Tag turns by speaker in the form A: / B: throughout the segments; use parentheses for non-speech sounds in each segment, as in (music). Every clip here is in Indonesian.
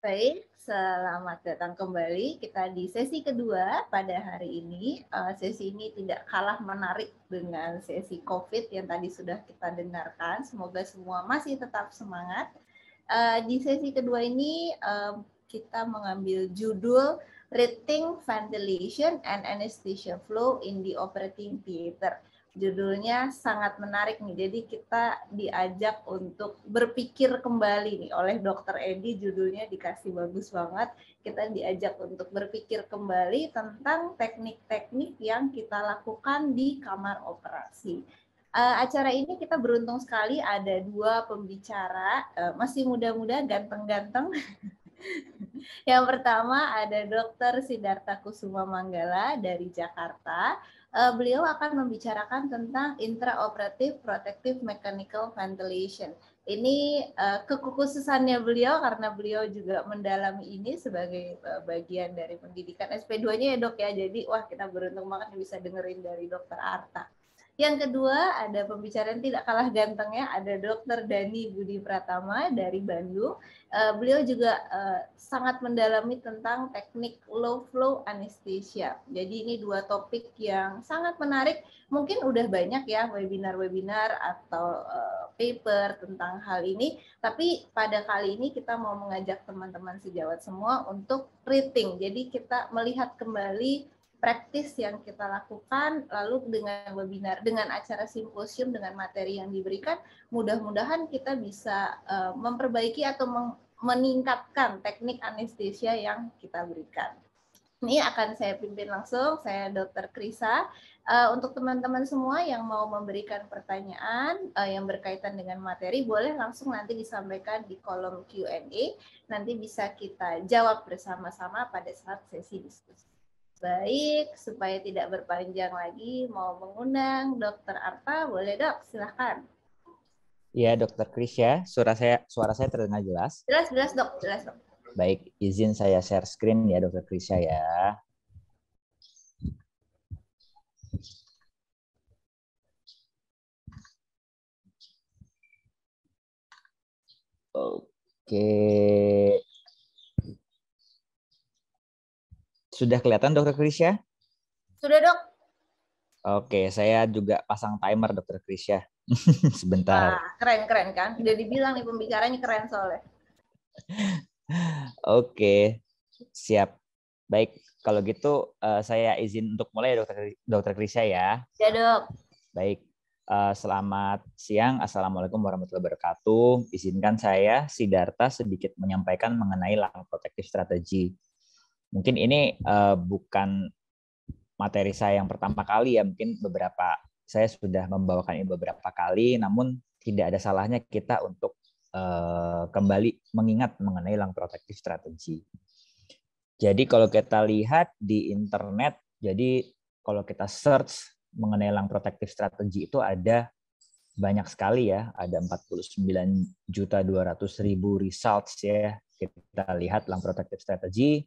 A: Baik, selamat datang kembali kita di sesi kedua pada hari ini. Eh, sesi ini tidak kalah menarik dengan sesi COVID yang tadi sudah kita dengarkan. Semoga semua masih tetap semangat. Eh, di sesi kedua ini eh, kita mengambil judul Rating Ventilation and Anesthesia Flow in the Operating Theater judulnya sangat menarik nih. Jadi kita diajak untuk berpikir kembali nih oleh Dokter Edi judulnya dikasih bagus banget. Kita diajak untuk berpikir kembali tentang teknik-teknik yang kita lakukan di kamar operasi. Uh, acara ini kita beruntung sekali ada dua pembicara uh, masih muda-muda ganteng-ganteng. (laughs) yang pertama ada Dokter Sidarta Kusuma Manggala dari Jakarta uh, beliau akan membicarakan tentang intraoperative protective mechanical ventilation. Ini uh, kekhususannya beliau karena beliau juga mendalami ini sebagai uh, bagian dari pendidikan SP2-nya ya dok ya. Jadi wah kita beruntung banget bisa dengerin dari dokter Arta. Yang kedua ada pembicaraan tidak kalah gantengnya ada Dr. Dani Budi Pratama dari Bandung. Uh, beliau juga uh, sangat mendalami tentang teknik low flow anesthesia. Jadi ini dua topik yang sangat menarik. Mungkin udah banyak ya webinar-webinar atau uh, paper tentang hal ini, tapi pada kali ini kita mau mengajak teman-teman sejawat semua untuk reading. Jadi kita melihat kembali praktis yang kita lakukan lalu dengan webinar dengan acara simposium dengan materi yang diberikan mudah-mudahan kita bisa eh, memperbaiki atau meningkatkan teknik anestesia yang kita berikan. Ini akan saya pimpin langsung, saya Dr. Krisa. Uh, untuk teman-teman semua yang mau memberikan pertanyaan uh, yang berkaitan dengan materi, boleh langsung nanti disampaikan di kolom Q&A. Nanti bisa kita jawab bersama-sama pada saat sesi diskusi baik supaya tidak berpanjang lagi mau mengundang Dokter Arta boleh dok silahkan.
B: Ya Dokter Kris ya suara saya suara saya terdengar jelas.
A: Jelas jelas dok jelas dok.
B: Baik izin saya share screen ya Dokter Krisya ya.
C: Oke,
B: Sudah kelihatan Dokter Krisya? Sudah dok. Oke, saya juga pasang timer Dokter Krisya. (laughs) Sebentar. Nah,
A: keren keren kan? Udah dibilang nih pembicaranya keren soalnya.
B: (laughs) Oke, siap. Baik, kalau gitu eh, saya izin untuk mulai Dokter Dokter Krisya ya. Ya dok. Baik. Eh, selamat siang. Assalamualaikum warahmatullahi wabarakatuh. Izinkan saya, Sidarta, sedikit menyampaikan mengenai langkah protektif strategi mungkin ini uh, bukan materi saya yang pertama kali ya mungkin beberapa saya sudah membawakan ini beberapa kali namun tidak ada salahnya kita untuk uh, kembali mengingat mengenai lang protektif strategi Jadi kalau kita lihat di internet jadi kalau kita search mengenai lang protektif strategi itu ada banyak sekali ya, ada 49 juta 200 ribu results ya. Kita lihat lang protektif strategi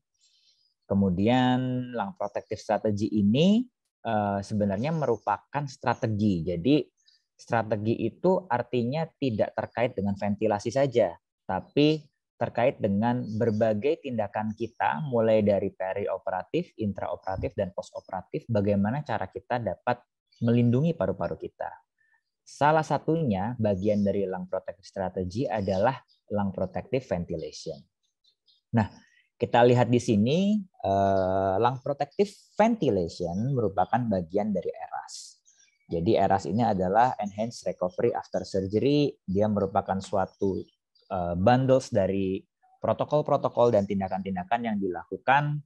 B: Kemudian lang protektif strategi ini uh, sebenarnya merupakan strategi. Jadi strategi itu artinya tidak terkait dengan ventilasi saja, tapi terkait dengan berbagai tindakan kita mulai dari perioperatif, intraoperatif dan postoperatif bagaimana cara kita dapat melindungi paru-paru kita. Salah satunya bagian dari lung protective strategy adalah lung protective ventilation. Nah, kita lihat di sini, uh, lung protective ventilation merupakan bagian dari ERAS. Jadi ERAS ini adalah enhanced recovery after surgery. Dia merupakan suatu uh, bundles dari protokol-protokol dan tindakan-tindakan yang dilakukan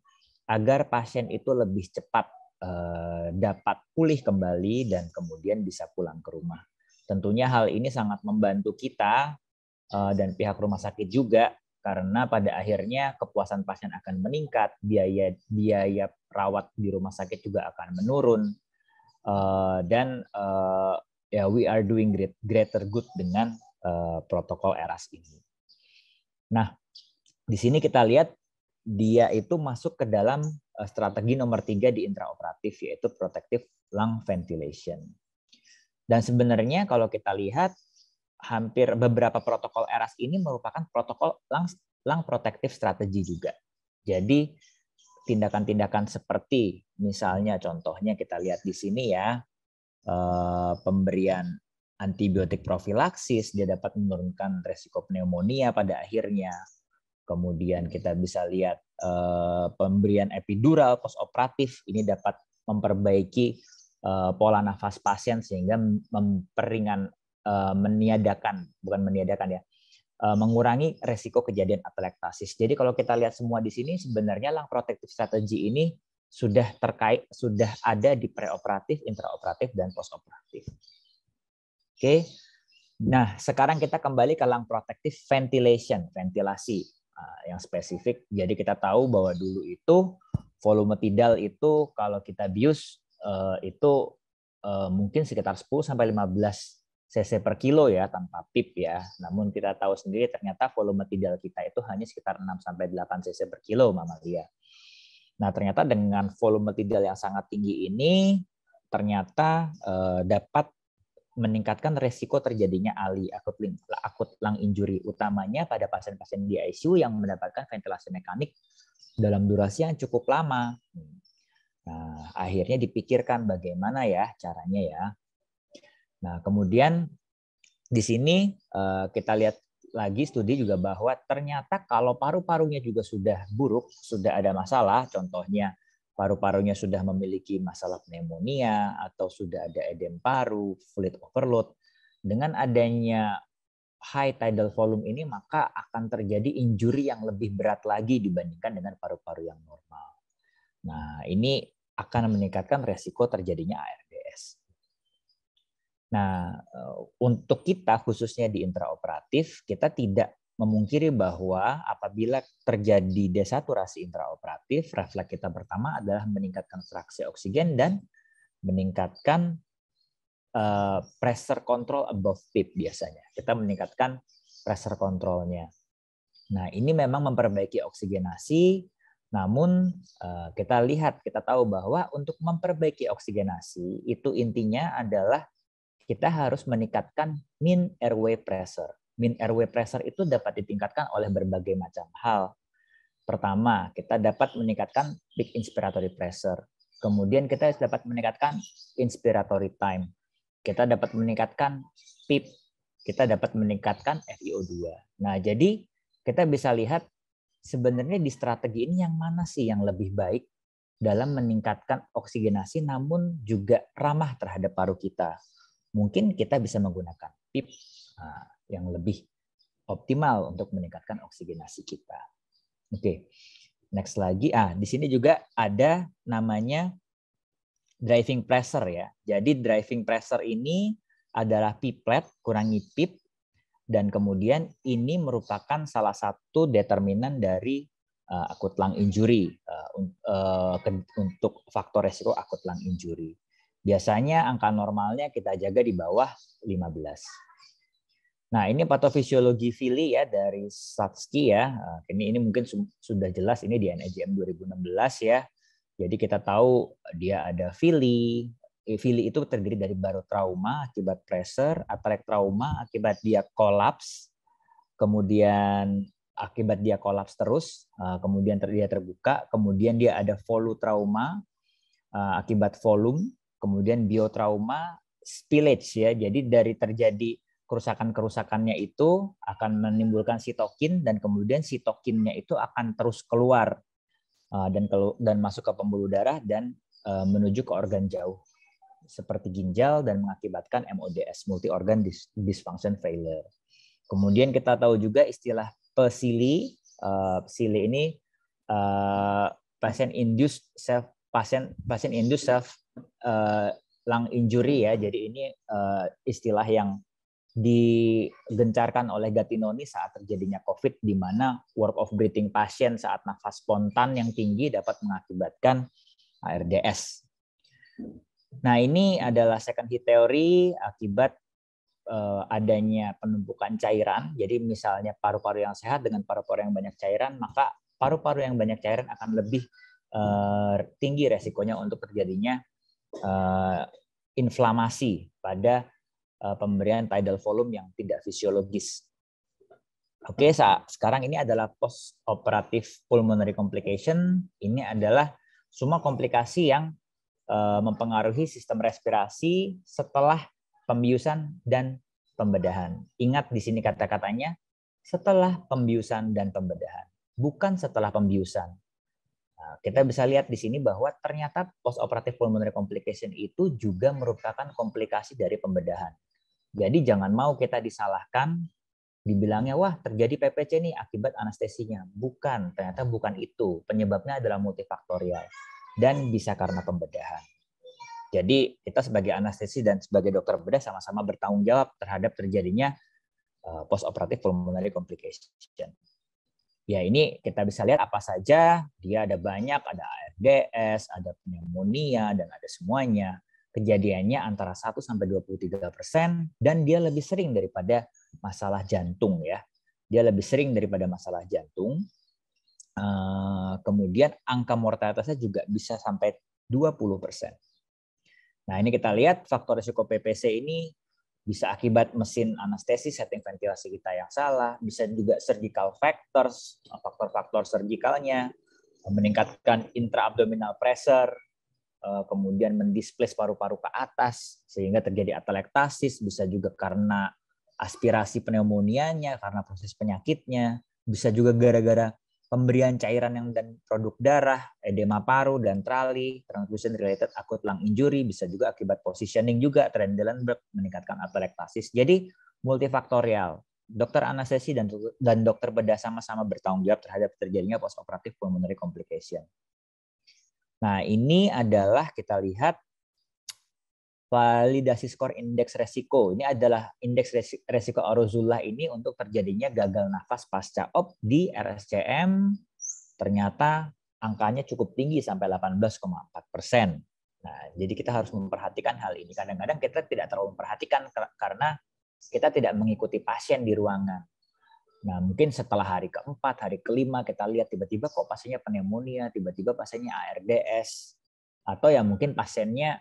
B: agar pasien itu lebih cepat eh, dapat pulih kembali dan kemudian bisa pulang ke rumah. Tentunya hal ini sangat membantu kita dan pihak rumah sakit juga karena pada akhirnya kepuasan pasien akan meningkat, biaya biaya rawat di rumah sakit juga akan menurun, uh, dan uh, ya we are doing great, greater good dengan uh, protokol eras ini. Nah, di sini kita lihat dia itu masuk ke dalam strategi nomor tiga di intraoperatif yaitu protective lung ventilation. Dan sebenarnya kalau kita lihat hampir beberapa protokol eras ini merupakan protokol lang, lang protektif strategi juga. Jadi tindakan-tindakan seperti misalnya contohnya kita lihat di sini ya eh, pemberian antibiotik profilaksis dia dapat menurunkan resiko pneumonia pada akhirnya. Kemudian kita bisa lihat eh, pemberian epidural postoperatif ini dapat memperbaiki eh, pola nafas pasien sehingga memperingan Eh, meniadakan bukan meniadakan ya eh, mengurangi resiko kejadian atelektasis. Jadi kalau kita lihat semua di sini sebenarnya lang protective strategy ini sudah terkait sudah ada di preoperatif, intraoperatif dan postoperatif. Oke. Nah, sekarang kita kembali ke lang protective ventilation, ventilasi eh, yang spesifik. Jadi kita tahu bahwa dulu itu volume tidal itu kalau kita bius itu mungkin sekitar 10 sampai 15 cc per kilo ya tanpa pip ya. Namun kita tahu sendiri ternyata volume tidal kita itu hanya sekitar 6 sampai 8 cc per kilo mamalia. Nah, ternyata dengan volume tidal yang sangat tinggi ini ternyata eh, dapat meningkatkan resiko terjadinya ali akut, lung akut lung injury utamanya pada pasien-pasien di ICU yang mendapatkan ventilasi mekanik dalam durasi yang cukup lama. Nah, akhirnya dipikirkan bagaimana ya caranya ya Nah, kemudian di sini eh, kita lihat lagi studi juga bahwa ternyata kalau paru-parunya juga sudah buruk, sudah ada masalah, contohnya paru-parunya sudah memiliki masalah pneumonia atau sudah ada edem paru, fluid overload, dengan adanya high tidal volume ini maka akan terjadi injuri yang lebih berat lagi dibandingkan dengan paru-paru yang normal. Nah, ini akan meningkatkan resiko terjadinya air. Nah, eh, untuk kita khususnya di intraoperatif, kita tidak memungkiri bahwa apabila terjadi desaturasi intraoperatif, refleks kita pertama adalah meningkatkan fraksi oksigen dan meningkatkan eh, pressure control above PIP biasanya. Kita meningkatkan pressure controlnya. Nah, ini memang memperbaiki oksigenasi, namun eh, kita lihat, kita tahu bahwa untuk memperbaiki oksigenasi itu intinya adalah kita harus meningkatkan mean airway pressure. Mean airway pressure itu dapat ditingkatkan oleh berbagai macam hal. Pertama, kita dapat meningkatkan peak inspiratory pressure. Kemudian kita dapat meningkatkan inspiratory time. Kita dapat meningkatkan PIP. Kita dapat meningkatkan FiO2. E nah, jadi kita bisa lihat sebenarnya di strategi ini yang mana sih yang lebih baik dalam meningkatkan oksigenasi namun juga ramah terhadap paru kita mungkin kita bisa menggunakan PIP hmm. ah, yang lebih optimal untuk meningkatkan oksigenasi kita. Oke, okay. next lagi. Ah, di sini juga ada namanya driving pressure ya. Jadi driving pressure ini adalah piplet, kurangi pip, dan kemudian ini merupakan salah satu determinan dari ah, akut lang injury ah, eh, untuk faktor resiko akut lang injury. Biasanya angka normalnya kita jaga di bawah 15. Nah, ini patofisiologi Fili ya dari Satski ya. Eh, ini ini mungkin sudah jelas ini di NEJM 2016 ya. Jadi kita tahu dia ada Fili, eh, Fili itu terdiri dari baru trauma akibat pressure, atrek trauma akibat dia kolaps, kemudian akibat dia kolaps terus, eh, kemudian dia terbuka, kemudian dia ada volu trauma akibat volume, kemudian biotrauma spillage ya. Jadi dari terjadi kerusakan-kerusakannya itu akan menimbulkan sitokin dan kemudian sitokinnya itu akan terus keluar eh, dan dan masuk ke pembuluh darah dan eh, menuju ke organ jauh seperti ginjal dan mengakibatkan MODS multi organ dysfunction failure. Kemudian kita tahu juga istilah pesili. Eh, pesili ini pasien induced self pasien pasien induced self uh, lung injury ya. Jadi ini uh, istilah yang digencarkan oleh Gatinoni saat terjadinya COVID, di mana work of breathing pasien saat nafas spontan yang tinggi dapat mengakibatkan ARDS. Nah ini adalah second heat theory akibat uh, adanya penumpukan cairan. Jadi misalnya paru-paru yang sehat dengan paru-paru yang banyak cairan, maka paru-paru yang banyak cairan akan lebih Eh, tinggi resikonya untuk terjadinya uh, inflamasi pada uh, pemberian tidal volume yang tidak fisiologis. Oke, okay, sekarang ini adalah post operatif pulmonary complication. Ini adalah semua komplikasi yang uh, mempengaruhi sistem respirasi setelah pembiusan dan pembedahan. Ingat di sini kata-katanya setelah pembiusan dan pembedahan, bukan setelah pembiusan. Nah, kita bisa lihat di sini bahwa ternyata postoperative pulmonary complication itu juga merupakan komplikasi dari pembedahan. Jadi jangan mau kita disalahkan dibilangnya wah terjadi PPC nih akibat anestesinya. Bukan, ternyata bukan itu. Penyebabnya adalah multifaktorial dan bisa karena pembedahan. Jadi kita sebagai anestesi dan sebagai dokter bedah sama-sama bertanggung jawab terhadap terjadinya eh, postoperative pulmonary complication ya ini kita bisa lihat apa saja dia ada banyak ada ARDS ada pneumonia dan ada semuanya kejadiannya antara 1 sampai 23 persen dan dia lebih sering daripada masalah jantung ya dia lebih sering daripada masalah jantung eh, kemudian angka mortalitasnya juga bisa sampai 20 persen nah ini kita lihat faktor risiko PPC ini bisa akibat mesin anestesi setting ventilasi kita yang salah, bisa juga surgical factors, faktor-faktor surgicalnya, meningkatkan intraabdominal pressure, eh, kemudian mendisplace paru-paru ke atas sehingga terjadi atelektasis, bisa juga karena aspirasi pneumonianya, karena proses penyakitnya, bisa juga gara-gara pemberian cairan yang dan produk darah, edema paru dan trali, transfusion related akut lung injury bisa juga akibat positioning juga Trendelenburg meningkatkan atelektasis. Jadi multifaktorial. Dokter anestesi dan dan dokter bedah sama-sama bertanggung jawab terhadap terjadinya postoperatif pulmonary complication. Nah, ini adalah kita lihat validasi skor indeks resiko. Ini adalah indeks resiko Arozullah ini untuk terjadinya gagal nafas pasca op di RSCM ternyata angkanya cukup tinggi sampai 18,4 persen. Nah, jadi kita harus memperhatikan hal ini. Kadang-kadang kita tidak terlalu memperhatikan karena kita tidak mengikuti pasien di ruangan. Nah, mungkin setelah hari keempat, hari kelima kita lihat tiba-tiba kok pasiennya pneumonia, tiba-tiba pasiennya ARDS, atau ya mungkin pasiennya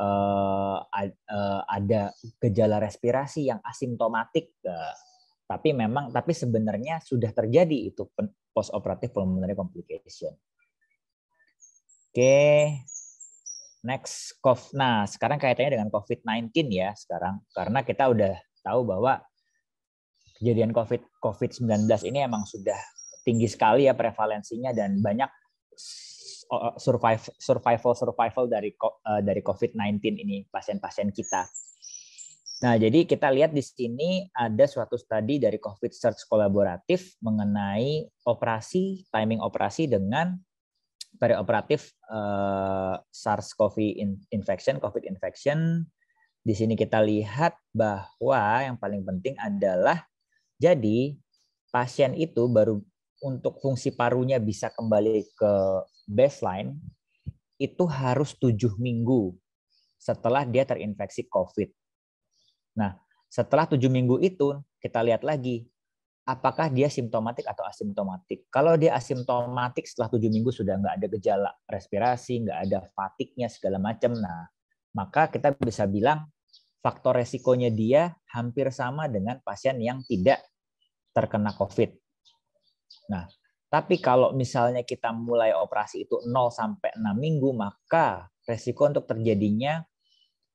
B: Eh, eh, ada gejala respirasi yang asimptomatik eh, tapi memang tapi sebenarnya sudah terjadi itu post operatif pulmonary complication. Oke. Next COVID. Nah, sekarang kaitannya dengan COVID-19 ya sekarang karena kita udah tahu bahwa kejadian COVID-19 ini emang sudah tinggi sekali ya prevalensinya dan banyak Oh, oh, survival survival dari eh, dari COVID-19 ini pasien-pasien kita. Nah, jadi kita lihat di sini ada suatu studi dari COVID Search kolaboratif mengenai operasi timing operasi dengan perioperatif uh, SARS-CoV infection, COVID infection. Di sini kita lihat bahwa yang paling penting adalah jadi pasien itu baru untuk fungsi parunya bisa kembali ke baseline itu harus tujuh minggu setelah dia terinfeksi COVID. Nah, setelah tujuh minggu itu kita lihat lagi apakah dia simptomatik atau asimptomatik. Kalau dia asimptomatik setelah tujuh minggu sudah nggak ada gejala respirasi, nggak ada fatiknya segala macam. Nah, maka kita bisa bilang faktor resikonya dia hampir sama dengan pasien yang tidak terkena COVID. Nah, tapi kalau misalnya kita mulai operasi itu 0 sampai 6 minggu, maka resiko untuk terjadinya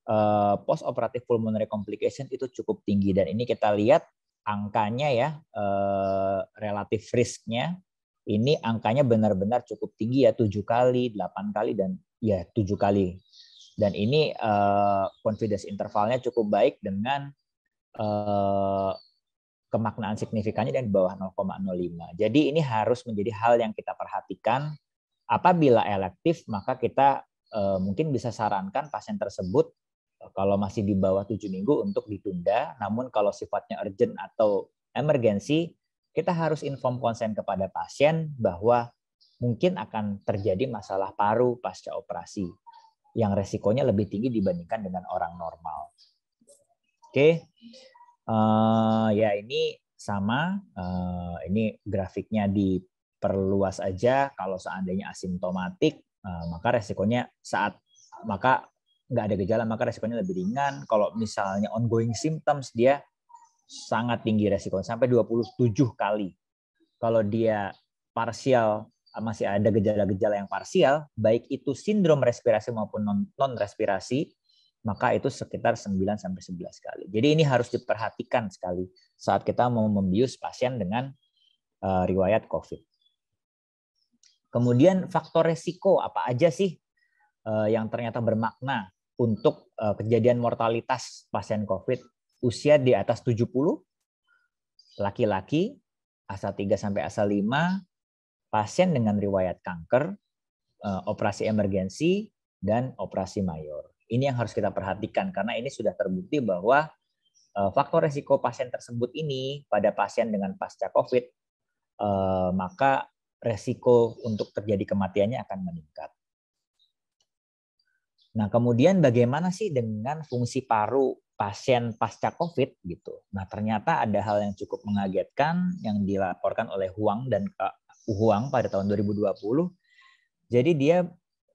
B: uh, eh, post operatif pulmonary complication itu cukup tinggi dan ini kita lihat angkanya ya uh, relatif risknya ini angkanya benar-benar cukup tinggi ya tujuh kali, 8 kali dan ya tujuh kali. Dan ini uh, confidence intervalnya cukup baik dengan uh, kemaknaan signifikannya dan bawah 0,05. Jadi ini harus menjadi hal yang kita perhatikan. Apabila elektif, maka kita eh, mungkin bisa sarankan pasien tersebut eh, kalau masih di bawah tujuh minggu untuk ditunda. Namun kalau sifatnya urgent atau emergensi, kita harus inform konsen kepada pasien bahwa mungkin akan terjadi masalah paru pasca operasi yang resikonya lebih tinggi dibandingkan dengan orang normal. Oke. Eh, ya ini sama, uh, ini grafiknya diperluas aja. Kalau seandainya asimptomatik, uh, maka resikonya saat maka nggak ada gejala, maka resikonya lebih ringan. Kalau misalnya ongoing symptoms, dia sangat tinggi resikonya sampai 27 kali. Kalau dia parsial masih ada gejala-gejala yang parsial, baik itu sindrom respirasi maupun non-respirasi, maka itu sekitar 9 sampai 11 kali. Jadi ini harus diperhatikan sekali saat kita mau membius pasien dengan uh, riwayat COVID. Kemudian faktor resiko apa aja sih uh, yang ternyata bermakna untuk uh, kejadian mortalitas pasien COVID usia di atas 70, laki-laki asal 3 sampai asal 5, pasien dengan riwayat kanker, uh, operasi emergensi dan operasi mayor ini yang harus kita perhatikan karena ini sudah terbukti bahwa eh, faktor resiko pasien tersebut ini pada pasien dengan pasca COVID, eh, maka resiko untuk terjadi kematiannya akan meningkat. Nah, kemudian bagaimana sih dengan fungsi paru pasien pasca COVID gitu? Nah, ternyata ada hal yang cukup mengagetkan yang dilaporkan oleh Huang dan eh, Huang pada tahun 2020. Jadi dia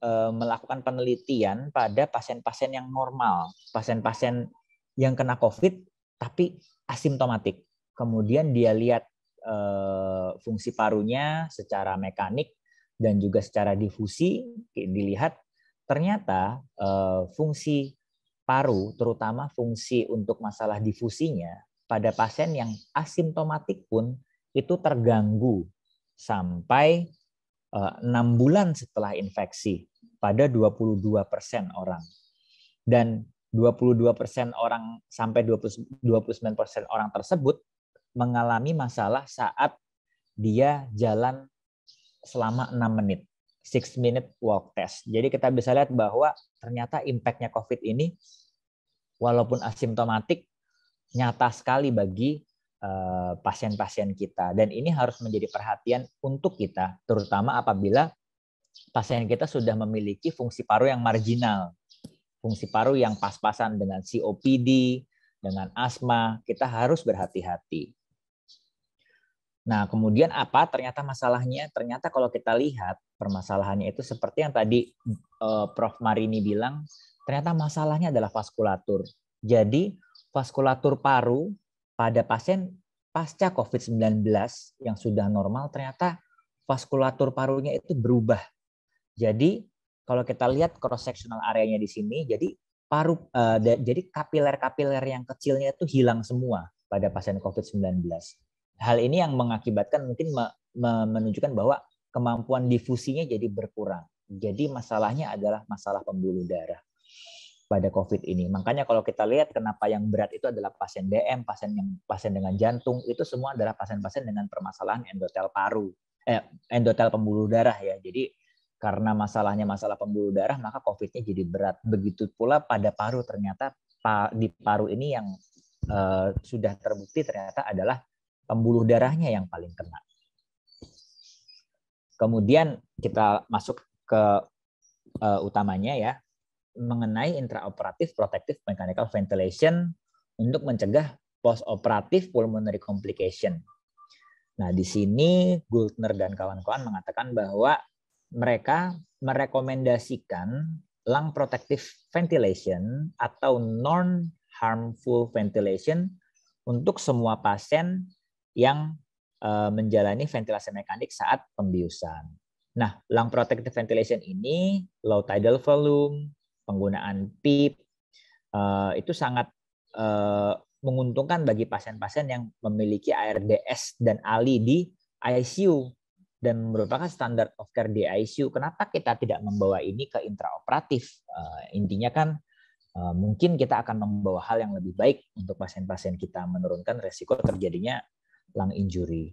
B: Eh, melakukan penelitian pada pasien-pasien yang normal, pasien-pasien yang kena COVID tapi asimptomatik. Kemudian dia lihat eh, fungsi parunya secara mekanik dan juga secara difusi dilihat ternyata eh, fungsi paru terutama fungsi untuk masalah difusinya pada pasien yang asimptomatik pun itu terganggu sampai enam bulan setelah infeksi pada 22% orang. Dan 22% orang sampai 29 persen orang tersebut mengalami masalah saat dia jalan selama 6 menit. 6 minute walk test. Jadi kita bisa lihat bahwa ternyata impact-nya COVID ini walaupun asimptomatik nyata sekali bagi eh, pasien-pasien kita dan ini harus menjadi perhatian untuk kita terutama apabila pasien kita sudah memiliki fungsi paru yang marginal, fungsi paru yang pas-pasan dengan COPD, dengan asma, kita harus berhati-hati. Nah, kemudian apa ternyata masalahnya? Ternyata kalau kita lihat permasalahannya itu seperti yang tadi uh, Prof. Marini bilang, ternyata masalahnya adalah vaskulatur. Jadi, vaskulatur paru pada pasien pasca COVID-19 yang sudah normal, ternyata vaskulatur parunya itu berubah jadi kalau kita lihat cross sectional areanya di sini, jadi paru uh, da, jadi kapiler-kapiler yang kecilnya itu hilang semua pada pasien COVID-19. Hal ini yang mengakibatkan mungkin me, me, menunjukkan bahwa kemampuan difusinya jadi berkurang. Jadi masalahnya adalah masalah pembuluh darah pada COVID ini. Makanya kalau kita lihat kenapa yang berat itu adalah pasien DM, pasien yang pasien dengan jantung itu semua adalah pasien-pasien dengan permasalahan endotel paru, eh, endotel pembuluh darah ya. Jadi karena masalahnya masalah pembuluh darah, maka COVID-nya jadi berat. Begitu pula pada paru, ternyata di paru ini yang uh, sudah terbukti ternyata adalah pembuluh darahnya yang paling kena. Kemudian kita masuk ke uh, utamanya ya, mengenai intraoperatif protective mechanical ventilation untuk mencegah postoperatif pulmonary complication. Nah, di sini Gultner dan kawan-kawan mengatakan bahwa mereka merekomendasikan lung protective ventilation atau non harmful ventilation untuk semua pasien yang eh, menjalani ventilasi mekanik saat pembiusan. Nah, lung protective ventilation
C: ini
B: low tidal volume, penggunaan PIP eh, itu sangat eh, menguntungkan bagi pasien-pasien yang memiliki ARDS dan ALI di ICU dan merupakan standar of care di ICU. Kenapa kita tidak membawa ini ke intraoperatif? Eh, intinya kan eh, mungkin kita akan membawa hal yang lebih baik untuk pasien-pasien kita menurunkan resiko terjadinya lung injury.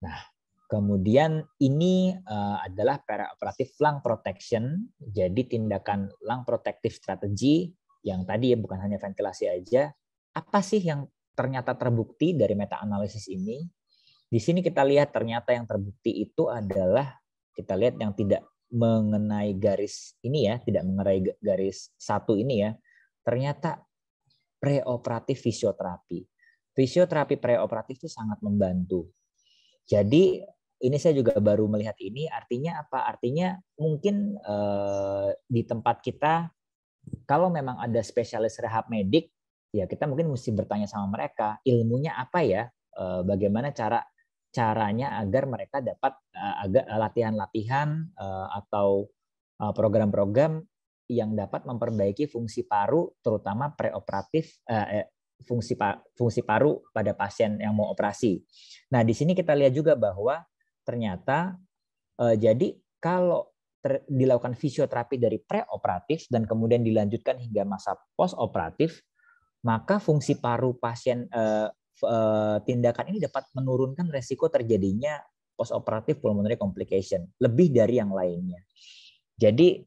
B: Nah, kemudian ini uh, adalah operatif lung protection, jadi tindakan lung protective strategy yang tadi ya bukan hanya ventilasi aja. Apa sih yang ternyata terbukti dari meta analisis ini? Di sini kita lihat ternyata yang terbukti itu adalah kita lihat yang tidak mengenai garis ini ya, tidak mengenai garis satu ini ya. Ternyata preoperatif fisioterapi. Fisioterapi preoperatif itu sangat membantu. Jadi ini saya juga baru melihat ini artinya apa? Artinya mungkin eh, di tempat kita kalau memang ada spesialis rehab medik ya kita mungkin mesti bertanya sama mereka ilmunya apa ya eh, bagaimana cara caranya agar mereka dapat eh, agak latihan-latihan eh, atau eh, program-program yang dapat memperbaiki fungsi paru terutama preoperatif fungsi fungsi paru pada pasien yang mau operasi. Nah, di sini kita lihat juga bahwa ternyata jadi kalau dilakukan fisioterapi dari preoperatif dan kemudian dilanjutkan hingga masa postoperatif, maka fungsi paru pasien Eh, tindakan ini dapat menurunkan resiko terjadinya postoperatif pulmonary complication lebih dari yang lainnya. Jadi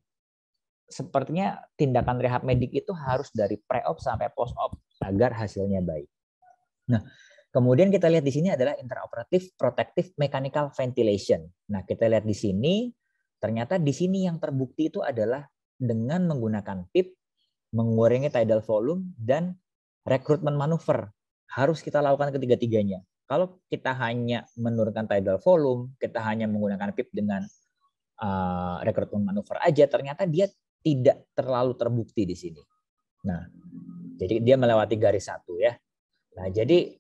B: sepertinya tindakan rehab medik itu harus dari pre-op sampai post-op agar hasilnya baik. Nah, kemudian kita lihat di sini adalah interoperatif protective mechanical ventilation. Nah, kita lihat di sini ternyata di sini yang terbukti itu adalah dengan menggunakan PIP, mengurangi tidal volume dan rekrutmen manuver harus kita lakukan ketiga-tiganya. Kalau kita hanya menurunkan tidal volume, kita hanya menggunakan PIP dengan uh, rekrutmen manuver aja, ternyata dia tidak terlalu terbukti di sini. Nah, jadi dia melewati garis satu ya. Nah, jadi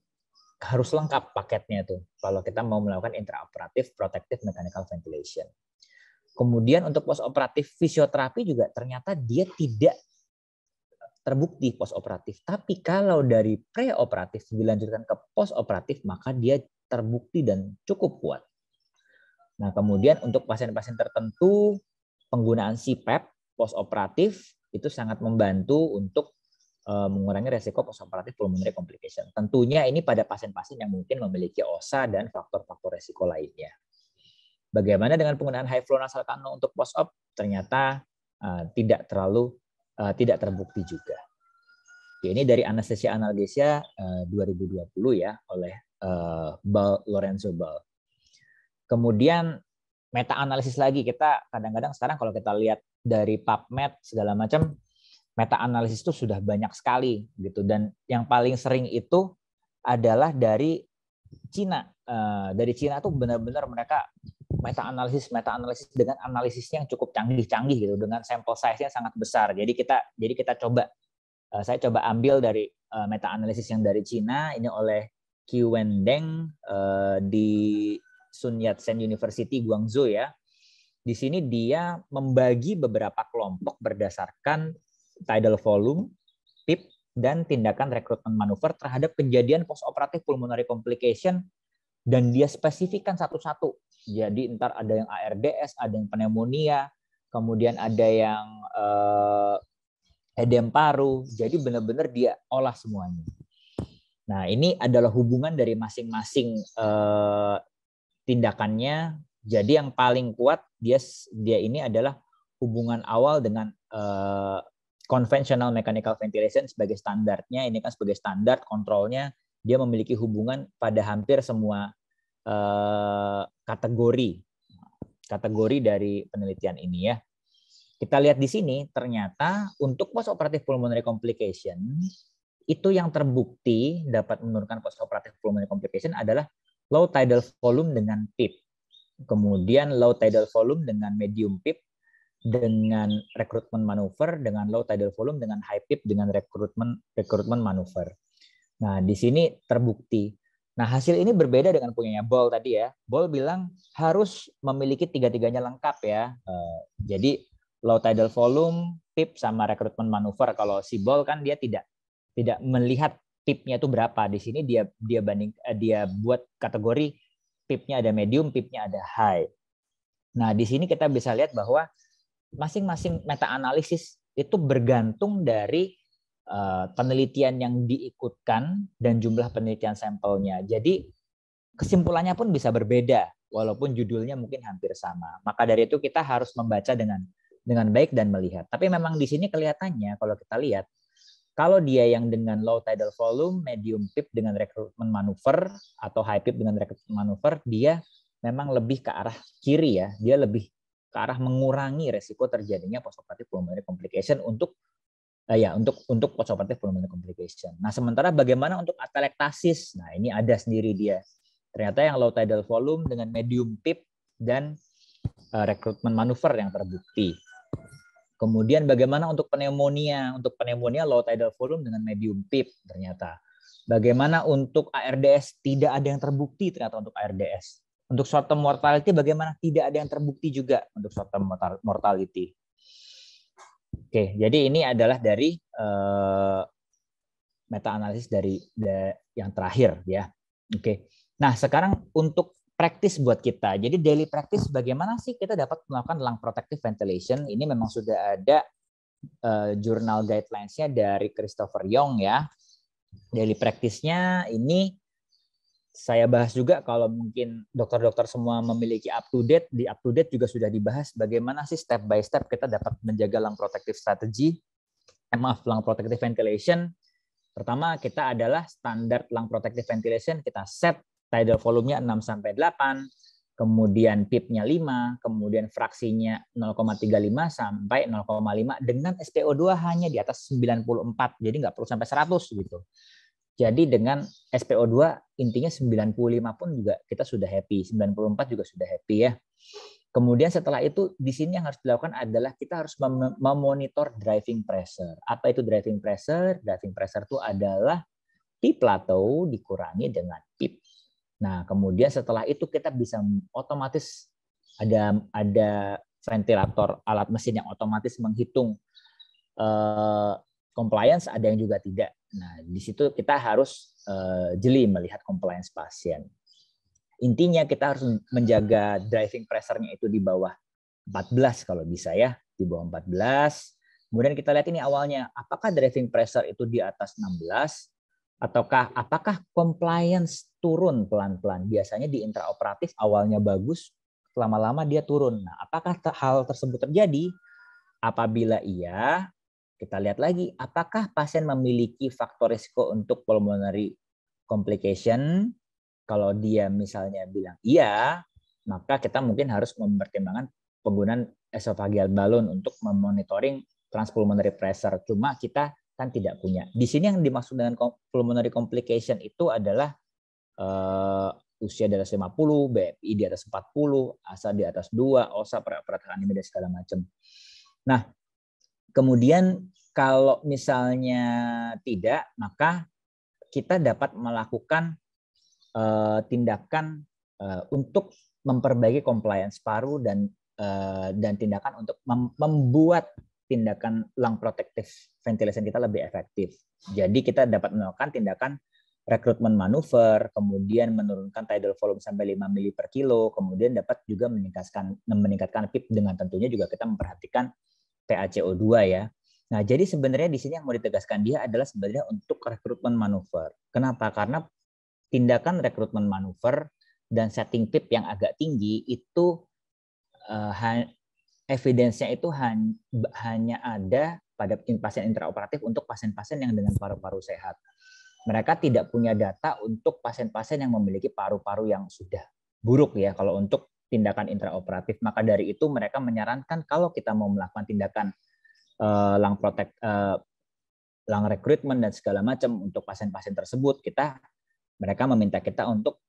B: harus lengkap paketnya tuh kalau kita mau melakukan intraoperatif protective mechanical ventilation. Kemudian untuk postoperatif fisioterapi juga ternyata dia tidak terbukti post operatif. Tapi kalau dari pre operatif dilanjutkan ke post operatif, maka dia terbukti dan cukup kuat. Nah, kemudian untuk pasien-pasien tertentu, penggunaan CPAP e post operatif itu sangat membantu untuk eh, mengurangi resiko post operatif pulmonary complication. Tentunya ini pada pasien-pasien yang mungkin memiliki OSA dan faktor-faktor resiko lainnya. Bagaimana dengan penggunaan high flow nasal cannula untuk post-op? Ternyata uh, tidak terlalu uh, tidak terbukti juga. Ya, ini dari anestesia analgesia eh, uh, 2020 ya oleh uh, Bal, Lorenzo Bal. Kemudian meta analisis lagi kita kadang-kadang sekarang kalau kita lihat dari PubMed segala macam meta analisis itu sudah banyak sekali gitu dan yang paling sering itu adalah dari Cina. Uh, dari Cina tuh benar-benar mereka meta analisis meta analisis dengan analisisnya yang cukup canggih-canggih gitu dengan sampel size-nya sangat besar. Jadi kita jadi kita coba eh, saya coba ambil dari eh, meta analisis yang dari Cina ini oleh Qiu Wendeng eh, di Sun Yat-sen University Guangzhou ya. Di sini dia membagi beberapa kelompok berdasarkan tidal volume, PIP, dan tindakan rekrutmen manuver terhadap kejadian postoperatif pulmonary complication dan dia spesifikkan satu-satu jadi ntar ada yang ARDS, ada yang pneumonia, kemudian ada yang eh, edem paru. Jadi benar-benar dia olah semuanya. Nah, ini adalah hubungan dari masing-masing eh, tindakannya. Jadi yang paling kuat dia dia ini adalah hubungan awal dengan eh, conventional mechanical ventilation sebagai standarnya. Ini kan sebagai standar kontrolnya dia memiliki hubungan pada hampir semua Eh, kategori kategori dari penelitian ini ya. Kita lihat di sini ternyata untuk postoperative pulmonary complication itu yang terbukti dapat menurunkan postoperative pulmonary complication adalah low tidal volume dengan PIP. Kemudian low tidal volume dengan medium PIP dengan recruitment maneuver dengan low tidal volume dengan high PIP dengan recruitment recruitment manuver. Nah, di sini terbukti Nah, hasil ini berbeda dengan punyanya Ball tadi ya. Ball bilang harus memiliki tiga-tiganya lengkap ya. Eh, jadi low tidal volume, PIP sama recruitment manuver. Kalau si Ball kan dia tidak tidak melihat pipnya tuh itu berapa. Di sini dia dia banding eh, dia buat kategori pipnya ada medium, pipnya ada high. Nah, di sini kita bisa lihat bahwa masing-masing meta analisis itu bergantung dari Eh, penelitian yang diikutkan dan jumlah penelitian sampelnya. Jadi kesimpulannya pun bisa berbeda walaupun judulnya mungkin hampir sama. Maka dari itu kita harus membaca dengan dengan baik dan melihat. Tapi memang di sini kelihatannya kalau kita lihat kalau dia yang dengan low tidal volume, medium pip dengan recruitment maneuver atau high pip dengan recruitment maneuver, dia memang lebih ke arah kiri ya. Dia lebih ke arah mengurangi resiko terjadinya postoperative pulmonary complication untuk Uh, ya untuk untuk postoperatif pulmonary complication. Nah sementara bagaimana untuk atelektasis? Nah ini ada sendiri dia. Ternyata yang low tidal volume dengan medium PIP dan uh, rekrutmen manuver yang terbukti. Kemudian bagaimana untuk pneumonia? Untuk pneumonia low tidal volume dengan medium PIP ternyata. Bagaimana untuk ARDS? Tidak ada yang terbukti ternyata untuk ARDS. Untuk short term mortality bagaimana? Tidak ada yang terbukti juga untuk short term mortality. Oke, jadi ini adalah dari uh, eh, meta analisis dari yang terakhir ya. Oke. Nah, sekarang untuk praktis buat kita. Jadi daily praktis bagaimana sih kita dapat melakukan lung protective ventilation? Ini memang sudah ada uh, jurnal guidelines-nya dari Christopher Young ya. Daily praktisnya ini saya bahas juga kalau mungkin dokter-dokter semua memiliki up to date di up to date juga sudah dibahas bagaimana sih step by step kita dapat menjaga lung protective strategy eh, maaf lung protective ventilation pertama kita adalah standar lung protective ventilation kita set tidal volume nya 6 sampai 8 kemudian PIP nya 5 kemudian fraksinya 0,35 sampai 0,5 dengan SPO2 hanya di atas 94 jadi nggak perlu sampai 100 gitu jadi dengan SPO2 intinya 95 pun juga kita sudah happy, 94 juga sudah happy ya. Kemudian setelah itu di sini yang harus dilakukan adalah kita harus mem memonitor driving pressure. Apa itu driving pressure? Driving pressure itu adalah P plateau dikurangi dengan PIP. Nah, kemudian setelah itu kita bisa otomatis ada ada ventilator alat mesin yang otomatis menghitung uh, compliance, ada yang juga tidak. Nah, di situ kita harus eh, jeli melihat compliance pasien. Intinya kita harus menjaga driving pressure-nya itu di bawah 14 kalau bisa ya, di bawah 14. Kemudian kita lihat ini awalnya, apakah driving pressure itu di atas 16 ataukah apakah compliance turun pelan-pelan? Biasanya di intraoperatif awalnya bagus, lama-lama dia turun. Nah, apakah hal tersebut terjadi? Apabila iya, kita lihat lagi, apakah pasien memiliki faktor risiko untuk pulmonary complication? Kalau dia misalnya bilang iya, maka kita mungkin harus mempertimbangkan penggunaan esofagial balon untuk memonitoring transpulmonary pressure. Cuma kita kan tidak punya. Di sini yang dimaksud dengan pulmonary complication itu adalah uh, usia di atas 50, BMI di atas 40, ASA di atas 2, OSA, peraturan ini dan segala macam. Nah, Kemudian kalau misalnya tidak, maka kita dapat melakukan uh, tindakan uh, untuk memperbaiki compliance paru dan uh, dan tindakan untuk mem membuat tindakan lung protective ventilation kita lebih efektif. Jadi kita dapat melakukan tindakan rekrutmen manuver, kemudian menurunkan tidal volume sampai 5 mili per kilo, kemudian dapat juga meningkatkan meningkatkan PIP dengan tentunya juga kita memperhatikan PaCO2 ya. Nah, jadi sebenarnya di sini yang mau ditegaskan dia adalah sebenarnya untuk rekrutmen manuver. Kenapa? Karena tindakan rekrutmen manuver dan setting pip yang agak tinggi itu uh, eh, evidensnya itu han, hanya ada pada pasien intraoperatif untuk pasien-pasien yang dengan paru-paru sehat. Mereka tidak punya data untuk pasien-pasien yang memiliki paru-paru yang sudah buruk ya kalau untuk tindakan intraoperatif. Maka dari itu mereka menyarankan kalau kita mau melakukan tindakan uh, eh, lang protect uh, eh, lang recruitment dan segala macam untuk pasien-pasien tersebut, kita mereka meminta kita untuk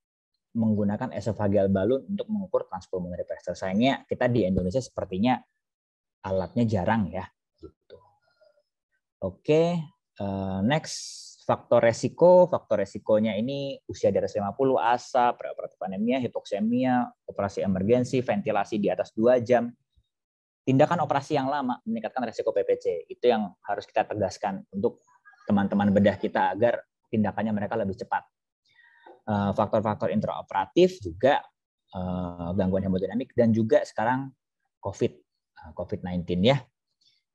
B: menggunakan esofagial balun untuk mengukur transpulmonary pressure. Sayangnya kita di Indonesia sepertinya alatnya jarang ya. Gitu. Oke, okay, uh, eh, next faktor resiko, faktor resikonya ini usia di atas 50, asa, preoperatif anemia, hipoksemia, operasi emergensi, ventilasi di atas 2 jam. Tindakan operasi yang lama meningkatkan resiko PPC. Itu yang harus kita tegaskan untuk teman-teman bedah kita agar tindakannya mereka lebih cepat. Eh, faktor-faktor intraoperatif juga eh, gangguan hemodinamik dan juga sekarang COVID, eh, COVID-19 ya.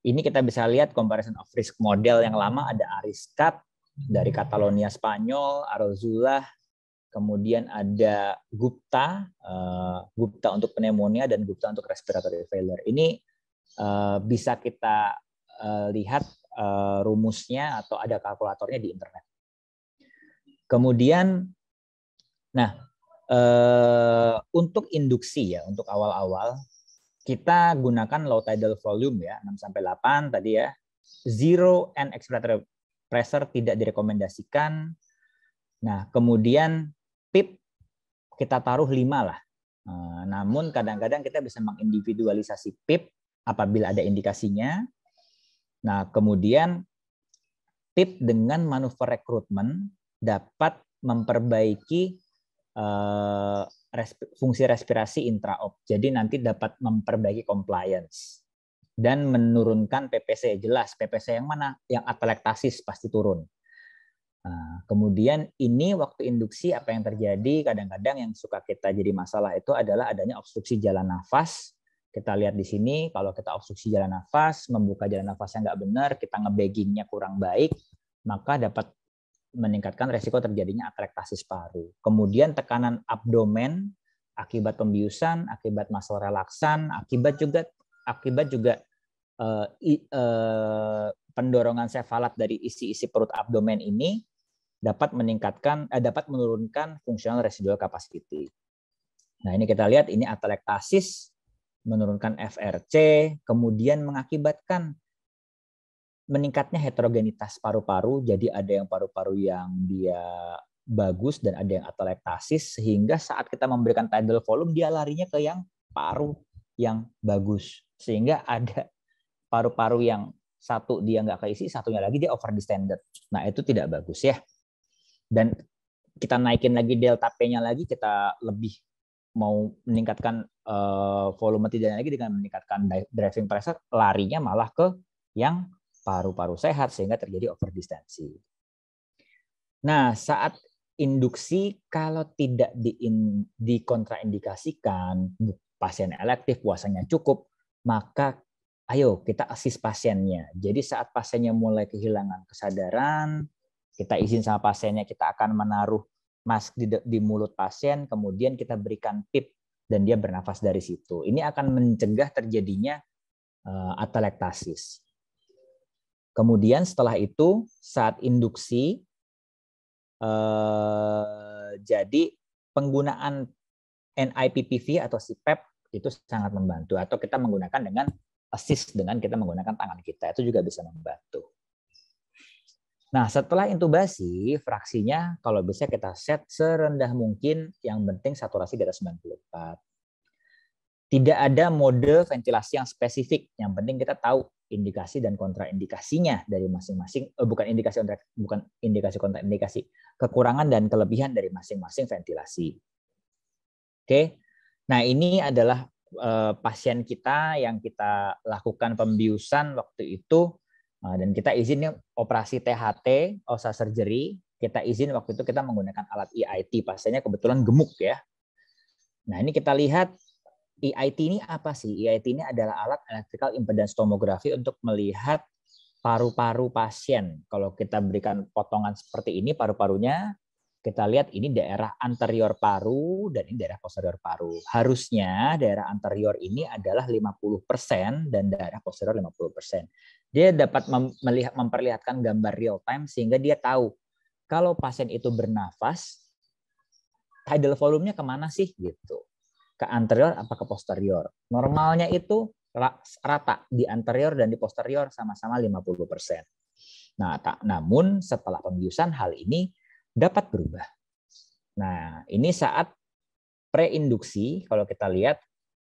B: Ini kita bisa lihat comparison of risk model yang lama ada Ariscat, dari Catalonia Spanyol, Arozula, kemudian ada Gupta, uh, Gupta untuk pneumonia dan Gupta untuk respiratory failure. Ini uh, bisa kita uh, lihat uh, rumusnya atau ada kalkulatornya di internet. Kemudian, nah uh, untuk induksi ya, untuk awal-awal kita gunakan low tidal volume ya 6 sampai 8 tadi ya zero and expiratory pressure tidak direkomendasikan. Nah, kemudian PIP kita taruh lima lah. Eh, namun kadang-kadang kita bisa mengindividualisasi PIP apabila ada indikasinya. Nah, kemudian PIP dengan manuver rekrutmen dapat memperbaiki eh, fungsi respirasi intraop. Jadi nanti dapat memperbaiki compliance dan menurunkan PPC. Jelas PPC yang mana? Yang atelektasis pasti turun. Nah, kemudian ini waktu induksi apa yang terjadi kadang-kadang yang suka kita jadi masalah itu adalah adanya obstruksi jalan nafas. Kita lihat di sini kalau kita obstruksi jalan nafas, membuka jalan nafasnya nggak benar, kita ngebaggingnya kurang baik, maka dapat meningkatkan resiko terjadinya atelektasis paru. Kemudian tekanan abdomen akibat pembiusan, akibat masalah relaksan, akibat juga akibat juga uh, i, eh, pendorongan sefalat dari isi-isi perut abdomen ini dapat meningkatkan eh, dapat menurunkan fungsional residual capacity. Nah, ini kita lihat ini atelektasis menurunkan FRC, kemudian mengakibatkan meningkatnya heterogenitas paru-paru. Jadi ada yang paru-paru yang dia bagus dan ada yang atelektasis sehingga saat kita memberikan tidal volume dia larinya ke yang paru yang bagus sehingga ada paru-paru yang satu dia nggak keisi satunya lagi dia overdistended nah itu tidak bagus ya dan kita naikin lagi delta p-nya lagi kita lebih mau meningkatkan uh, volume tidaknya lagi dengan meningkatkan driving pressure larinya malah ke yang paru-paru sehat sehingga terjadi over distensi nah saat induksi kalau tidak di, dikontraindikasikan pasien elektif puasanya cukup, maka ayo kita asis pasiennya. Jadi saat pasiennya mulai kehilangan kesadaran, kita izin sama pasiennya, kita akan menaruh mask di, di mulut pasien, kemudian kita berikan tip dan dia bernafas dari situ. Ini akan mencegah terjadinya uh, atelektasis. Kemudian setelah itu saat induksi, uh, jadi penggunaan NIPPV atau CPAP e itu sangat membantu atau kita menggunakan dengan assist dengan kita menggunakan tangan kita itu juga bisa membantu. Nah, setelah intubasi, fraksinya kalau bisa kita set serendah mungkin, yang penting saturasi di atas 94. Tidak ada mode ventilasi yang spesifik, yang penting kita tahu indikasi dan kontraindikasinya dari masing-masing, eh, bukan indikasi bukan indikasi kontraindikasi, kekurangan dan kelebihan dari masing-masing ventilasi. Oke. Nah, ini adalah eh, pasien kita yang kita lakukan pembiusan waktu itu eh, dan kita izinnya operasi THT, OSA surgery, kita izin waktu itu kita menggunakan alat EIT, pasiennya kebetulan gemuk ya. Nah, ini kita lihat EIT ini apa sih? EIT ini adalah alat electrical impedance tomography untuk melihat paru-paru pasien. Kalau kita berikan potongan seperti ini paru-parunya, kita lihat ini daerah anterior paru dan ini daerah posterior paru. Harusnya daerah anterior ini adalah 50% dan daerah posterior 50%. Dia dapat mem melihat memperlihatkan gambar real time sehingga dia tahu kalau pasien itu bernafas tidal volumenya nya kemana sih gitu. Ke anterior apa ke posterior. Normalnya itu rata di anterior dan di posterior sama-sama 50%. Nah, tak namun setelah pembiusan hal ini dapat berubah. Nah, ini saat preinduksi, kalau kita lihat,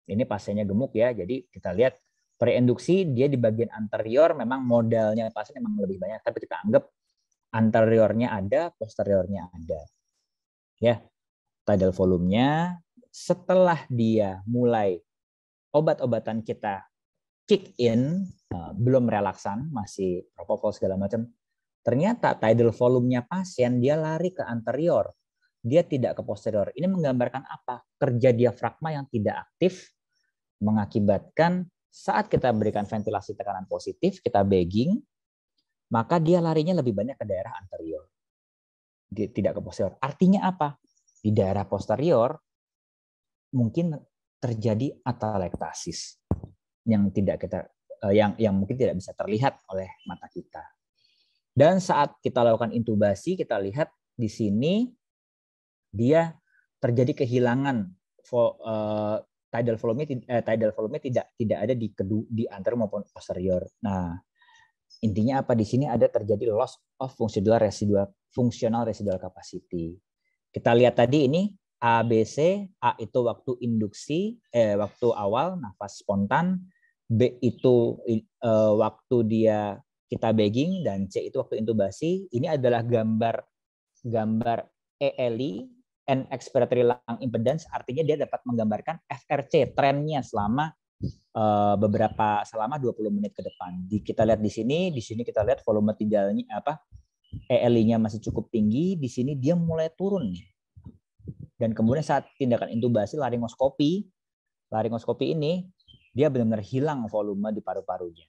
B: ini pasiennya gemuk ya, jadi kita lihat preinduksi dia di bagian anterior memang modalnya pasien memang lebih banyak, tapi kita anggap anteriornya ada, posteriornya ada. Ya, tidal volumenya setelah dia mulai obat-obatan kita kick in, eh, belum relaksan, masih propofol segala macam, Ternyata tidal volumenya pasien dia lari ke anterior, dia tidak ke posterior. Ini menggambarkan apa? Kerja diafragma yang tidak aktif mengakibatkan saat kita berikan ventilasi tekanan positif, kita begging, maka dia larinya lebih banyak ke daerah anterior. Tidak ke posterior. Artinya apa? Di daerah posterior mungkin terjadi atalektasis yang tidak kita eh, yang yang mungkin tidak bisa terlihat oleh mata kita. Dan saat kita lakukan intubasi, kita lihat di sini dia terjadi kehilangan uh, tidal volume eh, tidal volume tidak tidak ada di kedu, di maupun posterior. Nah, intinya apa di sini ada terjadi loss of functional residual fungsional residual capacity. Kita lihat tadi ini ABC, A itu waktu induksi, eh, waktu awal nafas spontan, B itu eh, waktu dia kita begging dan C itu waktu intubasi. Ini adalah gambar gambar ELI and expiratory lung impedance artinya dia dapat menggambarkan FRC trennya selama uh, beberapa selama 20 menit ke depan. Di, kita lihat di sini, di sini kita lihat volume tinggalnya apa ELI-nya masih cukup tinggi, di sini dia mulai turun nih. Dan kemudian saat tindakan intubasi laringoskopi, laringoskopi ini dia benar-benar hilang volume di paru-parunya.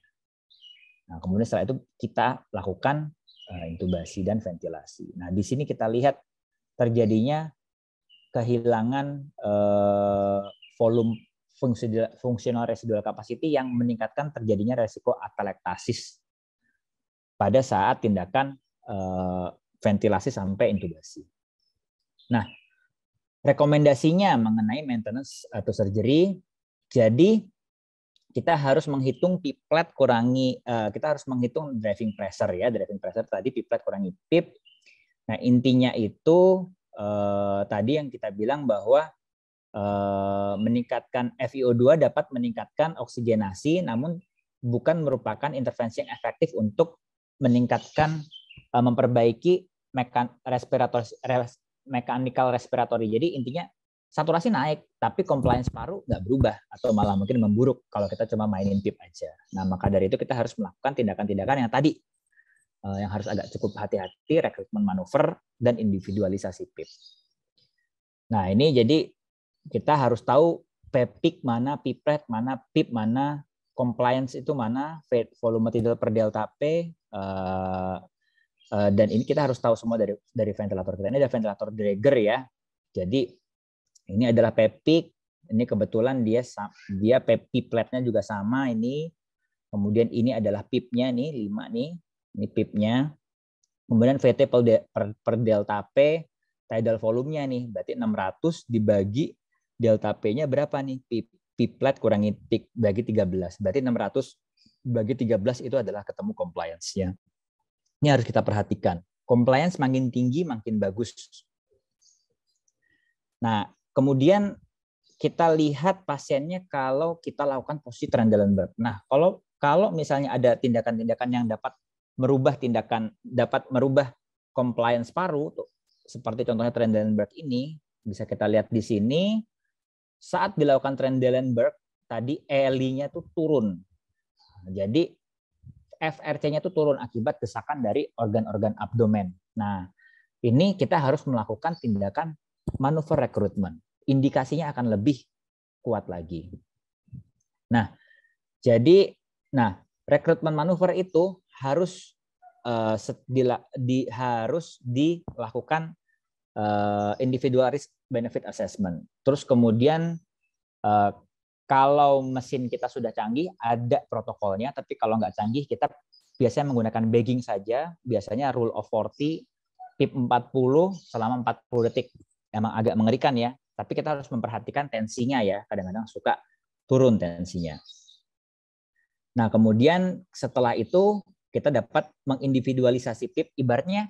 B: Nah, kemudian setelah itu kita lakukan eh, intubasi dan ventilasi. Nah, di sini kita lihat terjadinya kehilangan eh, volume fungsional residual capacity yang meningkatkan terjadinya resiko atelektasis pada saat tindakan eh, ventilasi sampai intubasi. Nah, rekomendasinya mengenai maintenance atau surgery, jadi kita harus menghitung piplet kurangi uh, kita harus menghitung driving pressure ya driving pressure tadi piplet kurangi pip nah intinya itu uh, tadi yang kita bilang bahwa uh, meningkatkan FiO2 dapat meningkatkan oksigenasi namun bukan merupakan intervensi yang efektif untuk meningkatkan uh, memperbaiki mekan respiratory res, mechanical respiratory jadi intinya saturasi naik, tapi compliance paru nggak berubah atau malah mungkin memburuk kalau kita cuma mainin pip aja. Nah, maka dari itu kita harus melakukan tindakan-tindakan yang tadi eh, yang harus agak cukup hati-hati rekrutmen manuver dan individualisasi pip. Nah, ini jadi kita harus tahu pepik mana, PIPRET mana, PIP mana, compliance itu mana, volume tidal per delta P, eh, eh, dan ini kita harus tahu semua dari dari ventilator kita. Ini ada ventilator dragger ya. Jadi ini adalah pepik. Ini kebetulan dia dia platnya juga sama ini. Kemudian ini adalah pipnya nih lima nih. Ini pipnya. Kemudian VT per, per, delta P tidal volumenya nih. Berarti 600 dibagi delta P-nya berapa nih? Pip, piplet kurangi tik bagi 13. Berarti 600 bagi 13 itu adalah ketemu compliance ya. Ini harus kita perhatikan. Compliance makin tinggi makin bagus. Nah, Kemudian kita lihat pasiennya kalau kita lakukan posisi Trendelenburg. Nah, kalau kalau misalnya ada tindakan-tindakan yang dapat merubah tindakan dapat merubah compliance paru seperti contohnya Trendelenburg ini bisa kita lihat di sini saat dilakukan Trendelenburg tadi ELI-nya tuh turun. Jadi FRC-nya tuh turun akibat desakan dari organ-organ abdomen. Nah, ini kita harus melakukan tindakan manuver rekrutmen indikasinya akan lebih kuat lagi. Nah, jadi nah rekrutmen manuver itu harus uh, di, harus dilakukan uh, individual risk benefit assessment. Terus kemudian uh, kalau mesin kita sudah canggih ada protokolnya, tapi kalau nggak canggih kita biasanya menggunakan bagging saja, biasanya rule of 40, pip 40 selama 40 detik. Emang agak mengerikan ya, tapi kita harus memperhatikan tensinya ya, kadang-kadang suka turun tensinya. Nah, kemudian setelah itu kita dapat mengindividualisasi pip ibaratnya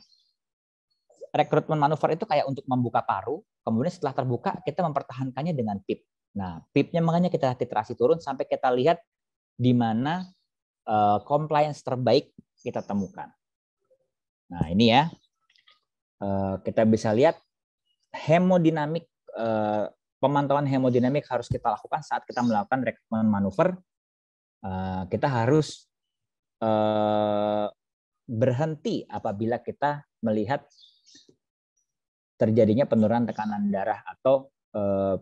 B: rekrutmen manuver itu kayak untuk membuka paru, kemudian setelah terbuka kita mempertahankannya dengan pip. Nah, pipnya makanya kita titrasi turun sampai kita lihat di mana uh, compliance terbaik kita temukan. Nah, ini ya. Uh, kita bisa lihat hemodinamik Eh, pemantauan hemodinamik harus kita lakukan saat kita melakukan rekrutmen manuver. Eh, kita harus eh, berhenti apabila kita melihat terjadinya penurunan tekanan darah atau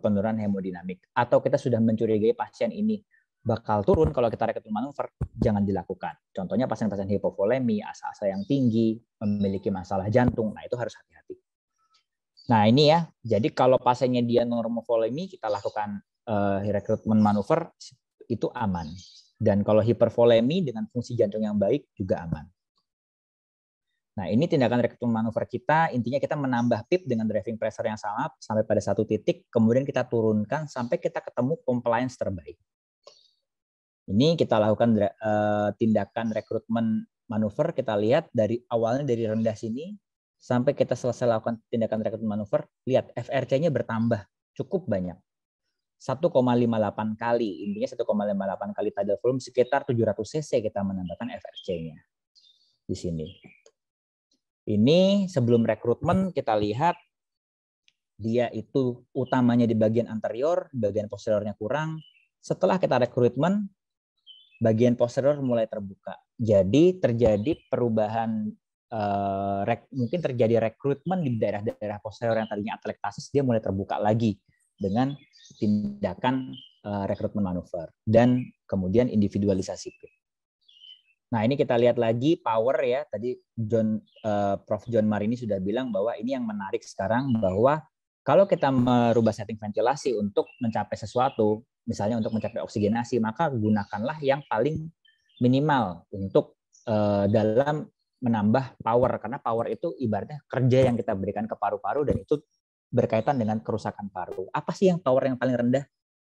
B: penurunan hemodinamik atau kita sudah mencurigai pasien ini bakal turun kalau kita rekrutmen manuver jangan dilakukan. Contohnya pasien-pasien hipovolemi, asa-asa yang tinggi, memiliki masalah jantung. Nah, itu harus hati-hati. Nah ini ya, jadi kalau pasiennya dia normovolemi, kita lakukan uh, rekrutmen manuver itu aman. Dan kalau hipervolemi dengan fungsi jantung yang baik juga aman. Nah ini tindakan rekrutmen manuver kita, intinya kita menambah PIP dengan driving pressure yang sama sampai pada satu titik, kemudian kita turunkan sampai kita ketemu compliance terbaik. Ini kita lakukan uh, tindakan rekrutmen manuver, kita lihat dari awalnya dari rendah sini, sampai kita selesai lakukan tindakan rekrutmen manuver, lihat FRC-nya bertambah cukup banyak. 1,58 kali, intinya 1,58 kali tidal volume sekitar 700 cc kita menambahkan FRC-nya di sini. Ini sebelum rekrutmen kita lihat dia itu utamanya di bagian anterior, bagian posteriornya kurang. Setelah kita rekrutmen, bagian posterior mulai terbuka. Jadi terjadi perubahan Eh, rek, mungkin terjadi rekrutmen di daerah-daerah posterior yang tadinya atelektasis dia mulai terbuka lagi dengan tindakan uh, rekrutmen manuver dan kemudian individualisasi itu. Nah, ini kita lihat lagi power ya. Tadi John uh, Prof John Marini sudah bilang bahwa ini yang menarik sekarang bahwa kalau kita merubah setting ventilasi untuk mencapai sesuatu, misalnya untuk mencapai oksigenasi, maka gunakanlah yang paling minimal untuk uh, dalam menambah power karena power itu ibaratnya kerja yang kita berikan ke paru-paru dan itu berkaitan dengan kerusakan paru. Apa sih yang power yang paling rendah?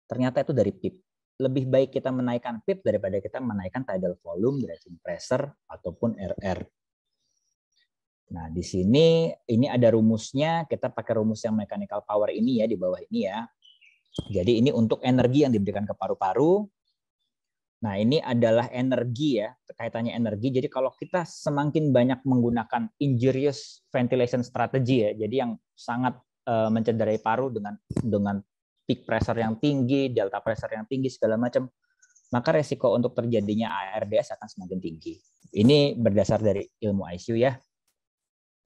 B: Ternyata itu dari PIP. Lebih baik kita menaikkan PIP daripada kita menaikkan tidal volume, driving pressure ataupun RR. Nah, di sini ini ada rumusnya, kita pakai rumus yang mechanical power ini ya di bawah ini ya. Jadi ini untuk energi yang diberikan ke paru-paru, Nah, ini adalah energi ya, kaitannya energi. Jadi kalau kita semakin banyak menggunakan injurious ventilation strategy ya, jadi yang sangat eh, mencederai paru dengan dengan peak pressure yang tinggi, delta pressure yang tinggi segala macam, maka resiko untuk terjadinya ARDS akan semakin tinggi. Ini berdasar dari ilmu ICU ya.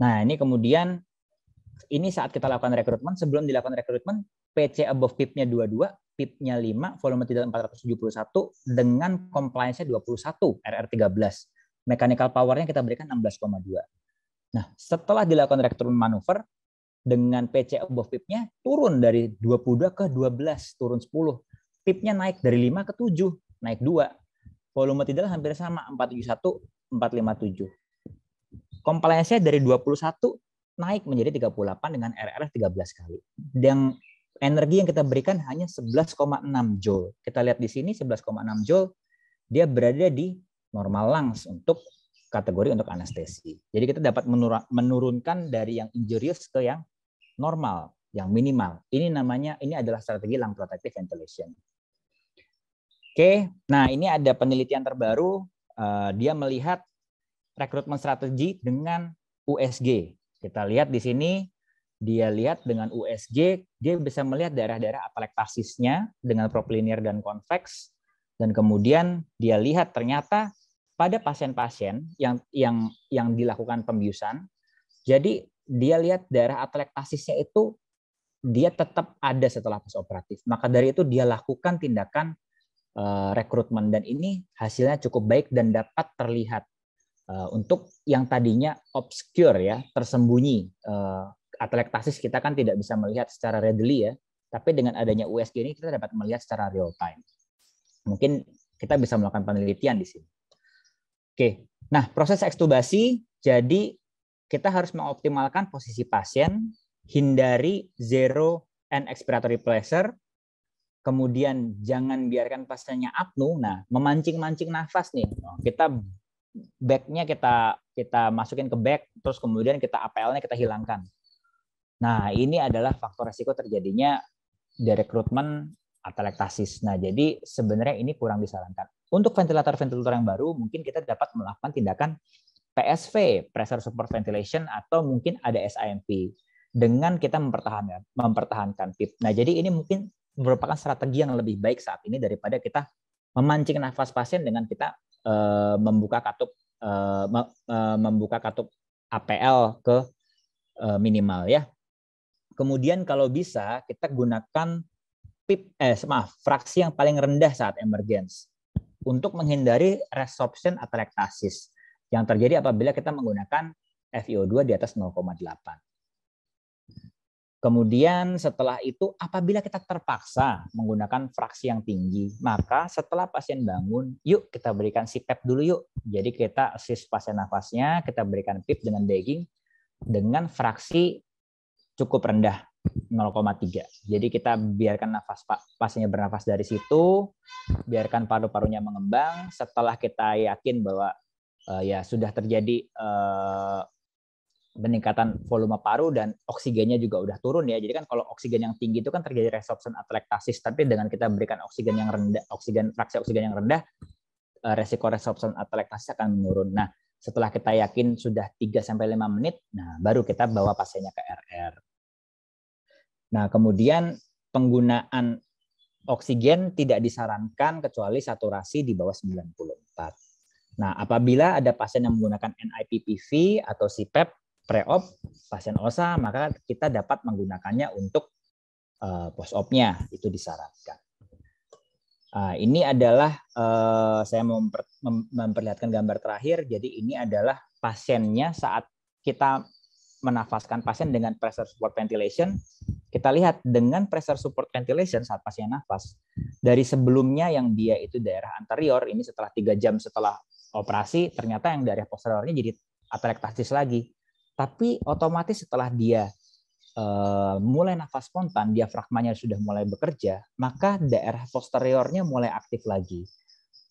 B: Nah, ini kemudian ini saat kita lakukan rekrutmen, sebelum dilakukan rekrutmen, PC above pip-nya 22, PIP-nya 5, volume tidak 471 dengan compliance-nya 21, RR13. Mechanical power-nya kita berikan 16,2. Nah, setelah dilakukan return manuver dengan PC above PIP-nya turun dari 22 ke 12, turun 10. PIP-nya naik dari 5 ke 7, naik 2. Volume tidak hampir sama 471, 457. Compliance-nya dari 21 naik menjadi 38 dengan RR 13 kali. Yang energi yang kita berikan hanya 11,6 joule. Kita lihat di sini 11,6 joule dia berada di normal lungs untuk kategori untuk anestesi. Jadi kita dapat menurunkan dari yang injurious ke yang normal, yang minimal. Ini namanya ini adalah strategi lung protective ventilation. Oke, nah ini ada penelitian terbaru eh, dia melihat rekrutmen strategi dengan USG. Kita lihat di sini dia lihat dengan USG, dia bisa melihat daerah-daerah apalektasisnya dengan proplinear dan konveks, dan kemudian dia lihat ternyata pada pasien-pasien yang yang yang dilakukan pembiusan, jadi dia lihat daerah atelektasisnya itu dia tetap ada setelah pas operatif Maka dari itu dia lakukan tindakan uh, rekrutmen dan ini hasilnya cukup baik dan dapat terlihat uh, untuk yang tadinya obscure ya tersembunyi uh, atelektasis kita kan tidak bisa melihat secara readily ya, tapi dengan adanya USG ini kita dapat melihat secara real time. Mungkin kita bisa melakukan penelitian di sini. Oke, nah proses ekstubasi jadi kita harus mengoptimalkan posisi pasien, hindari zero and expiratory pressure, kemudian jangan biarkan pasiennya apnu. Nah, memancing-mancing nafas nih. Kita backnya kita kita masukin ke back, terus kemudian kita APL-nya kita hilangkan. Nah, ini adalah faktor resiko terjadinya direkrutmen atelektasis. Nah, jadi sebenarnya ini kurang disarankan. Untuk ventilator-ventilator yang baru, mungkin kita dapat melakukan tindakan PSV, pressure support ventilation, atau mungkin ada SIMP dengan kita mempertahankan mempertahankan PIP. Nah, jadi ini mungkin merupakan strategi yang lebih baik saat ini daripada kita memancing nafas pasien dengan kita uh, membuka katup uh, uh, membuka katup APL ke minimal ya. Kemudian kalau bisa kita gunakan pip eh maaf, fraksi yang paling rendah saat emergence untuk menghindari resorption atelektasis yang terjadi apabila kita menggunakan FiO2 di atas 0,8. Kemudian setelah itu apabila kita terpaksa menggunakan fraksi yang tinggi, maka setelah pasien bangun, yuk kita berikan CPAP dulu yuk. Jadi kita assist pasien nafasnya, kita berikan PIP dengan bagging dengan fraksi cukup rendah 0,3. Jadi kita biarkan nafas pasnya bernafas dari situ, biarkan paru-parunya mengembang. Setelah kita yakin bahwa uh, ya sudah terjadi uh, peningkatan volume paru dan oksigennya juga udah turun ya. Jadi kan kalau oksigen yang tinggi itu kan terjadi resorption atelektasis. tapi dengan kita berikan oksigen yang rendah, oksigen fraksi oksigen yang rendah, eh, resiko resorption atelektasis akan menurun. Nah, setelah kita yakin sudah 3 sampai 5 menit, nah baru kita bawa pasiennya ke RR. Nah, kemudian penggunaan oksigen tidak disarankan kecuali saturasi di bawah 94. Nah, apabila ada pasien yang menggunakan NIPPV atau CPAP e pre-op pasien OSA, maka kita dapat menggunakannya untuk eh, post-op-nya, itu disarankan. Uh, ini adalah uh, saya memper, mem, memperlihatkan gambar terakhir. Jadi ini adalah pasiennya saat kita menafaskan pasien dengan pressure support ventilation. Kita lihat dengan pressure support ventilation saat pasien nafas dari sebelumnya yang dia itu daerah anterior ini setelah tiga jam setelah operasi ternyata yang daerah posteriornya jadi atelektasis lagi. Tapi otomatis setelah dia Eh, mulai nafas spontan, diafragmanya sudah mulai bekerja, maka daerah posteriornya mulai aktif lagi.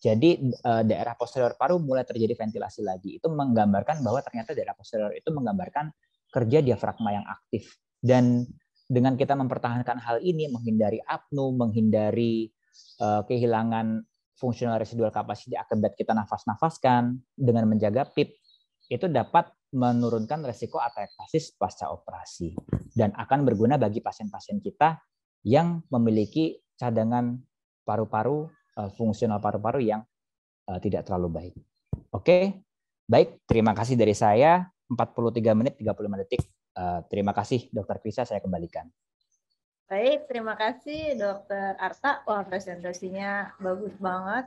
B: Jadi eh, daerah posterior paru mulai terjadi ventilasi lagi. Itu menggambarkan bahwa ternyata daerah posterior itu menggambarkan kerja diafragma yang aktif. Dan dengan kita mempertahankan hal ini, menghindari apnu, menghindari uh, kehilangan fungsional residual kapasitas akibat kita nafas-nafaskan dengan menjaga PIP, itu dapat menurunkan resiko atraktasis pasca operasi dan akan berguna bagi pasien-pasien kita yang memiliki cadangan paru-paru eh, fungsional paru-paru yang eh, tidak terlalu baik. Oke, baik. Terima kasih dari saya. 43 menit 35 detik. Eh, terima kasih Dokter Krisa, saya kembalikan.
A: Baik, terima kasih Dokter Arta. Wah presentasinya bagus banget,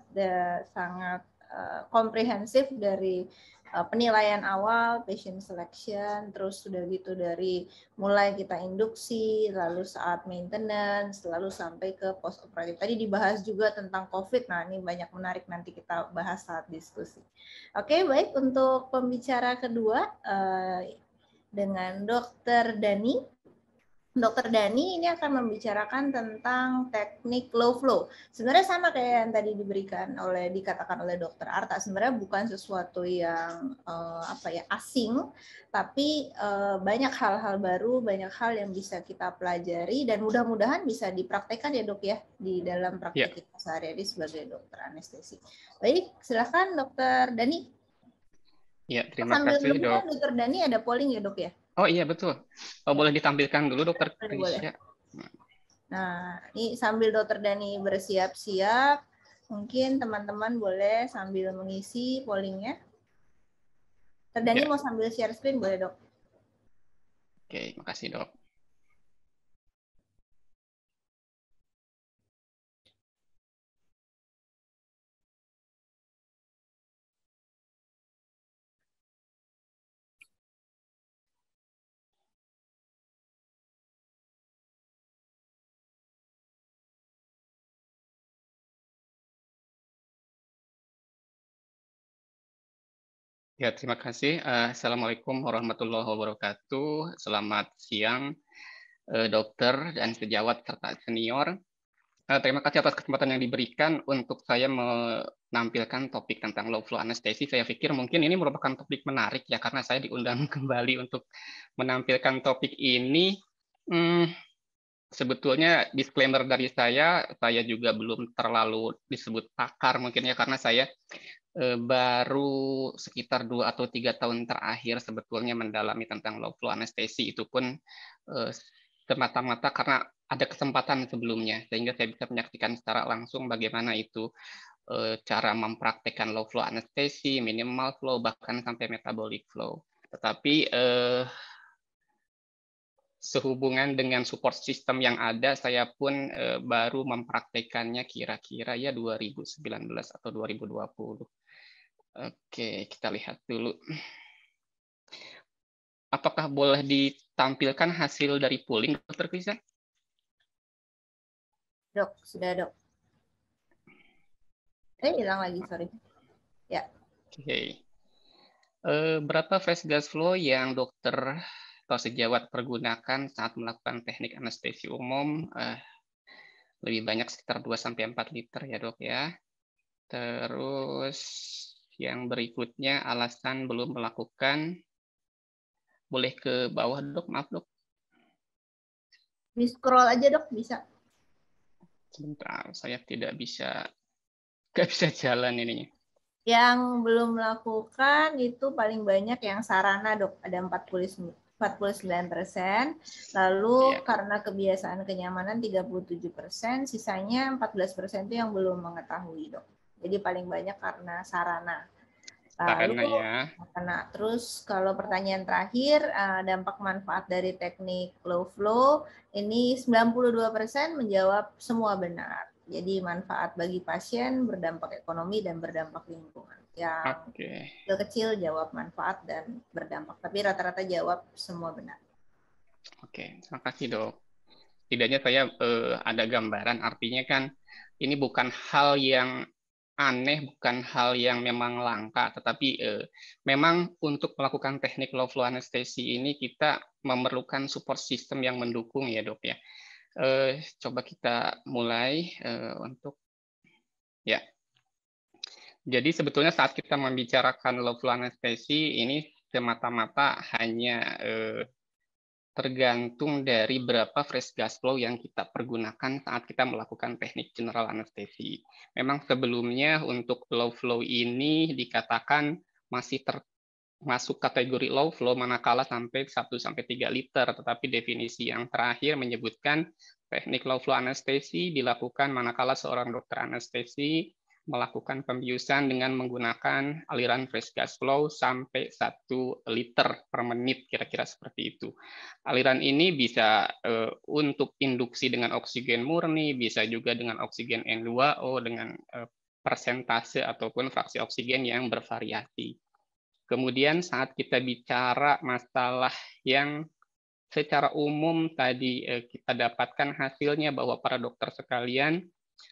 A: sangat Eh, komprehensif dari eh, penilaian awal, patient selection, terus sudah gitu dari mulai kita induksi, lalu saat maintenance, lalu sampai ke post operatif. Tadi dibahas juga tentang COVID. Nah, ini banyak menarik nanti kita bahas saat diskusi. Oke, baik untuk pembicara kedua eh, dengan dokter Dani. Dokter Dani ini akan membicarakan tentang teknik low flow. Sebenarnya sama kayak yang tadi diberikan oleh dikatakan oleh Dokter Arta. Sebenarnya bukan sesuatu yang uh, apa ya asing, tapi uh, banyak hal-hal baru, banyak hal yang bisa kita pelajari dan mudah-mudahan bisa dipraktekkan ya dok ya di dalam praktik yeah. kita sehari-hari sebagai dokter anestesi. Baik, silakan Dokter Dani.
D: Ya, terima Sambil kasih dok.
A: Dokter Dani ada polling ya dok ya.
D: Oh iya betul. Oh, boleh ditampilkan dulu dokter Krisya. Hmm.
A: Nah, ini sambil dokter Dani bersiap-siap, mungkin teman-teman boleh sambil mengisi pollingnya. Dokter Dani ya. mau sambil share screen boleh dok?
D: Oke, makasih dok. Ya, terima kasih. Eh, Assalamualaikum warahmatullahi wabarakatuh. Selamat siang, eh, dokter dan sejawat serta senior. Eh, terima kasih atas kesempatan yang diberikan untuk saya menampilkan topik tentang low flow anestesi. Saya pikir mungkin ini merupakan topik menarik ya, karena saya diundang (laughs) kembali untuk menampilkan topik ini. Hmm, sebetulnya disclaimer dari saya, saya juga belum terlalu disebut pakar mungkin ya karena saya Eh, baru sekitar dua atau tiga tahun terakhir sebetulnya mendalami tentang low flow anestesi itu pun eh, semata-mata karena ada kesempatan sebelumnya sehingga saya bisa menyaksikan secara langsung bagaimana itu eh, cara mempraktekkan low flow anestesi, minimal flow bahkan sampai metabolic flow. Tetapi eh, sehubungan dengan support system yang ada, saya pun eh, baru mempraktekannya kira-kira ya 2019 atau 2020. Oke, kita lihat dulu. Apakah boleh ditampilkan hasil dari pooling
E: Dokter Krisa?
C: Dok, sudah dok.
A: Eh, hilang lagi, sorry. Ya.
D: Oke. Eh, berapa fast gas flow yang dokter atau sejawat pergunakan saat melakukan teknik anestesi umum? Eh, lebih banyak sekitar 2-4 liter ya dok ya. Terus yang berikutnya alasan belum melakukan. Boleh ke bawah, Dok? Maaf, Dok.
A: Di scroll aja, Dok, bisa.
D: Sebentar, saya tidak bisa (laughs) nggak bisa jalan ininya.
A: Yang belum melakukan itu paling banyak yang sarana, Dok, ada 49 persen. Lalu ya. karena kebiasaan kenyamanan 37 persen, sisanya 14 persen itu yang belum mengetahui, Dok. Jadi paling banyak karena sarana. Lalu, Karena ya. terus kalau pertanyaan terakhir eh, dampak manfaat dari teknik low flow ini 92% menjawab semua benar. Jadi manfaat bagi pasien berdampak ekonomi dan berdampak lingkungan. Yang okay. kecil jawab manfaat dan berdampak, tapi rata-rata jawab semua benar.
D: Oke, okay. terima kasih dok. Tidaknya saya uh, ada gambaran, artinya kan ini bukan hal yang aneh, bukan hal yang memang langka, tetapi eh, memang untuk melakukan teknik low flow anestesi ini kita memerlukan support system yang mendukung ya dok ya. Eh, coba kita mulai eh, untuk ya. Jadi sebetulnya saat kita membicarakan low flow anestesi ini semata-mata hanya eh, tergantung dari berapa fresh gas flow yang kita pergunakan saat kita melakukan teknik general anestesi. Memang sebelumnya untuk low flow ini dikatakan masih ter masuk kategori low flow manakala sampai 1 sampai 3 liter, tetapi definisi yang terakhir menyebutkan teknik low flow anestesi dilakukan manakala seorang dokter anestesi melakukan pembiusan dengan menggunakan aliran fresh gas flow sampai 1 liter per menit, kira-kira seperti itu. Aliran ini bisa uh, untuk induksi dengan oksigen murni, bisa juga dengan oksigen N2O, dengan uh, persentase ataupun fraksi oksigen yang bervariasi. Kemudian saat kita bicara masalah yang secara umum tadi eh, kita dapatkan hasilnya bahwa para dokter sekalian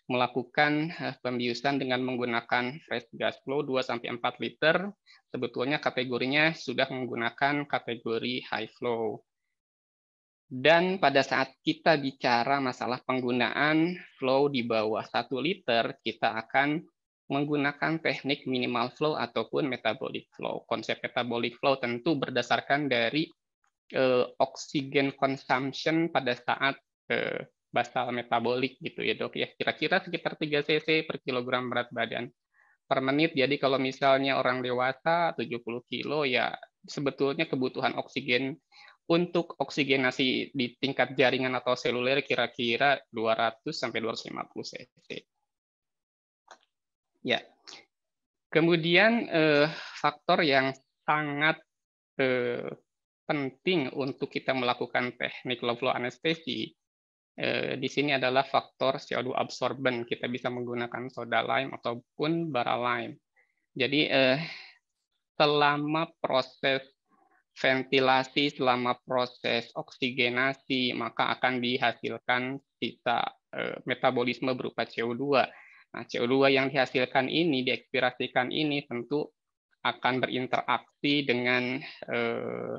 D: melakukan eh, pembiusan dengan menggunakan fresh gas flow 2-4 liter, sebetulnya kategorinya sudah menggunakan kategori high flow. Dan pada saat kita bicara masalah penggunaan flow di bawah 1 liter, kita akan menggunakan teknik minimal flow ataupun metabolic flow. Konsep metabolic flow tentu berdasarkan dari uh, oksigen consumption pada saat uh, basal metabolik gitu ya dok ya kira-kira sekitar 3 cc per kilogram berat badan per menit jadi kalau misalnya orang dewasa 70 kilo ya sebetulnya kebutuhan oksigen untuk oksigenasi di tingkat jaringan atau seluler kira-kira 200 sampai 250 cc. Ya. Kemudian eh, faktor yang sangat eh, penting untuk kita melakukan teknik low flow anestesi Eh, di sini adalah faktor CO2 absorben. Kita bisa menggunakan soda lime ataupun bara lime. Jadi eh, selama proses ventilasi, selama proses oksigenasi, maka akan dihasilkan sisa eh, metabolisme berupa CO2. Nah, CO2 yang dihasilkan ini, diekspirasikan ini tentu akan berinteraksi dengan eh,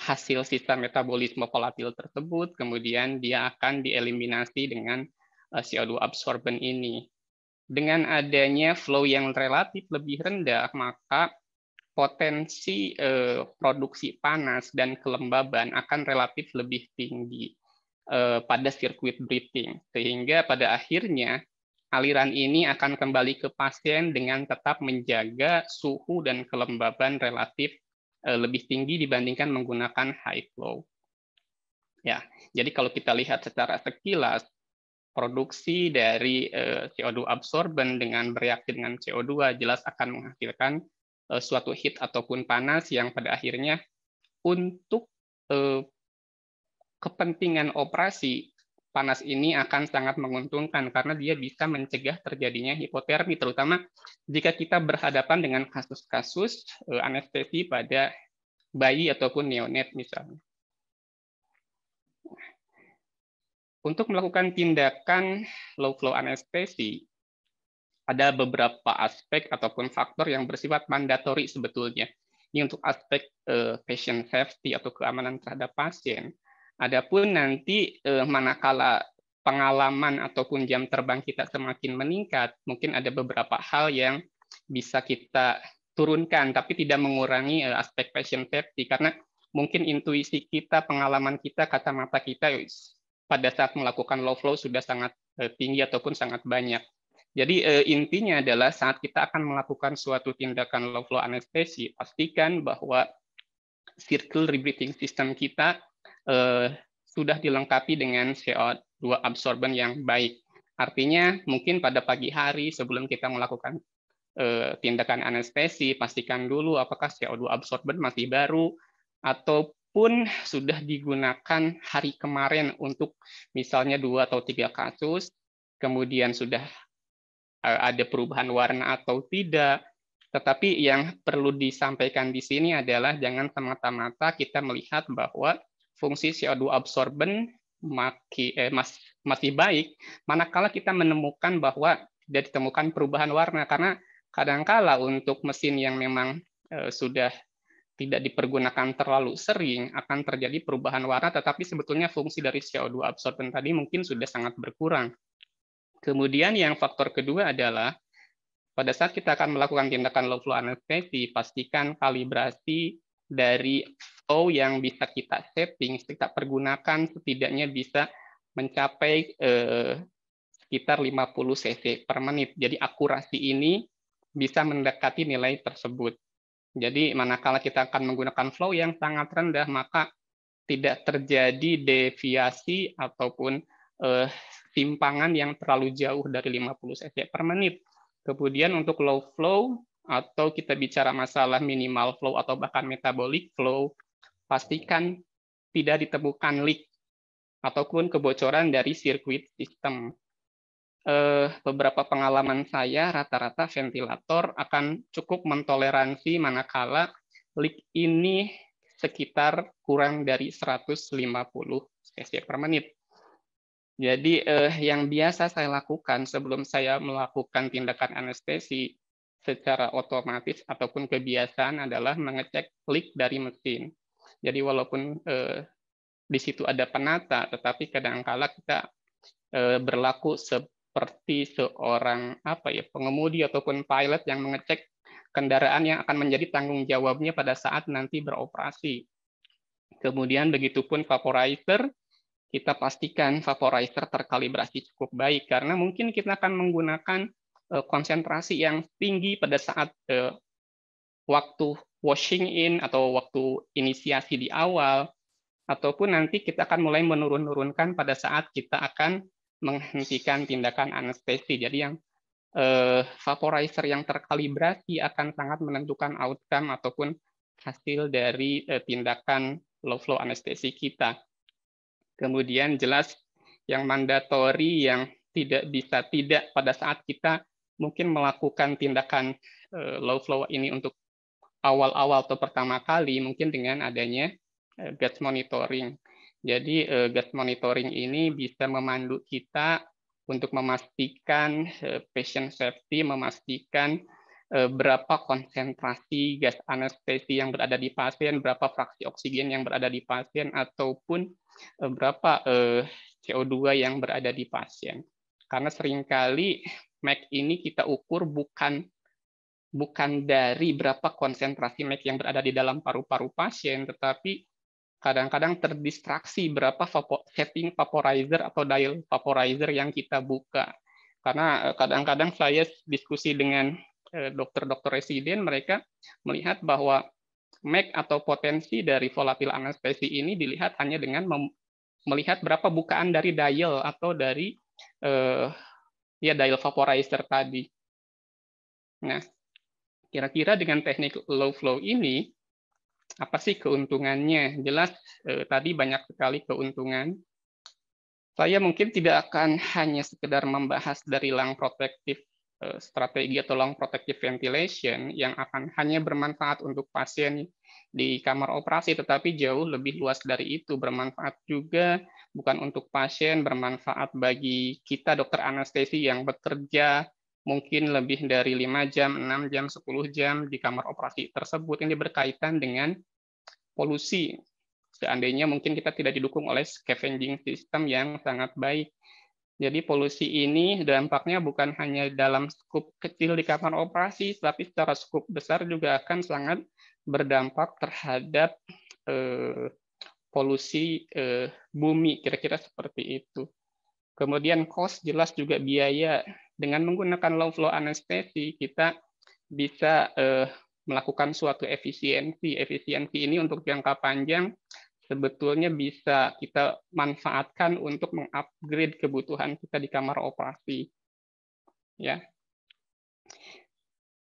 D: hasil sisa metabolisme volatil tersebut, kemudian dia akan dieliminasi dengan eh, CO2 absorben ini. Dengan adanya flow yang relatif lebih rendah, maka potensi eh, produksi panas dan kelembaban akan relatif lebih tinggi eh, pada sirkuit breathing. Sehingga pada akhirnya aliran ini akan kembali ke pasien dengan tetap menjaga suhu dan kelembaban relatif Eh, lebih tinggi dibandingkan menggunakan high flow. Ya, jadi kalau kita lihat secara sekilas produksi dari eh, CO2 absorben dengan bereaksi dengan CO2 jelas akan menghasilkan eh, suatu heat ataupun panas yang pada akhirnya untuk kepentingan operasi panas ini akan sangat menguntungkan karena dia bisa mencegah terjadinya hipotermi, terutama jika kita berhadapan dengan kasus-kasus eh, anestesi pada bayi ataupun neonat misalnya. Untuk melakukan tindakan low flow anestesi, ada beberapa aspek ataupun faktor yang bersifat mandatori sebetulnya. Ini untuk aspek eh, patient safety atau keamanan terhadap pasien Adapun nanti eh, manakala pengalaman ataupun jam terbang kita semakin meningkat, mungkin ada beberapa hal yang bisa kita turunkan, tapi tidak mengurangi eh, aspek passion safety karena mungkin intuisi kita, pengalaman kita, kacamata kita pada saat melakukan low flow sudah sangat eh, tinggi ataupun sangat banyak. Jadi eh, intinya adalah saat kita akan melakukan suatu tindakan low flow anestesi, pastikan bahwa circle rebreathing system kita Eh, sudah dilengkapi dengan CO2 absorben yang baik. Artinya mungkin pada pagi hari sebelum kita melakukan eh, tindakan anestesi, pastikan dulu apakah CO2 absorben masih baru ataupun sudah digunakan hari kemarin untuk misalnya dua atau tiga kasus, kemudian sudah eh, ada perubahan warna atau tidak, tetapi yang perlu disampaikan di sini adalah jangan semata-mata kita melihat bahwa fungsi CO2 absorben eh, masih baik, manakala kita menemukan bahwa tidak ditemukan perubahan warna karena kadangkala untuk mesin yang memang eh, sudah tidak dipergunakan terlalu sering akan terjadi perubahan warna, tetapi sebetulnya fungsi dari CO2 absorben tadi mungkin sudah sangat berkurang. Kemudian yang faktor kedua adalah pada saat kita akan melakukan tindakan low flow anestesi, pastikan kalibrasi dari flow yang bisa kita setting, kita pergunakan setidaknya bisa mencapai eh, sekitar 50 cc per menit. Jadi akurasi ini bisa mendekati nilai tersebut. Jadi manakala kita akan menggunakan flow yang sangat rendah, maka tidak terjadi deviasi ataupun eh, simpangan yang terlalu jauh dari 50 cc per menit. Kemudian untuk low flow atau kita bicara masalah minimal flow atau bahkan metabolic flow, pastikan tidak ditemukan leak ataupun kebocoran dari sirkuit sistem. Eh, beberapa pengalaman saya rata-rata ventilator akan cukup mentoleransi manakala leak ini sekitar kurang dari 150 cc per menit. Jadi eh, yang biasa saya lakukan sebelum saya melakukan tindakan anestesi, secara otomatis ataupun kebiasaan adalah mengecek klik dari mesin. Jadi walaupun eh, di situ ada penata, tetapi kadangkala kita eh, berlaku seperti seorang apa ya pengemudi ataupun pilot yang mengecek kendaraan yang akan menjadi tanggung jawabnya pada saat nanti beroperasi. Kemudian begitupun vaporizer, kita pastikan vaporizer terkalibrasi cukup baik karena mungkin kita akan menggunakan Eh, konsentrasi yang tinggi pada saat eh, waktu washing in atau waktu inisiasi di awal ataupun nanti kita akan mulai menurun-nurunkan pada saat kita akan menghentikan tindakan anestesi. Jadi yang eh, vaporizer yang terkalibrasi akan sangat menentukan outcome ataupun hasil dari eh, tindakan low flow anestesi kita. Kemudian jelas yang mandatory yang tidak bisa tidak pada saat kita mungkin melakukan tindakan eh, low flow ini untuk awal-awal atau pertama kali mungkin dengan adanya eh, gas monitoring. Jadi eh, gas monitoring ini bisa memandu kita untuk memastikan uh, patient safety, memastikan berapa konsentrasi gas anestesi yang berada di pasien, berapa fraksi oksigen yang berada di pasien, ataupun berapa CO2 yang berada di pasien. Karena seringkali MAC ini kita ukur bukan bukan dari berapa konsentrasi MAC yang berada di dalam paru-paru pasien, tetapi kadang-kadang terdistraksi berapa setting vaporizer atau dial vaporizer yang kita buka. Karena eh, kadang-kadang saya diskusi dengan eh, dokter-dokter residen, mereka melihat bahwa MAC atau potensi dari volatil anestesi ini dilihat hanya dengan melihat berapa bukaan dari dial atau dari eh, ya dial vaporizer tadi. Nah, kira-kira dengan teknik low flow ini apa sih keuntungannya? Jelas eh, tadi banyak sekali keuntungan. Saya mungkin tidak akan hanya sekedar membahas dari lang protektif Eh, strategi atau long protective ventilation yang akan hanya bermanfaat untuk pasien di kamar operasi, tetapi jauh lebih luas dari itu bermanfaat juga bukan untuk pasien, bermanfaat bagi kita dokter anestesi yang bekerja mungkin lebih dari 5 jam, 6 jam, 10 jam di kamar operasi tersebut. Ini berkaitan dengan polusi. Seandainya mungkin kita tidak didukung oleh scavenging system yang sangat baik jadi polusi ini dampaknya bukan hanya dalam skup kecil di kamar operasi, tapi secara skup besar juga akan sangat berdampak terhadap eh, polusi eh, bumi, kira-kira seperti itu. Kemudian cost jelas juga biaya. Dengan menggunakan low flow anestesi, kita bisa eh, melakukan suatu efisiensi. Efisiensi ini untuk jangka panjang sebetulnya bisa kita manfaatkan untuk mengupgrade kebutuhan kita di kamar operasi. Ya.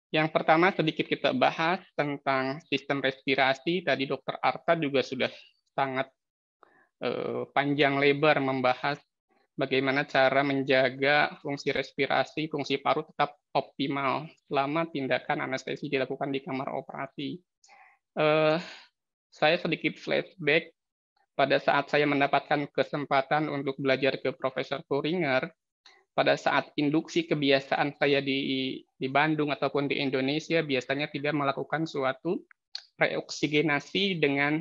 D: Yang pertama sedikit kita bahas tentang sistem respirasi. Tadi Dokter Arta juga sudah sangat eh, panjang lebar membahas bagaimana cara menjaga fungsi respirasi, fungsi paru tetap optimal selama tindakan anestesi dilakukan di kamar operasi. Eh, saya sedikit flashback pada saat saya mendapatkan kesempatan untuk belajar ke Profesor Turinger, pada saat induksi kebiasaan saya di, di Bandung ataupun di Indonesia biasanya tidak melakukan suatu reoksigenasi dengan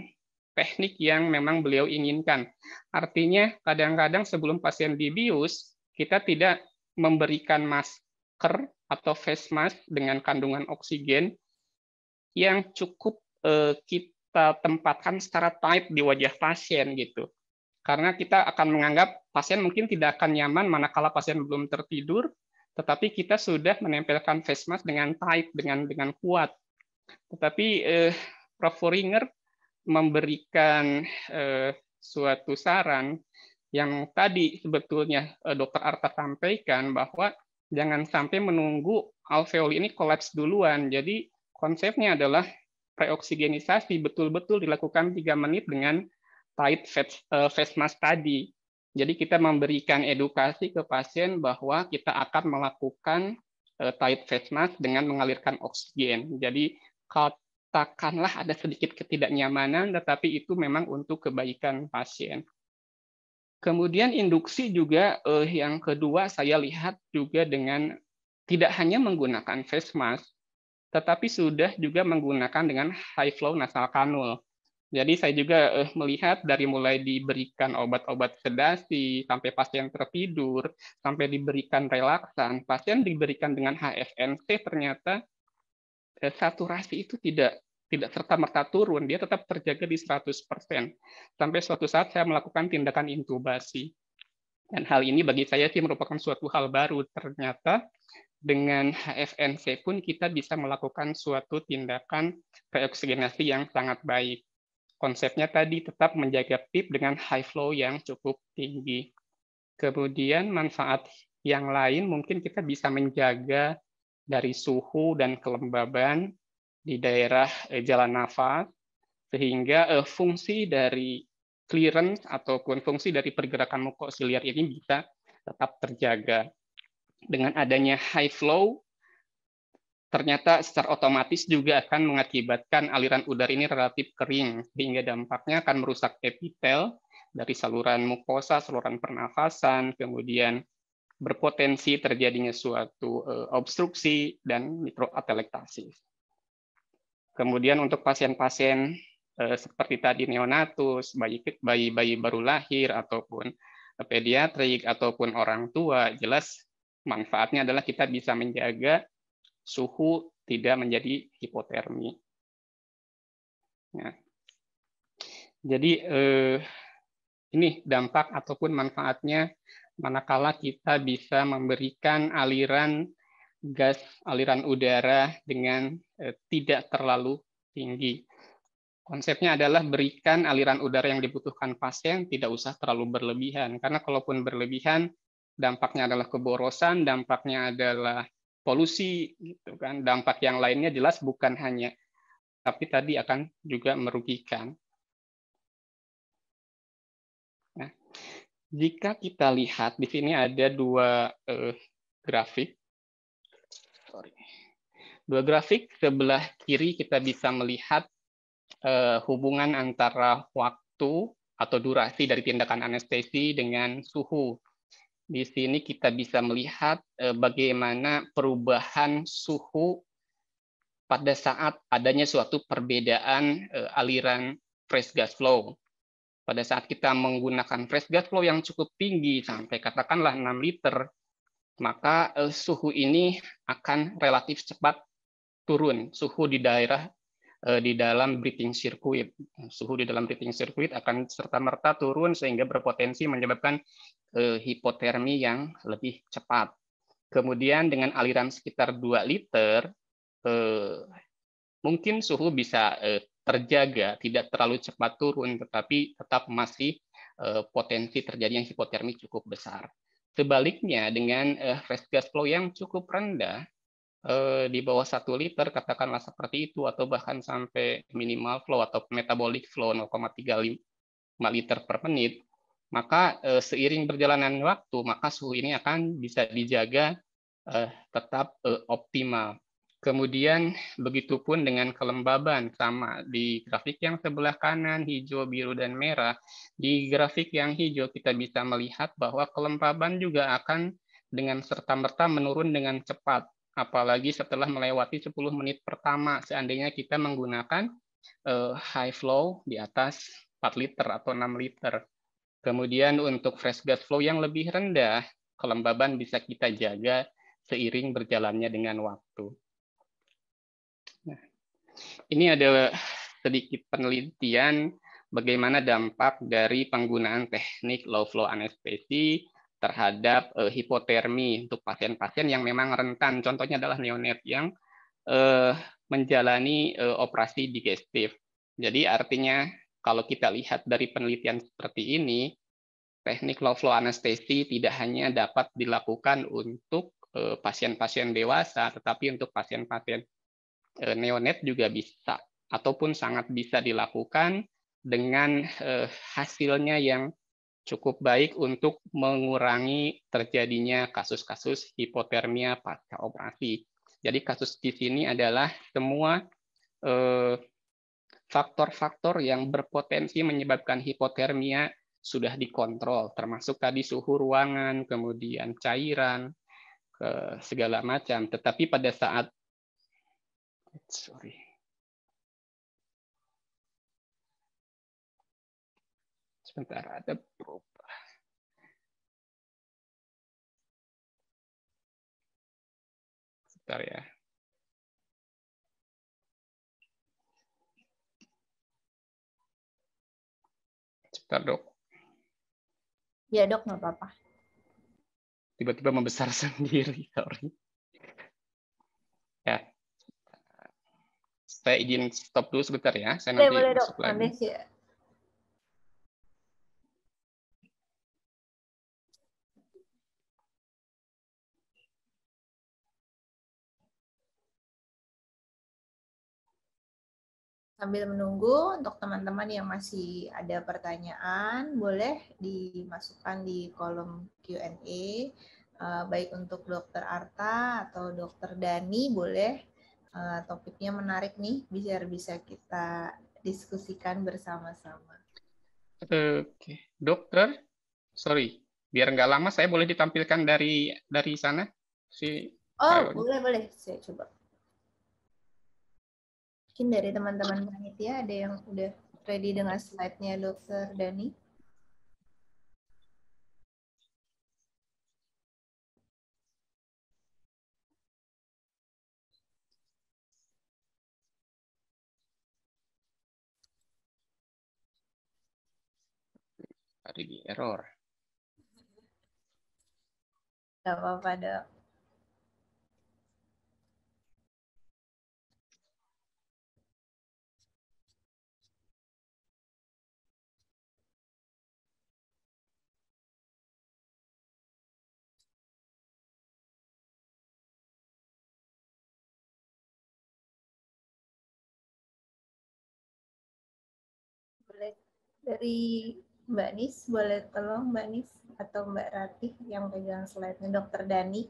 D: teknik yang memang beliau inginkan. Artinya kadang-kadang sebelum pasien dibius, kita tidak memberikan masker atau face mask dengan kandungan oksigen yang cukup eh, kita tempatkan secara type di wajah pasien gitu. Karena kita akan menganggap pasien mungkin tidak akan nyaman manakala pasien belum tertidur, tetapi kita sudah menempelkan face mask dengan type dengan dengan kuat. Tetapi eh, Prof. Foringer memberikan eh, suatu saran yang tadi sebetulnya eh, Dr. Arta sampaikan bahwa jangan sampai menunggu alveoli ini kolaps duluan. Jadi konsepnya adalah preoksigenisasi betul-betul dilakukan tiga menit dengan tight face, uh, face mask tadi. Jadi kita memberikan edukasi ke pasien bahwa kita akan melakukan uh, tight face mask dengan mengalirkan oksigen. Jadi katakanlah ada sedikit ketidaknyamanan, tetapi itu memang untuk kebaikan pasien. Kemudian induksi juga uh, yang kedua saya lihat juga dengan tidak hanya menggunakan face mask, tetapi sudah juga menggunakan dengan high flow nasal kanul. Jadi saya juga eh, melihat dari mulai diberikan obat-obat sedasi sampai pasien tertidur, sampai diberikan relaksan, pasien diberikan dengan HFNC ternyata eh, saturasi itu tidak tidak serta-merta turun, dia tetap terjaga di 100%. Sampai suatu saat saya melakukan tindakan intubasi. Dan hal ini bagi saya sih merupakan suatu hal baru. Ternyata dengan HFNC pun kita bisa melakukan suatu tindakan reoksigenasi yang sangat baik. Konsepnya tadi tetap menjaga PIP dengan high flow yang cukup tinggi. Kemudian manfaat yang lain mungkin kita bisa menjaga dari suhu dan kelembaban di daerah eh, jalan nafas sehingga eh, fungsi dari clearance ataupun fungsi dari pergerakan mukosiliar ini bisa tetap terjaga dengan adanya high flow ternyata secara otomatis juga akan mengakibatkan aliran udara ini relatif kering sehingga dampaknya akan merusak epitel dari saluran mukosa, saluran pernafasan, kemudian berpotensi terjadinya suatu eh, obstruksi dan mikroatelektasi. Kemudian untuk pasien-pasien eh, seperti tadi neonatus, bayi-bayi baru lahir ataupun eh, pediatrik ataupun orang tua, jelas manfaatnya adalah kita bisa menjaga suhu tidak menjadi hipotermi. Nah, jadi eh, ini dampak ataupun manfaatnya manakala kita bisa memberikan aliran gas aliran udara dengan eh, tidak terlalu tinggi. Konsepnya adalah berikan aliran udara yang dibutuhkan pasien, tidak usah terlalu berlebihan. Karena kalaupun berlebihan, dampaknya adalah keborosan, dampaknya adalah polusi gitu kan. Dampak yang lainnya jelas bukan hanya tapi tadi akan
E: juga merugikan. Nah,
D: jika kita lihat di sini ada dua eh, grafik. Sorry. Dua grafik sebelah kiri kita bisa melihat eh, hubungan antara waktu atau durasi dari tindakan anestesi dengan suhu di sini kita bisa melihat eh, bagaimana perubahan suhu pada saat adanya suatu perbedaan eh, aliran fresh gas flow. Pada saat kita menggunakan fresh gas flow yang cukup tinggi, sampai katakanlah 6 liter, maka eh, suhu ini akan relatif cepat turun. Suhu di daerah Eh, di dalam breathing circuit. Suhu di dalam breathing circuit akan serta-merta turun sehingga berpotensi menyebabkan eh, hipotermi yang lebih cepat. Kemudian dengan aliran sekitar 2 liter, eh, mungkin suhu bisa terjaga, tidak terlalu cepat turun, tetapi tetap masih potensi terjadinya hipotermi cukup besar. Sebaliknya, dengan gas flow yang cukup rendah, Eh, di bawah satu liter, katakanlah seperti itu, atau bahkan sampai minimal flow atau metabolic flow 0,35 liter per menit, maka eh, seiring berjalanan waktu, maka suhu ini akan bisa dijaga eh, tetap optimal. Kemudian begitu pun dengan kelembaban sama di grafik yang sebelah kanan hijau, biru dan merah. Di grafik yang hijau kita bisa melihat bahwa kelembaban juga akan dengan serta merta menurun dengan cepat apalagi setelah melewati 10 menit pertama seandainya kita menggunakan uh, high flow di atas 4 liter atau 6 liter. Kemudian untuk fresh gas flow yang lebih rendah, kelembaban bisa kita jaga seiring berjalannya dengan waktu. Nah, ini adalah sedikit penelitian bagaimana dampak dari penggunaan teknik low flow anestesi terhadap uh, hipotermi untuk pasien-pasien yang memang rentan. Contohnya adalah neonat yang uh, menjalani uh, operasi digestif. Jadi artinya kalau kita lihat dari penelitian seperti ini, teknik low flow anestesi tidak hanya dapat dilakukan untuk pasien-pasien dewasa, tetapi untuk pasien-pasien neonat juga bisa ataupun sangat bisa dilakukan dengan hasilnya yang cukup baik untuk mengurangi terjadinya kasus-kasus hipotermia pasca operasi. Jadi kasus di sini adalah semua eh, faktor-faktor eh, yang berpotensi menyebabkan hipotermia sudah dikontrol, termasuk tadi suhu ruangan, kemudian cairan, ke segala macam. Tetapi pada saat
C: sorry, Sebentar, ada berubah. Sebentar ya. Sebentar, dok.
A: Ya, dok, nggak apa-apa.
E: Tiba-tiba membesar (laughs) sendiri, sorry. Ya. Saya izin stop dulu sebentar ya. Saya iya, nanti boleh, masuk dok. lagi. Nanti, ya.
C: Sambil
A: menunggu untuk teman-teman yang masih ada pertanyaan, boleh dimasukkan di kolom Q&A, uh, eh, baik untuk dokter Arta atau dokter Dani, boleh uh, topiknya menarik nih, bisa bisa kita diskusikan bersama-sama.
D: Oke, dokter, sorry, biar nggak lama saya boleh ditampilkan dari dari sana si. Oh, boleh
A: boleh, saya coba. Mungkin dari teman-teman panitia ada yang udah ready dengan slide-nya Dokter Dani?
C: Ada di error. Gak apa-apa, dok.
A: dari Mbak Nis, boleh tolong Mbak Nis atau Mbak Ratih yang pegang slide-nya, Dokter Dani.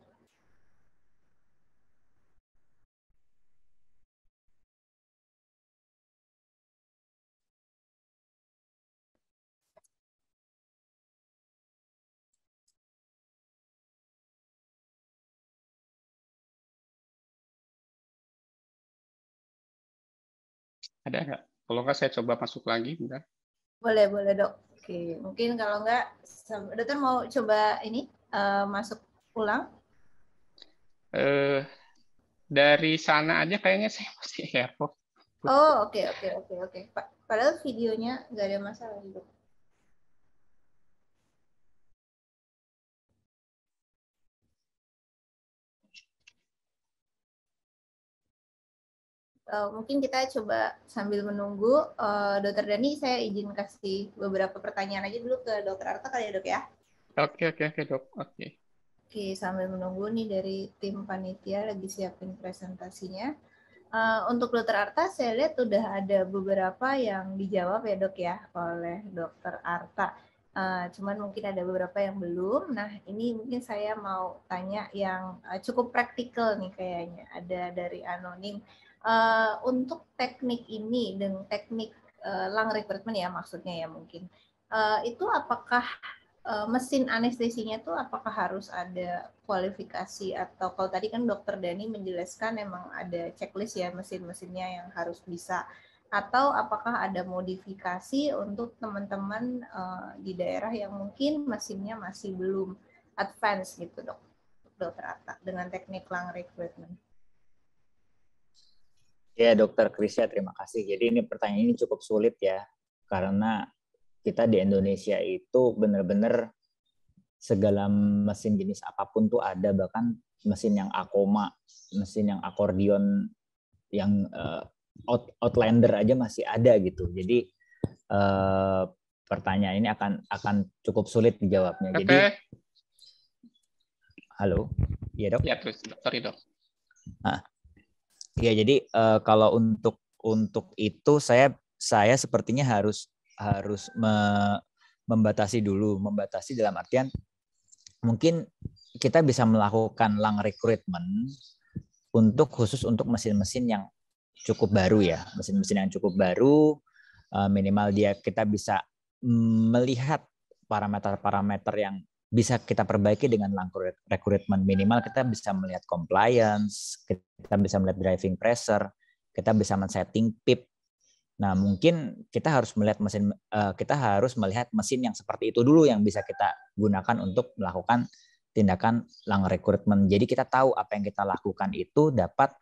C: Ada nggak?
D: Kalau nggak saya coba masuk lagi, bentar.
A: Boleh, boleh dok. Oke, mungkin kalau enggak, dokter mau coba ini uh, masuk pulang?
D: Eh, uh, dari sana aja kayaknya saya masih heboh.
A: Oh, oke, okay, oke, oke, okay, oke. Padahal videonya enggak ada masalah, dok. Eh, mungkin kita coba sambil menunggu uh, Dokter Dani saya izin kasih beberapa pertanyaan aja dulu ke Dokter Arta kali ya dok ya.
C: Oke okay, oke okay, oke okay, dok oke. Okay.
A: Oke sambil menunggu nih dari tim panitia lagi siapin presentasinya. Uh, untuk Dokter Arta saya lihat udah ada beberapa yang dijawab ya dok ya oleh Dokter Arta. Uh, cuman mungkin ada beberapa yang belum. Nah, ini mungkin saya mau tanya yang cukup praktikal nih kayaknya. Ada dari anonim uh, untuk teknik ini dengan teknik uh, lung recruitment ya maksudnya ya mungkin uh, itu apakah uh, mesin anestesinya tuh apakah harus ada kualifikasi atau kalau tadi kan dokter Dani menjelaskan emang ada checklist ya mesin-mesinnya yang harus bisa atau apakah ada modifikasi untuk teman-teman uh, di daerah yang mungkin mesinnya masih belum advance gitu dok dokter Ata dengan teknik lang recruitment.
B: Ya, Dokter Krisya, terima kasih. Jadi ini pertanyaan ini cukup sulit ya, karena kita di Indonesia itu benar-benar segala mesin jenis apapun tuh ada, bahkan mesin yang akoma, mesin yang akordion, yang uh, out, outlander aja masih ada gitu. Jadi uh, pertanyaan ini akan akan cukup sulit dijawabnya. Jadi, halo, ya dok?
D: Ya terus, sorry dok.
B: Ah, Ya jadi uh, kalau untuk untuk itu saya saya sepertinya harus harus me, membatasi dulu, membatasi dalam artian mungkin kita bisa melakukan lang recruitment untuk khusus untuk mesin-mesin yang cukup baru ya, mesin-mesin yang cukup baru eh, minimal dia kita bisa mm, melihat parameter-parameter yang bisa kita perbaiki dengan langkah rekrutmen minimal kita bisa melihat compliance, kita bisa melihat driving pressure, kita bisa men-setting pip. Nah, mungkin kita harus melihat mesin eh, kita harus melihat mesin yang seperti itu dulu yang bisa kita gunakan untuk melakukan tindakan lang rekrutmen. Jadi kita tahu apa yang kita lakukan itu dapat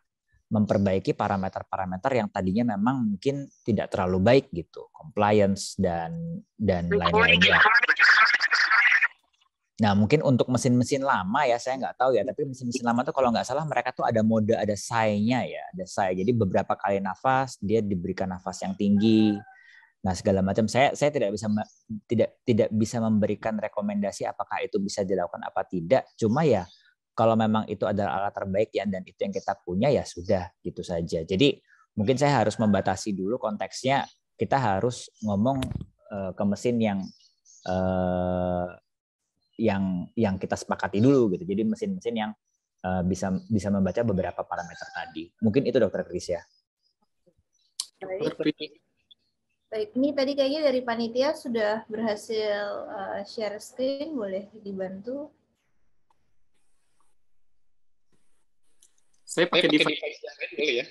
B: memperbaiki parameter-parameter yang tadinya memang mungkin tidak terlalu baik gitu, compliance dan dan lain-lainnya. Nah, mungkin untuk mesin-mesin lama ya, saya nggak tahu ya, iya. tapi mesin-mesin lama tuh kalau nggak salah mereka tuh ada mode, ada sayanya ya, ada say Jadi beberapa kali nafas dia diberikan nafas yang tinggi. Nah, segala macam. Saya saya tidak bisa tidak tidak bisa memberikan rekomendasi apakah itu bisa dilakukan apa tidak. Cuma ya kalau memang itu adalah alat terbaik ya dan itu yang kita punya ya sudah gitu saja. Jadi mungkin saya harus membatasi dulu konteksnya. Kita harus ngomong uh, ke mesin yang uh, yang yang kita sepakati dulu gitu. Jadi mesin-mesin yang uh, bisa bisa membaca beberapa parameter tadi. Mungkin itu Dokter Kris ya.
A: Baik. ini tadi kayaknya dari panitia sudah berhasil uh, share screen, boleh dibantu?
E: Saya pakai, device dulu ya.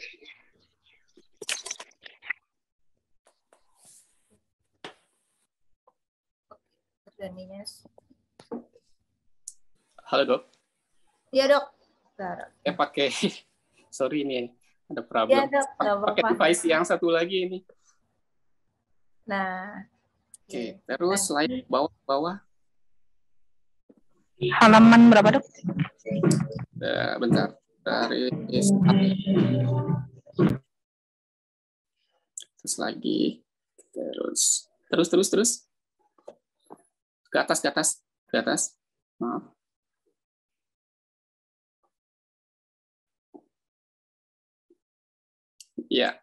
A: Oke, Halo dok. Iya dok. saya
D: Eh pakai, (laughs) sorry ini ada problem. Iya dok, pakai device yang satu lagi ini.
A: Nah.
E: Oke, terus nah. lain bawa bawah-bawah.
A: Halaman berapa dok?
E: bentar. Dari
C: terus lagi terus terus terus terus ke atas ke atas ke atas maaf Ya,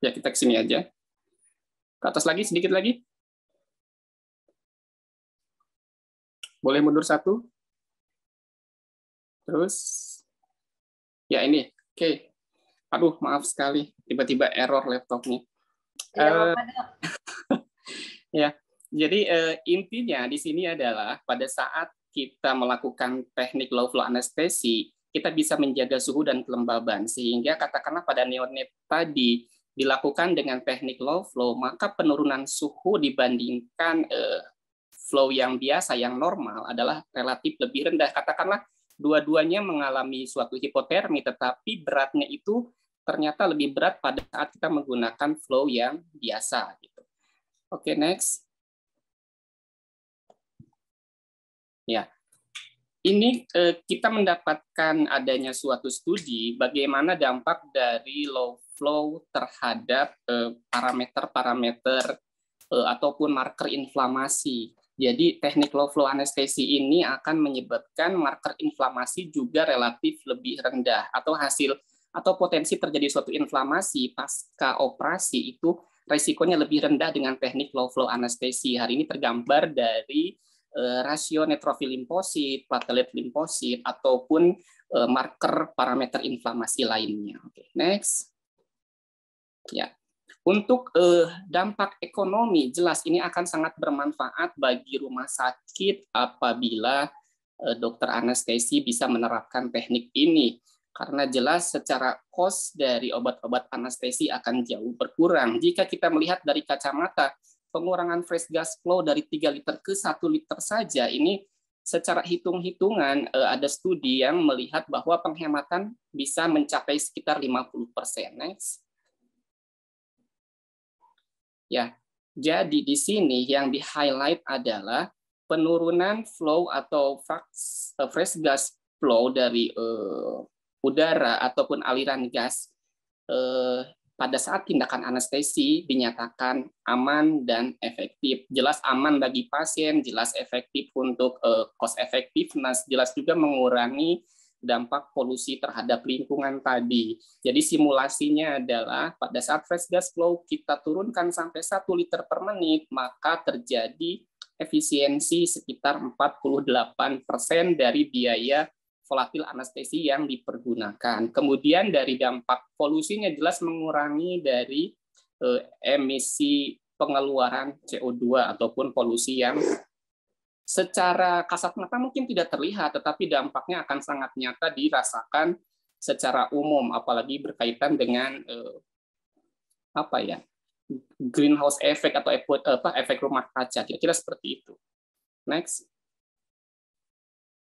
C: ya kita ke sini aja. Ke atas lagi, sedikit lagi.
E: Boleh mundur satu. Terus, ya
D: ini. Oke. Okay. Aduh, maaf sekali. Tiba-tiba error laptopnya. Ya, eh, uh, (laughs) ya. Jadi uh, intinya di sini adalah pada saat kita melakukan teknik low flow anestesi, kita bisa menjaga suhu dan kelembaban. Sehingga katakanlah pada neonet tadi dilakukan dengan teknik low flow, maka penurunan suhu dibandingkan eh, flow yang biasa, yang normal adalah relatif lebih rendah. Katakanlah dua-duanya mengalami suatu hipotermi, tetapi beratnya itu ternyata lebih berat pada saat kita menggunakan flow yang biasa.
E: Gitu. Oke, okay, next.
D: Ya, ini eh, kita mendapatkan adanya suatu studi bagaimana dampak dari low flow terhadap eh, parameter-parameter eh, eh, ataupun marker inflamasi. Jadi teknik low flow anestesi ini akan menyebabkan marker inflamasi juga relatif lebih rendah atau hasil atau potensi terjadi suatu inflamasi pasca operasi itu resikonya lebih rendah dengan teknik low flow anestesi. Hari ini tergambar dari Eh, rasio netrofil limfosit, platelet limfosit, ataupun eh, marker parameter inflamasi lainnya. Oke, okay, next. Ya, untuk eh, dampak ekonomi, jelas ini akan sangat bermanfaat bagi rumah sakit apabila dokter anestesi bisa menerapkan teknik ini. Karena jelas secara kos dari obat-obat anestesi akan jauh berkurang. Jika kita melihat dari kacamata pengurangan fresh gas flow dari 3 liter ke 1 liter saja ini secara hitung-hitungan eh, ada studi yang melihat bahwa penghematan bisa mencapai sekitar 50%. Next. Ya, jadi di sini yang di-highlight adalah penurunan flow atau eh, fresh gas flow dari eh, udara ataupun aliran gas pada saat tindakan anestesi dinyatakan aman dan efektif. Jelas aman bagi pasien, jelas efektif untuk uh, cost effectiveness, jelas juga mengurangi dampak polusi terhadap lingkungan tadi. Jadi simulasinya adalah pada saat fresh gas flow kita turunkan sampai 1 liter per menit, maka terjadi efisiensi sekitar 48% dari biaya volatil anestesi yang dipergunakan. Kemudian dari dampak polusinya jelas mengurangi dari eh, emisi pengeluaran CO2 ataupun polusi yang secara kasat mata mungkin tidak terlihat, tetapi dampaknya akan sangat nyata dirasakan secara umum, apalagi berkaitan dengan eh, apa ya greenhouse effect atau efek rumah kaca, kira-kira seperti itu. Next.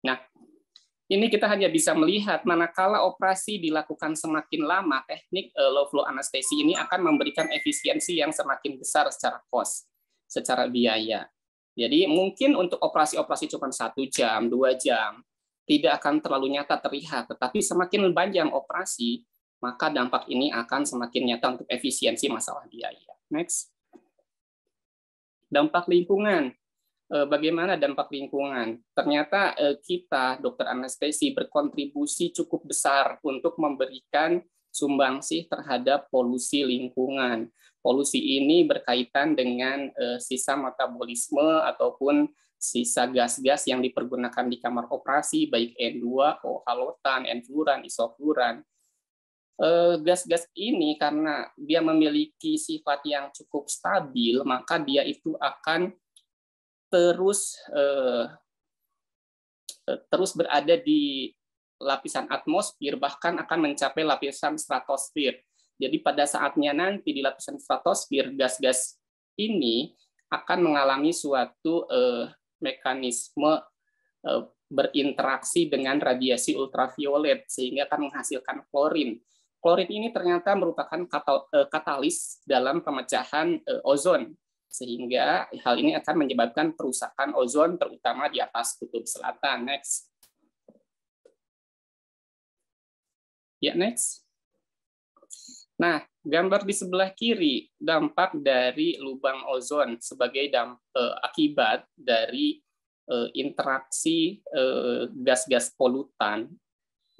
D: Nah, ini kita hanya bisa melihat manakala operasi dilakukan semakin lama, teknik eh, low flow anestesi ini akan memberikan efisiensi yang semakin besar secara cost, secara biaya. Jadi mungkin untuk operasi-operasi cuma satu jam, dua jam, tidak akan terlalu nyata terlihat. Tetapi semakin panjang operasi, maka dampak ini akan semakin nyata untuk efisiensi masalah biaya. Next. Dampak lingkungan. Eh, bagaimana dampak lingkungan. Ternyata eh, kita, dokter anestesi, berkontribusi cukup besar untuk memberikan sumbangsih terhadap polusi lingkungan. Polusi ini berkaitan dengan eh, sisa metabolisme ataupun sisa gas-gas yang dipergunakan di kamar operasi, baik N2O, halotan, enfuran, isofluran. Gas-gas ini karena dia memiliki sifat yang cukup stabil, maka dia itu akan terus eh, eh, terus berada di lapisan atmosfer bahkan akan mencapai lapisan stratosfer. Jadi pada saatnya nanti di lapisan stratosfer gas-gas ini akan mengalami suatu eh, mekanisme eh, berinteraksi dengan radiasi ultraviolet sehingga akan menghasilkan klorin. Klorin ini ternyata merupakan eh, katalis dalam pemecahan eh, ozon sehingga hal ini akan menyebabkan perusakan ozon terutama di
E: atas kutub selatan. Next.
D: Ya, next. Nah, gambar di sebelah kiri dampak dari lubang ozon sebagai dampak eh, akibat dari eh, interaksi eh, gas-gas eh, polutan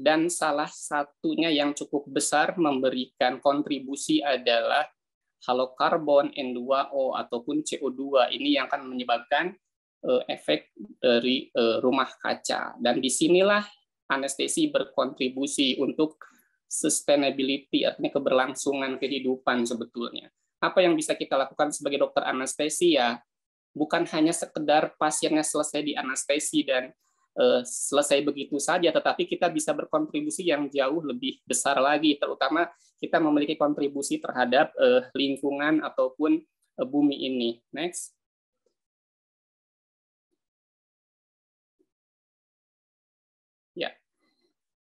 D: dan salah satunya yang cukup besar memberikan kontribusi adalah kalau karbon N2O ataupun CO2 ini yang akan menyebabkan eh, efek dari eh, rumah kaca dan disinilah anestesi berkontribusi untuk sustainability artinya keberlangsungan kehidupan sebetulnya apa yang bisa kita lakukan sebagai dokter anestesi ya bukan hanya sekedar pasiennya selesai di anestesi dan uh, selesai begitu saja, tetapi kita bisa berkontribusi yang jauh lebih besar lagi, terutama kita memiliki kontribusi terhadap uh, lingkungan ataupun
E: uh, bumi ini. Next. Ya.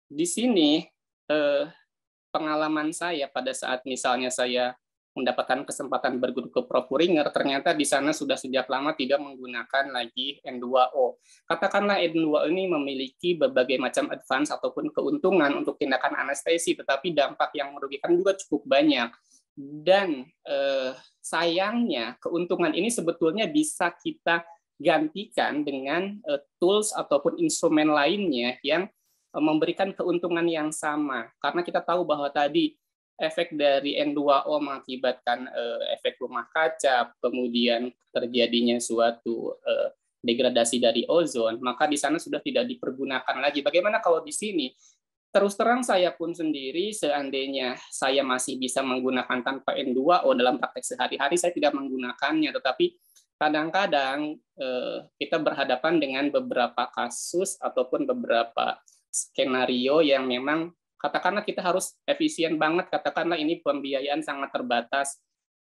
E: Di sini uh,
D: pengalaman saya pada saat misalnya saya mendapatkan kesempatan berguru ke Propuringer, ternyata di sana sudah sejak lama tidak menggunakan lagi N2O. Katakanlah N2O ini memiliki berbagai macam advance ataupun keuntungan untuk tindakan anestesi, tetapi dampak yang merugikan juga cukup banyak. Dan eh, sayangnya keuntungan ini sebetulnya bisa kita gantikan dengan eh, tools ataupun instrumen lainnya yang eh, memberikan keuntungan yang sama karena kita tahu bahwa tadi efek dari N2O mengakibatkan uh, efek rumah kaca, kemudian terjadinya suatu uh, degradasi dari ozon, maka di sana sudah tidak dipergunakan lagi. Bagaimana kalau di sini? Terus terang saya pun sendiri seandainya saya masih bisa menggunakan tanpa N2O dalam praktek sehari-hari saya tidak menggunakannya tetapi kadang-kadang eh, kita berhadapan dengan beberapa kasus ataupun beberapa skenario yang memang katakanlah kita harus efisien banget, katakanlah ini pembiayaan sangat terbatas.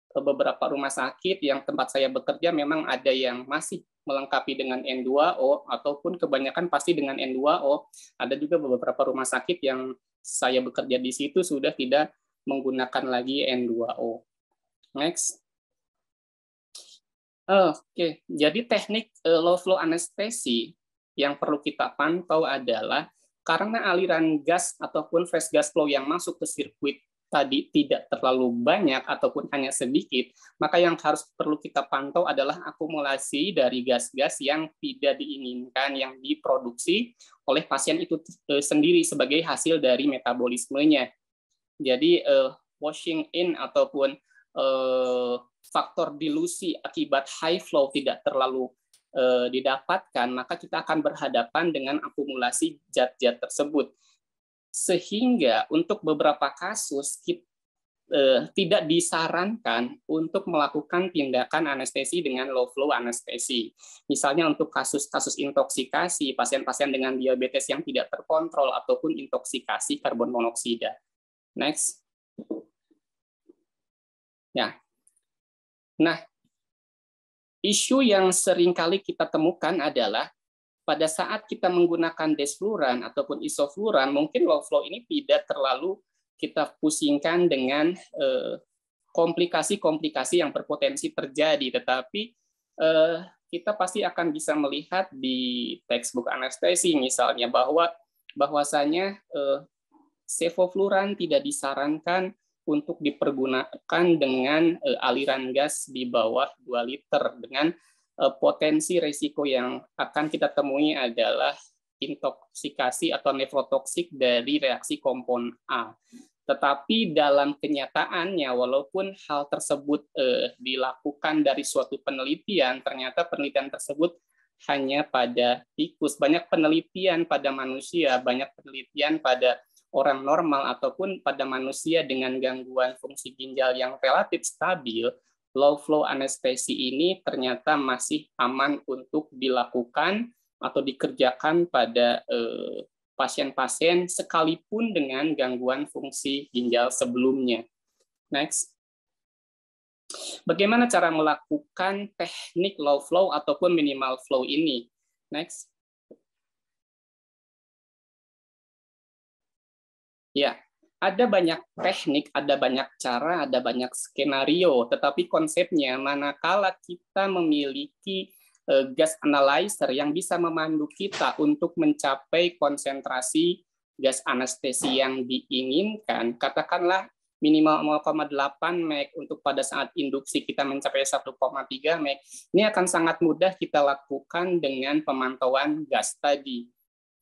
D: Ke beberapa rumah sakit yang tempat saya bekerja memang ada yang masih melengkapi dengan N2O ataupun kebanyakan pasti dengan N2O. Ada juga beberapa rumah sakit yang saya bekerja di situ sudah tidak menggunakan lagi N2O. Next. Oh, Oke, okay. jadi teknik eh, low flow anestesi yang perlu kita pantau adalah karena aliran gas ataupun fresh gas flow yang masuk ke sirkuit tadi tidak terlalu banyak ataupun hanya sedikit, maka yang harus perlu kita pantau adalah akumulasi dari gas-gas yang tidak diinginkan yang diproduksi oleh pasien itu e, sendiri sebagai hasil dari metabolismenya. Jadi uh, washing in ataupun uh, faktor dilusi akibat high flow tidak terlalu Eh, didapatkan, maka kita akan berhadapan dengan akumulasi zat-zat tersebut. Sehingga untuk beberapa kasus kita eh, tidak disarankan untuk melakukan tindakan anestesi dengan low flow anestesi. Misalnya untuk kasus-kasus intoksikasi, pasien-pasien dengan diabetes yang tidak terkontrol ataupun intoksikasi karbon monoksida.
E: Next. Ya.
D: Nah, Isu yang seringkali kita temukan adalah pada saat kita menggunakan desfluran ataupun isofluran, mungkin workflow ini tidak terlalu kita pusingkan dengan eh, komplikasi-komplikasi yang berpotensi terjadi. Tetapi eh, kita pasti akan bisa melihat di textbook anestesi misalnya bahwa bahwasanya eh, sevofluran tidak disarankan untuk dipergunakan dengan uh, aliran gas di bawah 2 liter dengan uh, potensi risiko yang akan kita temui adalah intoksikasi atau nefrotoksik dari reaksi kompon A. Tetapi dalam kenyataannya, walaupun hal tersebut eh, dilakukan dari suatu penelitian, ternyata penelitian tersebut hanya pada tikus. Banyak penelitian pada manusia, banyak penelitian pada orang normal ataupun pada manusia dengan gangguan fungsi ginjal yang relatif stabil, low flow anestesi ini ternyata masih aman untuk dilakukan atau dikerjakan pada pasien eh, pasien-pasien sekalipun dengan gangguan fungsi ginjal sebelumnya. Next. Bagaimana
E: cara melakukan teknik low flow ataupun minimal flow ini? Next. Ya,
D: ada banyak teknik, ada banyak cara, ada banyak skenario, tetapi konsepnya manakala kita memiliki eh, gas analyzer yang bisa memandu kita untuk mencapai konsentrasi gas anestesi yang diinginkan, katakanlah minimal 0,8 meg untuk pada saat induksi kita mencapai 1,3 meg. Ini akan sangat mudah kita lakukan dengan pemantauan gas tadi.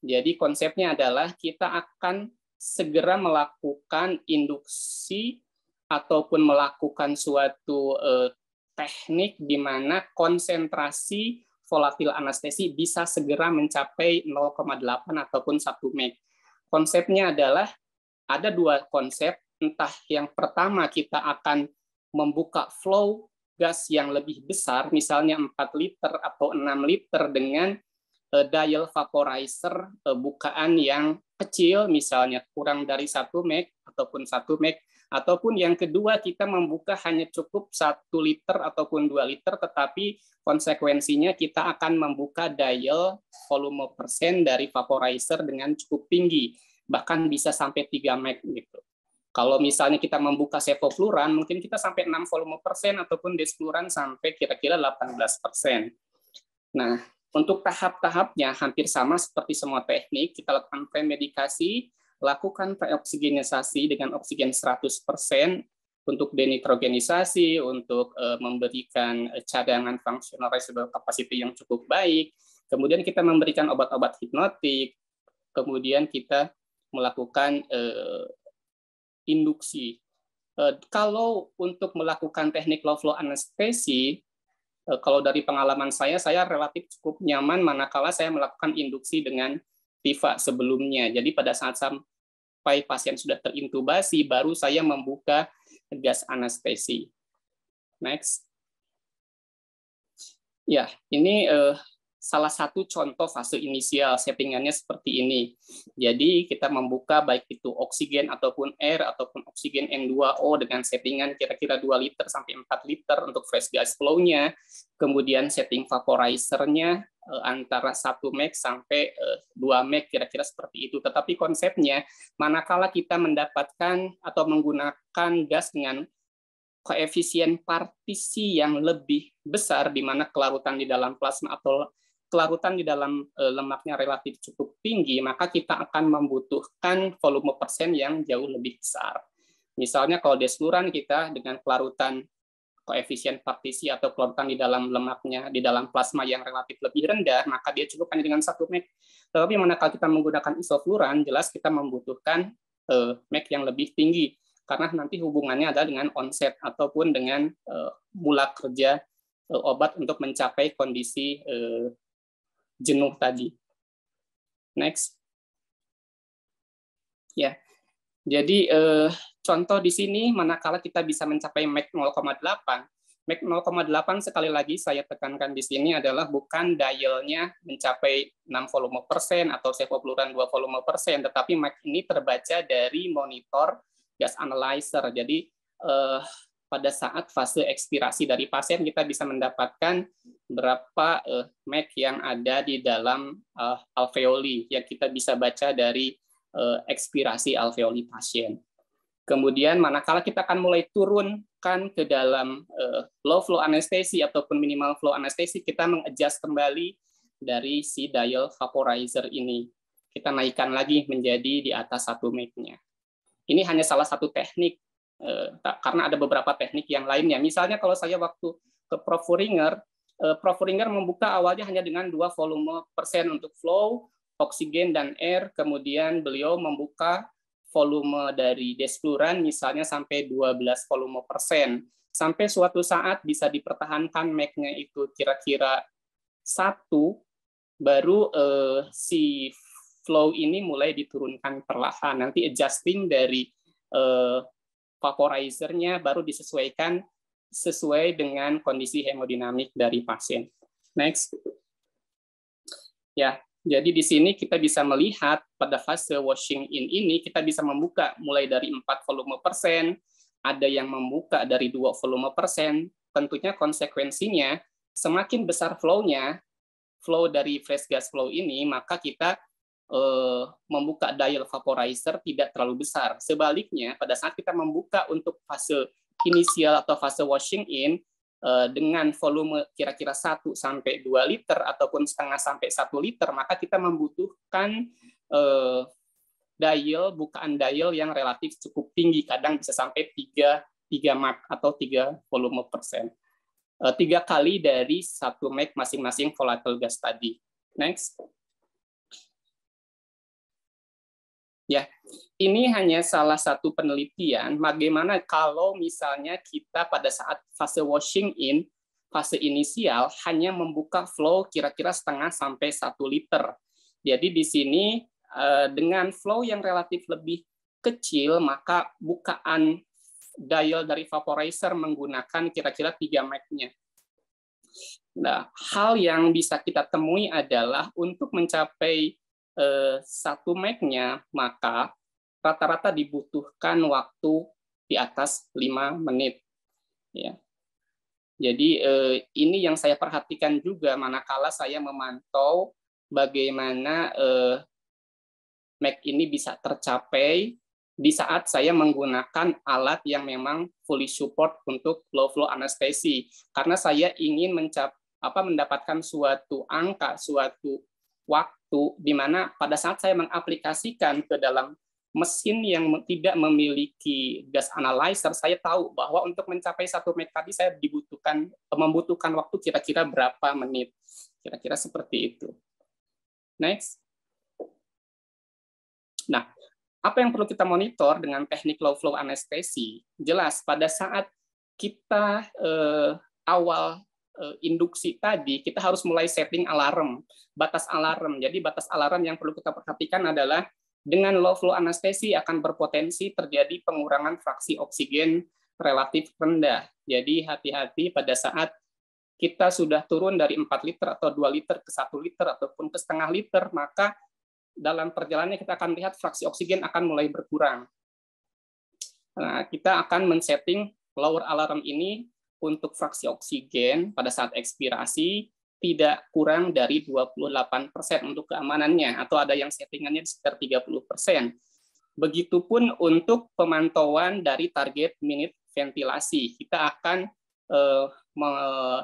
D: Jadi konsepnya adalah kita akan segera melakukan induksi ataupun melakukan suatu eh, teknik di mana konsentrasi volatil anestesi bisa segera mencapai 0,8 ataupun 1 meg. Konsepnya adalah ada dua konsep, entah yang pertama kita akan membuka flow gas yang lebih besar, misalnya 4 liter atau 6 liter dengan Eh, dial vaporizer eh, bukaan yang kecil misalnya kurang dari satu meg ataupun satu meg ataupun yang kedua kita membuka hanya cukup satu liter ataupun 2 liter tetapi konsekuensinya kita akan membuka dial volume persen dari vaporizer dengan cukup tinggi bahkan bisa sampai 3 meg gitu. Kalau misalnya kita membuka sevofluran mungkin kita sampai 6 volume persen ataupun desfluran sampai kira-kira 18 persen. Nah, untuk tahap-tahapnya hampir sama seperti semua teknik, kita lakukan premedikasi, lakukan preoksigenisasi dengan oksigen 100% untuk denitrogenisasi, untuk eh, memberikan eh, cadangan fungsional residual capacity yang cukup baik. Kemudian kita memberikan obat-obat hipnotik, kemudian kita melakukan eh, induksi. kalau untuk melakukan teknik low flow anestesi, Eh, kalau dari pengalaman saya, saya relatif cukup nyaman manakala saya melakukan induksi dengan tifa sebelumnya. Jadi pada saat sampai pasien sudah terintubasi, baru saya membuka gas anestesi. Next. Ya, ini eh, salah satu contoh fase inisial settingannya seperti ini. Jadi kita membuka baik itu oksigen ataupun air ataupun oksigen N2O dengan settingan kira-kira 2 liter sampai 4 liter untuk fresh gas flow-nya. Kemudian setting vaporizer-nya eh, antara 1 meg sampai 2 eh, meg kira-kira seperti itu. Tetapi konsepnya manakala kita mendapatkan atau menggunakan gas dengan koefisien partisi yang lebih besar di mana kelarutan di dalam plasma atau kelarutan di dalam eh, lemaknya relatif cukup tinggi, maka kita akan membutuhkan volume persen yang jauh lebih besar. Misalnya kalau desluran kita dengan kelarutan koefisien partisi atau kelarutan di dalam lemaknya, di dalam plasma yang relatif lebih rendah, maka dia cukup hanya dengan satu meg. Tetapi manakala kita menggunakan isofluran, jelas kita membutuhkan eh, mek yang lebih tinggi, karena nanti hubungannya adalah dengan onset ataupun dengan eh, mula kerja obat untuk mencapai kondisi jenuh tadi. Next. Ya. Yeah. Jadi eh, contoh di sini manakala kita bisa mencapai Mach 0,8, Mach 0,8 sekali lagi saya tekankan di sini adalah bukan dialnya mencapai 6 volume persen atau sefopluran 2 volume persen, tetapi Mach ini terbaca dari monitor gas analyzer. Jadi eh, pada saat fase ekspirasi dari pasien kita bisa mendapatkan berapa uh, eh, MAC yang ada di dalam uh, alveoli yang kita bisa baca dari uh, ekspirasi alveoli pasien. Kemudian manakala kita akan mulai turunkan ke dalam uh, low flow anestesi ataupun minimal flow anestesi, kita mengadjust kembali dari si dial vaporizer ini. Kita naikkan lagi menjadi di atas satu mac nya Ini hanya salah satu teknik Eh, karena ada beberapa teknik yang lainnya. Misalnya kalau saya waktu ke Prof. Ringer, eh, Prof. Ringer membuka awalnya hanya dengan dua volume persen untuk flow, oksigen dan air, kemudian beliau membuka volume dari despluran misalnya sampai 12 volume persen. Sampai suatu saat bisa dipertahankan MAC-nya itu kira-kira satu, baru eh, si flow ini mulai diturunkan perlahan. Nanti adjusting dari eh, vaporizernya baru disesuaikan sesuai dengan kondisi hemodinamik dari pasien. Next. Ya, jadi di sini kita bisa melihat pada fase washing in ini kita bisa membuka mulai dari 4 volume persen, ada yang membuka dari 2 volume persen. Tentunya konsekuensinya semakin besar flow-nya, flow dari fresh gas flow ini, maka kita eh, membuka dial vaporizer tidak terlalu besar. Sebaliknya, pada saat kita membuka untuk fase inisial atau fase washing in eh, dengan volume kira-kira 1 sampai 2 liter ataupun setengah sampai 1 liter, maka kita membutuhkan eh, dial bukaan dial yang relatif cukup tinggi, kadang bisa sampai 3 3 mark atau 3 volume persen. Eh, tiga kali dari satu make masing-masing volatile gas tadi. Next.
E: Ya, ini hanya salah satu
D: penelitian bagaimana kalau misalnya kita pada saat fase washing in, fase inisial hanya membuka flow kira-kira setengah sampai satu liter. Jadi di sini eh, dengan flow yang relatif lebih kecil, maka bukaan dial dari vaporizer menggunakan kira-kira 3 mic nya Nah, hal yang bisa kita temui adalah untuk mencapai Eh, satu Mac-nya, maka rata-rata dibutuhkan waktu di atas lima menit. Ya. Jadi eh, ini yang saya perhatikan juga manakala saya memantau bagaimana eh, Mac ini bisa tercapai di saat saya menggunakan alat yang memang fully support untuk low flow anestesi karena saya ingin mencap apa mendapatkan suatu angka suatu waktu waktu di mana pada saat saya mengaplikasikan ke dalam mesin yang tidak memiliki gas analyzer, saya tahu bahwa untuk mencapai satu tadi saya dibutuhkan membutuhkan waktu kira-kira berapa menit, kira-kira seperti itu. Next. Nah, apa yang perlu kita monitor dengan teknik low flow anestesi? Jelas pada saat kita eh, awal Eh, induksi tadi, kita harus mulai setting alarm, batas alarm. Jadi batas alarm yang perlu kita perhatikan adalah dengan low flow anestesi akan berpotensi terjadi pengurangan fraksi oksigen relatif rendah. Jadi hati-hati pada saat kita sudah turun dari 4 liter atau 2 liter ke 1 liter ataupun ke setengah liter, maka dalam perjalanannya kita akan lihat fraksi oksigen akan mulai berkurang. Nah, kita akan men-setting lower alarm ini untuk fraksi oksigen pada saat ekspirasi tidak kurang dari 28% untuk keamanannya atau ada yang settingannya di sekitar 30%. Begitupun untuk pemantauan dari target minute ventilasi. Kita akan eh,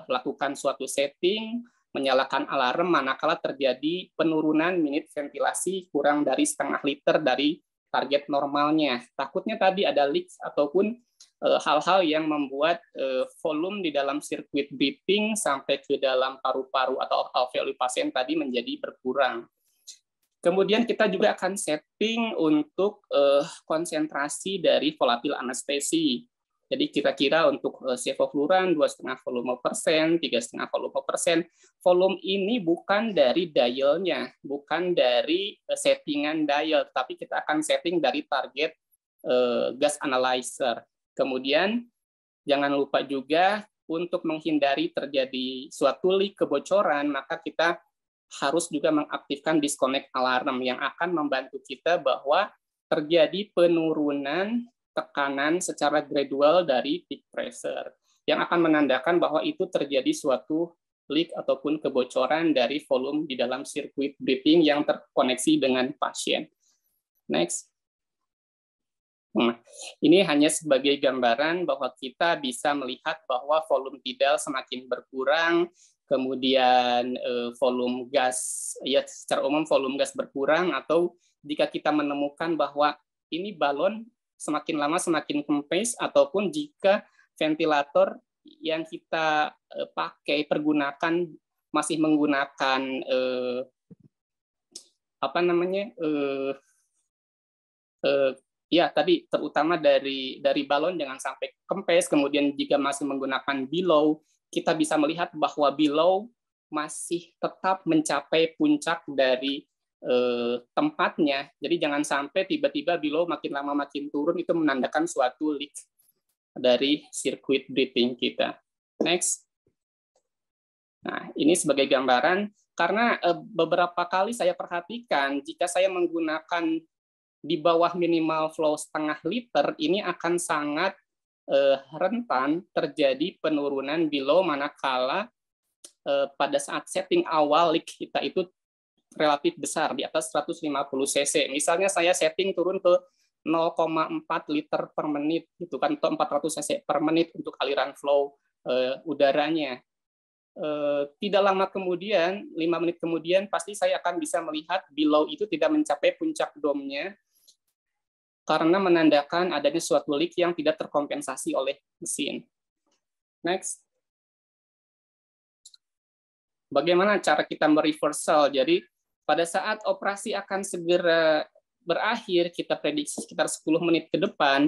D: melakukan suatu setting, menyalakan alarm manakala terjadi penurunan minute ventilasi kurang dari setengah liter dari target normalnya. Takutnya tadi ada leaks ataupun eh, hal-hal yang membuat eh, volume di dalam sirkuit breathing sampai ke dalam paru-paru atau alveoli pasien tadi menjadi berkurang. Kemudian kita juga akan setting untuk eh, konsentrasi dari volatil anestesi. Jadi kira-kira untuk eh, sevofluran 2,5 volume persen, 3,5 volume persen. Volume ini bukan dari dialnya, bukan dari eh, settingan dial, tapi kita akan setting dari target eh, gas analyzer. Kemudian jangan lupa juga untuk menghindari terjadi suatu leak kebocoran, maka kita harus juga mengaktifkan disconnect alarm yang akan membantu kita bahwa terjadi penurunan tekanan secara gradual dari peak pressure yang akan menandakan bahwa itu terjadi suatu leak ataupun kebocoran dari volume di dalam sirkuit breathing yang terkoneksi dengan pasien.
E: Next. Nah,
D: ini hanya sebagai gambaran bahwa kita bisa melihat bahwa volume tidal semakin berkurang, kemudian eh, volume gas, ya secara umum volume gas berkurang, atau jika kita menemukan bahwa ini balon semakin lama semakin kempes ataupun jika ventilator yang kita eh, pakai pergunakan masih menggunakan eh, apa namanya eh, eh, ya tadi terutama dari dari balon jangan sampai kempes kemudian jika masih menggunakan below kita bisa melihat bahwa below masih tetap mencapai puncak dari eh, tempatnya. Jadi jangan sampai tiba-tiba bilo makin lama makin turun itu menandakan suatu leak dari sirkuit breathing kita. Next. Nah, ini sebagai gambaran karena eh, beberapa kali saya perhatikan jika saya menggunakan di bawah minimal flow setengah liter ini akan sangat eh, rentan terjadi penurunan below manakala eh, pada saat setting awal leak kita itu relatif besar di atas 150 cc. Misalnya saya setting turun ke 0,4 liter per menit gitu kan atau 400 cc per menit untuk aliran flow uh, udaranya. Uh, tidak lama kemudian, lima menit kemudian pasti saya akan bisa melihat below itu tidak mencapai puncak domnya karena menandakan adanya suatu leak yang tidak terkompensasi oleh mesin. Next. Bagaimana cara kita mereversal? Jadi pada saat operasi akan segera berakhir, kita prediksi sekitar 10 menit ke depan,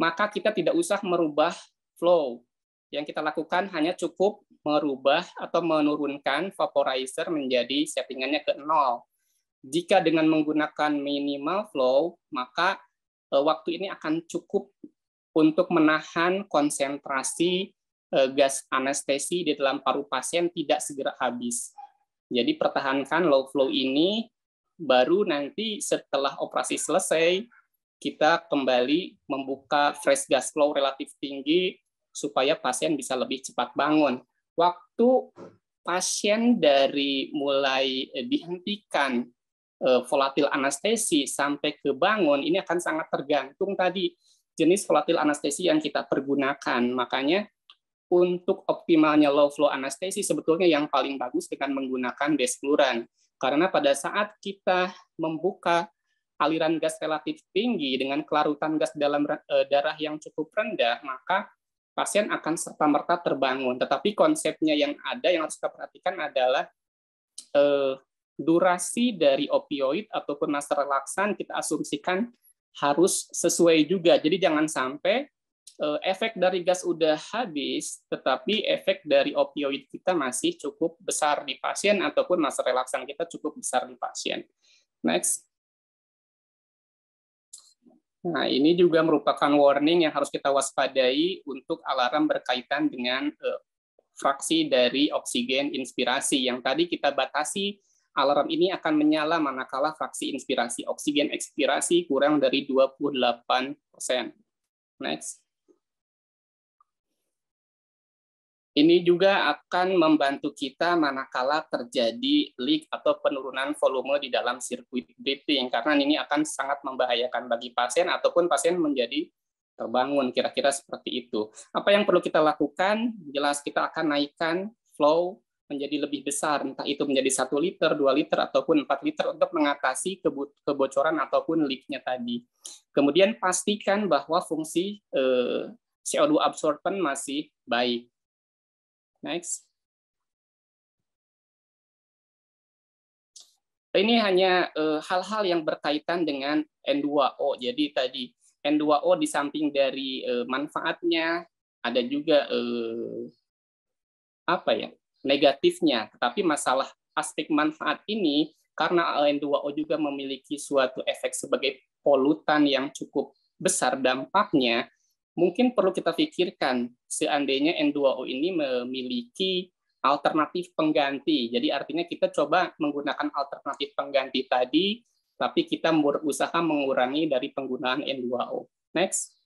D: maka kita tidak usah merubah flow. Yang kita lakukan hanya cukup merubah atau menurunkan vaporizer menjadi settingannya ke nol. Jika dengan menggunakan minimal flow, maka eh, waktu ini akan cukup untuk menahan konsentrasi eh, gas anestesi di dalam paru pasien tidak segera habis. Jadi pertahankan low flow ini baru nanti setelah operasi selesai kita kembali membuka fresh gas flow relatif tinggi supaya pasien bisa lebih cepat bangun. Waktu pasien dari mulai eh, dihentikan eh, volatil anestesi sampai ke bangun ini akan sangat tergantung tadi jenis volatil anestesi yang kita pergunakan. Makanya untuk optimalnya low flow anestesi sebetulnya yang paling bagus dengan menggunakan desfluran Karena pada saat kita membuka aliran gas relatif tinggi dengan kelarutan gas dalam eh, darah yang cukup rendah, maka pasien akan serta-merta terbangun. Tetapi konsepnya yang ada yang harus kita perhatikan adalah eh, durasi dari opioid ataupun relaksan kita asumsikan harus sesuai juga. Jadi jangan sampai Eh, efek dari gas udah habis, tetapi efek dari opioid kita masih cukup besar di pasien ataupun masa relaksan kita cukup besar di pasien.
E: Next. Nah, ini juga merupakan
D: warning yang harus kita waspadai untuk alarm berkaitan dengan uh, fraksi dari oksigen inspirasi yang tadi kita batasi alarm ini akan menyala manakala fraksi inspirasi oksigen ekspirasi kurang dari 28%.
E: Next. Ini juga
D: akan membantu kita manakala terjadi leak atau penurunan volume di dalam sirkuit breathing karena ini akan sangat membahayakan bagi pasien ataupun pasien menjadi terbangun kira-kira seperti itu. Apa yang perlu kita lakukan? Jelas kita akan naikkan flow menjadi lebih besar, entah itu menjadi 1 liter, 2 liter, ataupun 4 liter untuk mengatasi kebocoran ataupun leak-nya tadi. Kemudian pastikan bahwa fungsi eh, CO2 absorption masih baik.
E: Next. Ini
D: hanya eh, hal-hal uh, yang berkaitan dengan N2O. Jadi tadi N2O di samping dari uh, manfaatnya ada juga uh, apa ya negatifnya. Tetapi masalah aspek manfaat ini karena N2O juga memiliki suatu efek sebagai polutan yang cukup besar dampaknya, mungkin perlu kita pikirkan seandainya N2O ini memiliki alternatif pengganti. Jadi artinya kita coba menggunakan alternatif pengganti tadi, tapi kita berusaha mengurangi dari penggunaan N2O. Next.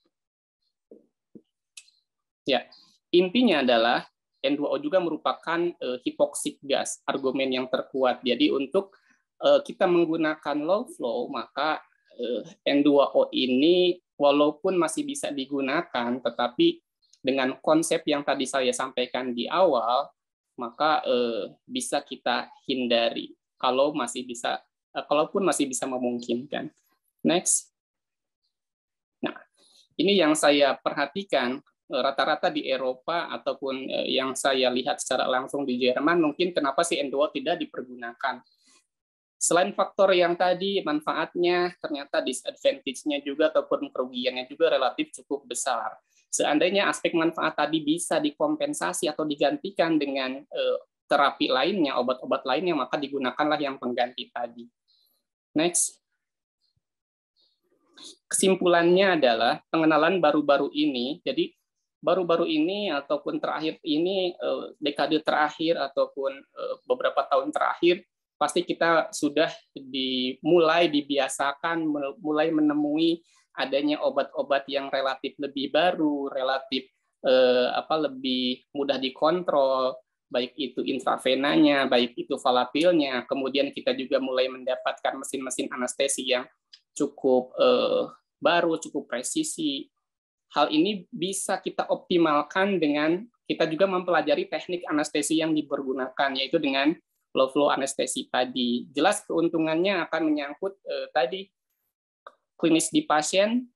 D: Ya, intinya adalah N2O juga merupakan uh, hipoksik gas, argumen yang terkuat. Jadi untuk uh, kita menggunakan low flow, maka uh, eh, N2O ini walaupun masih bisa digunakan, tetapi dengan konsep yang tadi saya sampaikan di awal, maka eh, bisa kita hindari kalau masih bisa, eh, kalaupun masih bisa memungkinkan. Next, nah ini yang saya perhatikan eh, rata-rata di Eropa ataupun eh, yang saya lihat secara langsung di Jerman mungkin kenapa sih N2 tidak dipergunakan selain faktor yang tadi manfaatnya ternyata disadvantage-nya juga ataupun kerugiannya juga relatif cukup besar. Seandainya aspek manfaat tadi bisa dikompensasi atau digantikan dengan eh, terapi lainnya, obat-obat lainnya, maka digunakanlah yang pengganti tadi. Next. Kesimpulannya adalah pengenalan baru-baru ini, jadi baru-baru ini ataupun terakhir ini eh, dekade terakhir ataupun eh, beberapa tahun terakhir pasti kita sudah dimulai dibiasakan mulai menemui adanya obat-obat yang relatif lebih baru, relatif eh, apa lebih mudah dikontrol, baik itu intravenanya, baik itu falapilnya. Kemudian kita juga mulai mendapatkan mesin-mesin anestesi yang cukup eh, baru, cukup presisi. Hal ini bisa kita optimalkan dengan kita juga mempelajari teknik anestesi yang dipergunakan, yaitu dengan low flow anestesi tadi. Jelas keuntungannya akan menyangkut eh, tadi klinis di pasien,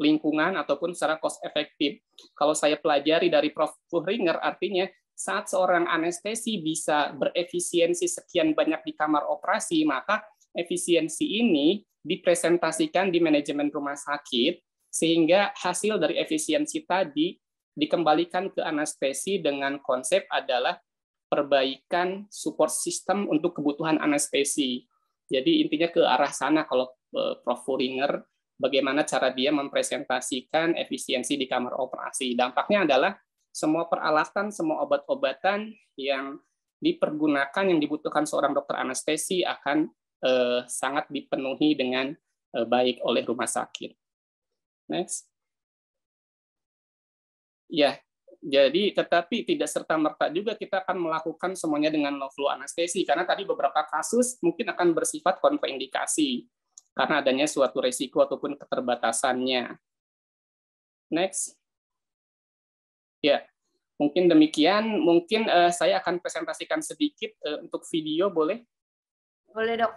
D: lingkungan ataupun secara cost efektif. Kalau saya pelajari dari Prof. Fuhringer artinya saat seorang anestesi bisa berefisiensi sekian banyak di kamar operasi, maka efisiensi ini dipresentasikan di manajemen rumah sakit sehingga hasil dari efisiensi tadi dikembalikan ke anestesi dengan konsep adalah perbaikan support system untuk kebutuhan anestesi. Jadi intinya ke arah sana kalau e, Prof. Furinger, bagaimana cara dia mempresentasikan efisiensi di kamar operasi. Dampaknya adalah semua peralatan, semua obat-obatan yang dipergunakan, yang dibutuhkan seorang dokter anestesi akan eh, sangat dipenuhi dengan eh, baik oleh rumah sakit. Next. Ya, jadi tetapi tidak serta merta juga kita akan melakukan semuanya dengan low flow anestesi karena tadi beberapa kasus mungkin akan bersifat kontraindikasi karena adanya suatu resiko ataupun keterbatasannya.
E: Next. Ya. Mungkin demikian, mungkin uh, saya akan presentasikan sedikit uh, untuk video boleh? Boleh, Dok.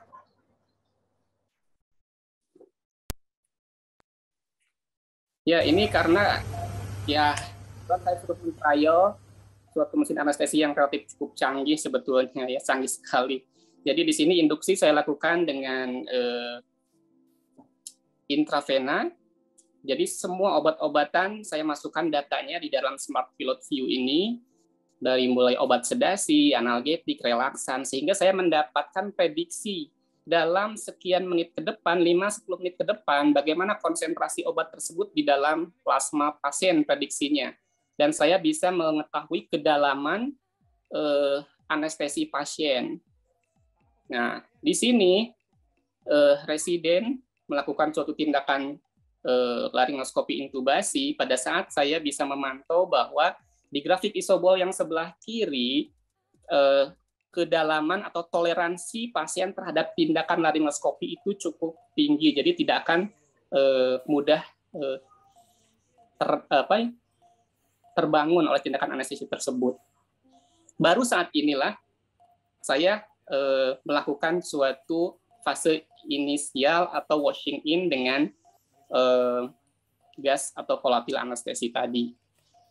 E: Ya, ini karena
D: ya kebetulan saya suruh trial suatu mesin anestesi yang relatif cukup canggih sebetulnya ya canggih sekali. Jadi di sini induksi saya lakukan dengan eh, intravena. Jadi semua obat-obatan saya masukkan datanya di dalam Smart Pilot View ini dari mulai obat sedasi, analgetik, relaksan sehingga saya mendapatkan prediksi dalam sekian menit ke depan, 5-10 menit ke depan, bagaimana konsentrasi obat tersebut di dalam plasma pasien prediksinya dan saya bisa mengetahui kedalaman eh, anestesi pasien. Nah, di sini eh, residen melakukan suatu tindakan eh, laringoskopi intubasi pada saat saya bisa memantau bahwa di grafik isobol yang sebelah kiri eh, kedalaman atau toleransi pasien terhadap tindakan laringoskopi itu cukup tinggi jadi tidak akan eh, mudah eh, ter, apa terbangun oleh tindakan anestesi tersebut. Baru saat inilah saya e, melakukan suatu fase inisial atau washing in dengan e, gas atau volatil anestesi tadi.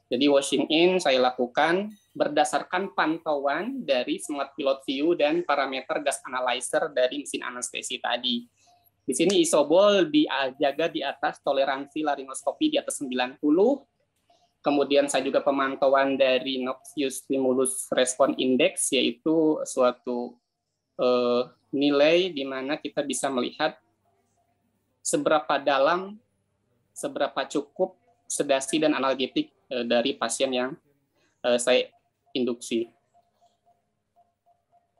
D: Jadi washing in saya lakukan berdasarkan pantauan dari smart pilot view dan parameter gas analyzer dari mesin anestesi tadi. Di sini isobol dijaga di atas toleransi laringoskopi di atas 90, Kemudian saya juga pemantauan dari Noxious Stimulus Response Index, yaitu suatu uh, nilai di mana kita bisa melihat seberapa dalam, seberapa cukup sedasi dan analgetik uh, dari pasien yang uh, saya induksi.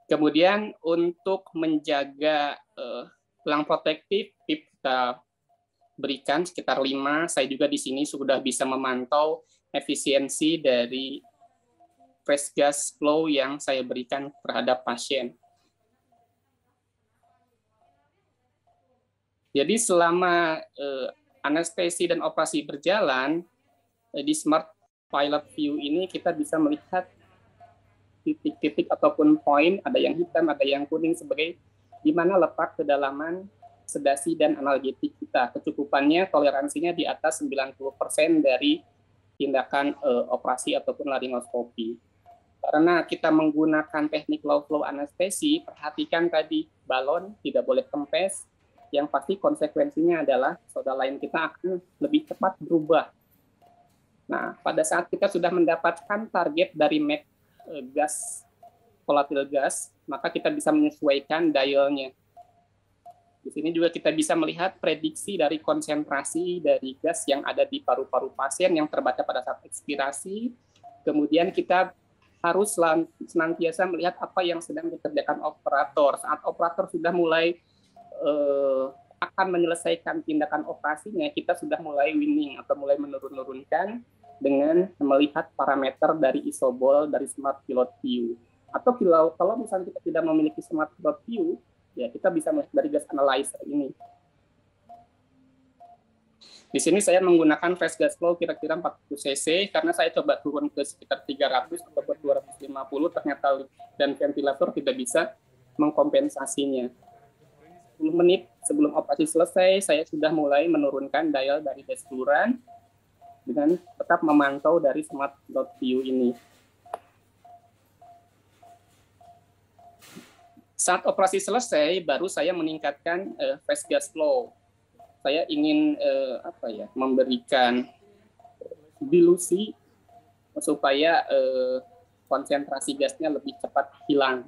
D: Kemudian untuk menjaga lang protektif, kita berikan sekitar lima. Saya juga di sini sudah bisa memantau efisiensi dari fresh gas flow yang saya berikan terhadap pasien. Jadi selama eh, anestesi dan operasi berjalan eh, di Smart Pilot View ini kita bisa melihat titik-titik ataupun poin ada yang hitam, ada yang kuning sebagai di mana letak kedalaman sedasi dan analgetik kita. Kecukupannya toleransinya di atas 90% dari tindakan uh, operasi ataupun laringoskopi. Karena kita menggunakan teknik low flow anestesi, perhatikan tadi balon tidak boleh kempes, yang pasti konsekuensinya adalah soda lain kita akan lebih cepat berubah. Nah, pada saat kita sudah mendapatkan target dari met eh, gas, volatil gas, maka kita bisa menyesuaikan dialnya di sini juga kita bisa melihat prediksi dari konsentrasi dari gas yang ada di paru-paru pasien yang terbaca pada saat ekspirasi. Kemudian kita harus senantiasa melihat apa yang sedang dikerjakan operator. Saat operator sudah mulai eh, akan menyelesaikan tindakan operasinya, kita sudah mulai winning atau mulai menurun-nurunkan dengan melihat parameter dari isobol dari smart pilot view. Atau kalau misalnya kita tidak memiliki smart pilot view, ya kita bisa melihat dari gas analyzer ini. Di sini saya menggunakan fast gas flow kira-kira 40 cc karena saya coba turun ke sekitar 300 atau lima 250 ternyata dan ventilator tidak bisa mengkompensasinya. 10 menit sebelum operasi selesai, saya sudah mulai menurunkan dial dari gas dengan tetap memantau dari smart dot view ini. Saat operasi selesai, baru saya meningkatkan uh, fast gas flow. Saya ingin uh, apa ya memberikan dilusi supaya uh, konsentrasi gasnya lebih cepat hilang.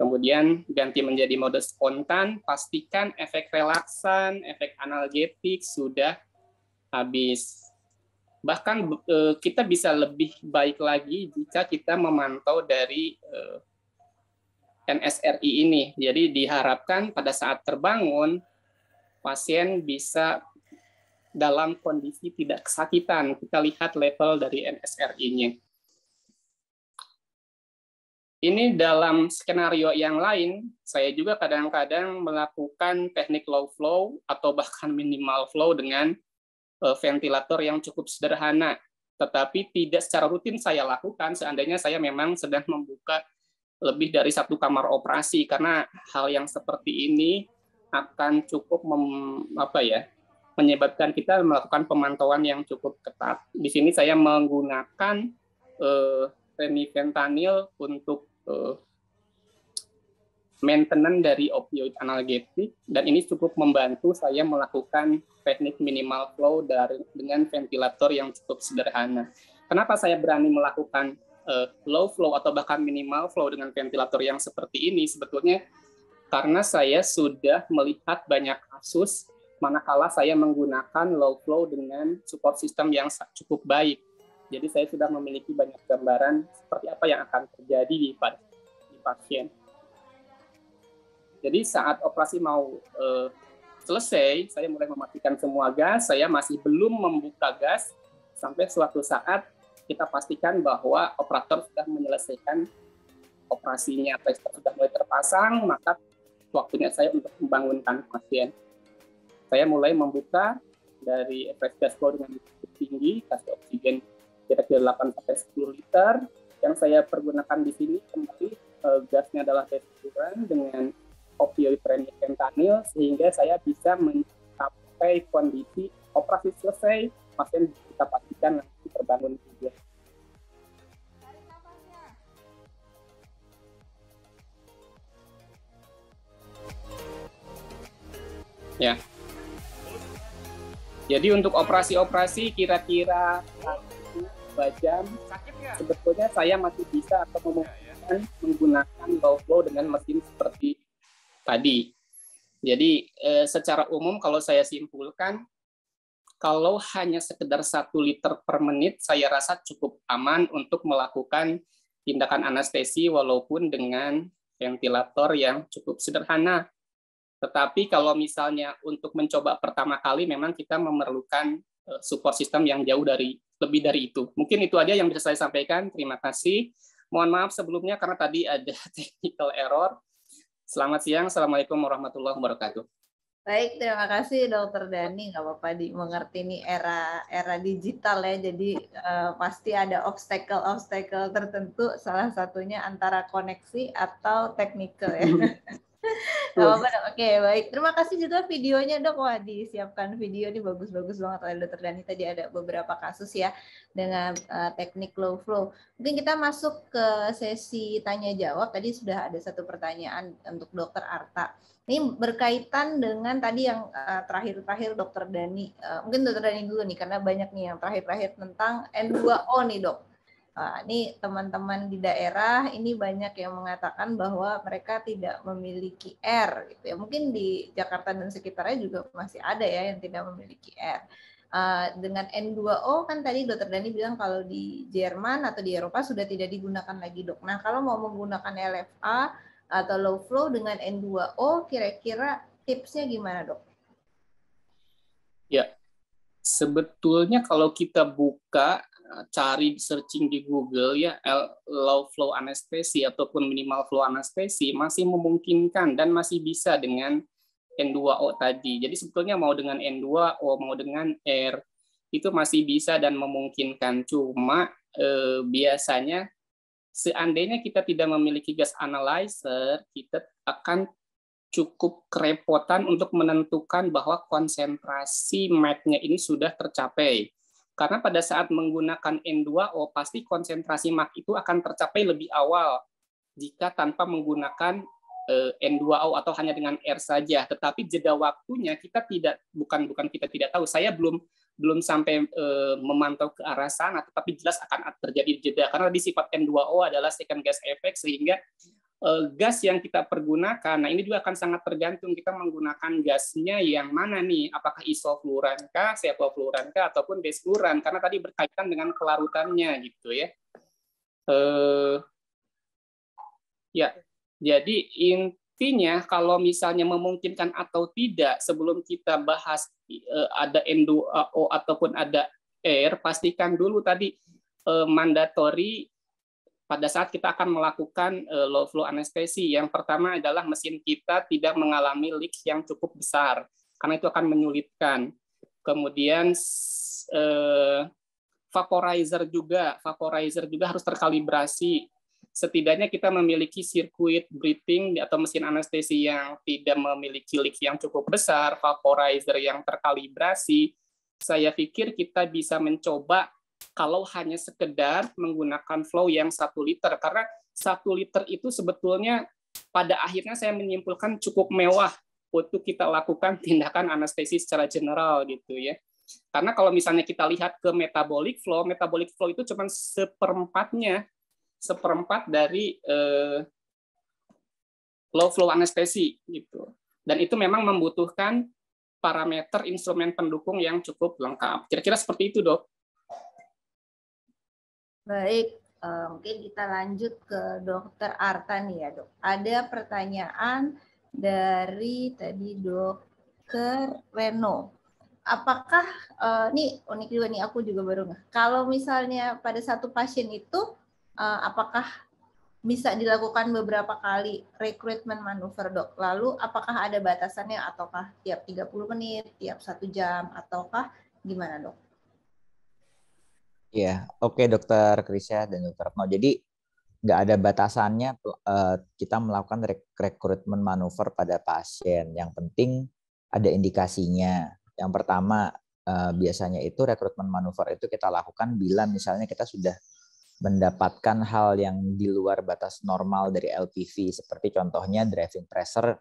D: Kemudian ganti menjadi mode spontan, pastikan efek relaksan, efek analgetik sudah habis. Bahkan kita bisa lebih baik lagi jika kita memantau dari NSRI ini. Jadi diharapkan pada saat terbangun pasien bisa dalam kondisi tidak kesakitan. Kita lihat level dari NSRI-nya. Ini dalam skenario yang lain, saya juga kadang-kadang melakukan teknik low flow atau bahkan minimal flow dengan eh, ventilator yang cukup sederhana. Tetapi tidak secara rutin saya lakukan seandainya saya memang sedang membuka lebih dari satu kamar operasi karena hal yang seperti ini akan cukup mem, apa ya menyebabkan kita melakukan pemantauan yang cukup ketat. Di sini saya menggunakan eh, remifentanil untuk eh, maintenance dari opioid analgetik dan ini cukup membantu saya melakukan teknik minimal flow dari dengan ventilator yang cukup sederhana. Kenapa saya berani melakukan uh, low flow atau bahkan minimal flow dengan ventilator yang seperti ini sebetulnya karena saya sudah melihat banyak kasus manakala saya menggunakan low flow dengan support system yang cukup baik. Jadi saya sudah memiliki banyak gambaran seperti apa yang akan terjadi di, pasien. Jadi saat operasi mau uh, selesai, saya mulai mematikan semua gas, saya masih belum membuka gas sampai suatu saat kita pastikan bahwa operator sudah menyelesaikan operasinya, tester sudah mulai terpasang, maka waktunya saya untuk membangunkan pasien. Saya mulai membuka dari FS dashboard dengan tinggi, kasih oksigen kira-kira 8 sampai 10 liter. Yang saya pergunakan di sini kembali eh, gasnya adalah desodoran dengan opioid remifentanil sehingga saya bisa mencapai kondisi operasi selesai pasien kita pastikan nanti terbangun Ya. Jadi untuk operasi-operasi kira-kira dua jam, sebetulnya saya masih bisa atau memungkinkan menggunakan low flow dengan mesin seperti tadi. Jadi eh, secara umum kalau saya simpulkan, kalau hanya sekedar satu liter per menit, saya rasa cukup aman untuk melakukan tindakan anestesi walaupun dengan ventilator yang cukup sederhana tetapi kalau misalnya untuk mencoba pertama kali memang kita memerlukan eh, support system yang jauh dari lebih dari itu. Mungkin itu aja yang bisa saya sampaikan. Terima kasih. Mohon maaf sebelumnya karena tadi ada (laughs) technical error. Selamat siang. Assalamualaikum warahmatullahi wabarakatuh.
A: Baik, terima kasih Dokter Dani. Nggak apa-apa dimengerti ini era era digital ya. Jadi uh, pasti ada obstacle obstacle tertentu. Salah satunya antara koneksi atau technical ya. (laughs) Iya. apa dok. Oke, baik. Terima kasih juga videonya, Dok. Wah, disiapkan video ini bagus-bagus banget oleh Dokter Dani tadi ada beberapa kasus ya dengan uh, teknik low flow. Mungkin kita masuk ke sesi tanya jawab. Tadi sudah ada satu pertanyaan untuk Dokter Arta. Ini berkaitan dengan tadi yang eh, terakhir-terakhir Dokter Dani. Uh, mungkin Dokter Dani dulu nih karena banyak nih yang terakhir-terakhir tentang N2O nih, Dok Nah, ini teman-teman di daerah ini banyak yang mengatakan bahwa mereka tidak memiliki R gitu ya. Mungkin di Jakarta dan sekitarnya juga masih ada ya yang tidak memiliki R. Eh, dengan N2O kan tadi Dokter Dani bilang kalau di Jerman atau di Eropa sudah tidak digunakan lagi dok. Nah kalau mau menggunakan LFA atau low flow dengan N2O kira-kira tipsnya gimana dok?
D: Ya sebetulnya kalau kita buka Eh, cari searching di Google ya low flow anestesi ataupun minimal flow anestesi masih memungkinkan dan masih bisa dengan N2O tadi. Jadi sebetulnya mau dengan N2O mau dengan R itu masih bisa dan memungkinkan. Cuma eh, biasanya seandainya kita tidak memiliki gas analyzer, kita akan cukup kerepotan untuk menentukan bahwa konsentrasi mat-nya ini sudah tercapai. Karena pada saat menggunakan N2O, pasti konsentrasi MAK itu akan tercapai lebih awal jika tanpa menggunakan eh, N2O atau hanya dengan R saja. Tetapi jeda waktunya kita tidak bukan bukan kita tidak tahu. Saya belum belum sampai eh, memantau ke arah sana, tetapi jelas akan terjadi jeda karena di sifat N2O adalah second gas effect sehingga Eh, gas yang kita pergunakan, nah ini juga akan sangat tergantung kita menggunakan gasnya yang mana nih, apakah isofluoran kah, sevofluoran kah, ataupun desfluoran, karena tadi berkaitan dengan kelarutannya gitu
E: ya. Uh,
D: ya, jadi intinya kalau misalnya memungkinkan atau tidak, sebelum kita bahas eh, ada N2O ataupun ada air, pastikan dulu tadi mandatori pada saat kita akan melakukan uh, low flow anestesi. Yang pertama adalah mesin kita tidak mengalami leak yang cukup besar, karena itu akan menyulitkan. Kemudian uh, vaporizer juga, vaporizer juga harus terkalibrasi. Setidaknya kita memiliki sirkuit breathing atau mesin anestesi yang tidak memiliki leak yang cukup besar, vaporizer yang terkalibrasi. Saya pikir kita bisa mencoba kalau hanya sekedar menggunakan flow yang satu liter karena satu liter itu sebetulnya pada akhirnya saya menyimpulkan cukup mewah untuk kita lakukan (laughs) tindakan anestesi secara general gitu ya karena kalau misalnya kita lihat ke metabolic flow metabolic flow itu cuma seperempatnya seperempat dari eh, low flow anestesi gitu dan itu memang membutuhkan parameter instrumen pendukung yang cukup lengkap kira-kira seperti itu dok
A: Baik, eh, mungkin kita lanjut ke Dokter Arta nih ya dok. Ada pertanyaan dari tadi Dokter Reno. Apakah ini eh, nih unik juga nih aku juga baru nggak. Kalau misalnya pada satu pasien itu, eh, apakah bisa dilakukan beberapa kali rekrutmen manuver dok? Lalu apakah ada batasannya ataukah tiap 30 menit, tiap satu jam, ataukah gimana dok?
B: Iya, oke okay, dokter Krisya dan dokter No. Jadi nggak ada batasannya eh, kita melakukan rek rekrutmen manuver pada pasien. Yang penting ada indikasinya. Yang pertama eh, biasanya itu rekrutmen manuver itu kita lakukan bila misalnya kita sudah mendapatkan hal yang di luar batas normal dari LTV seperti contohnya driving pressure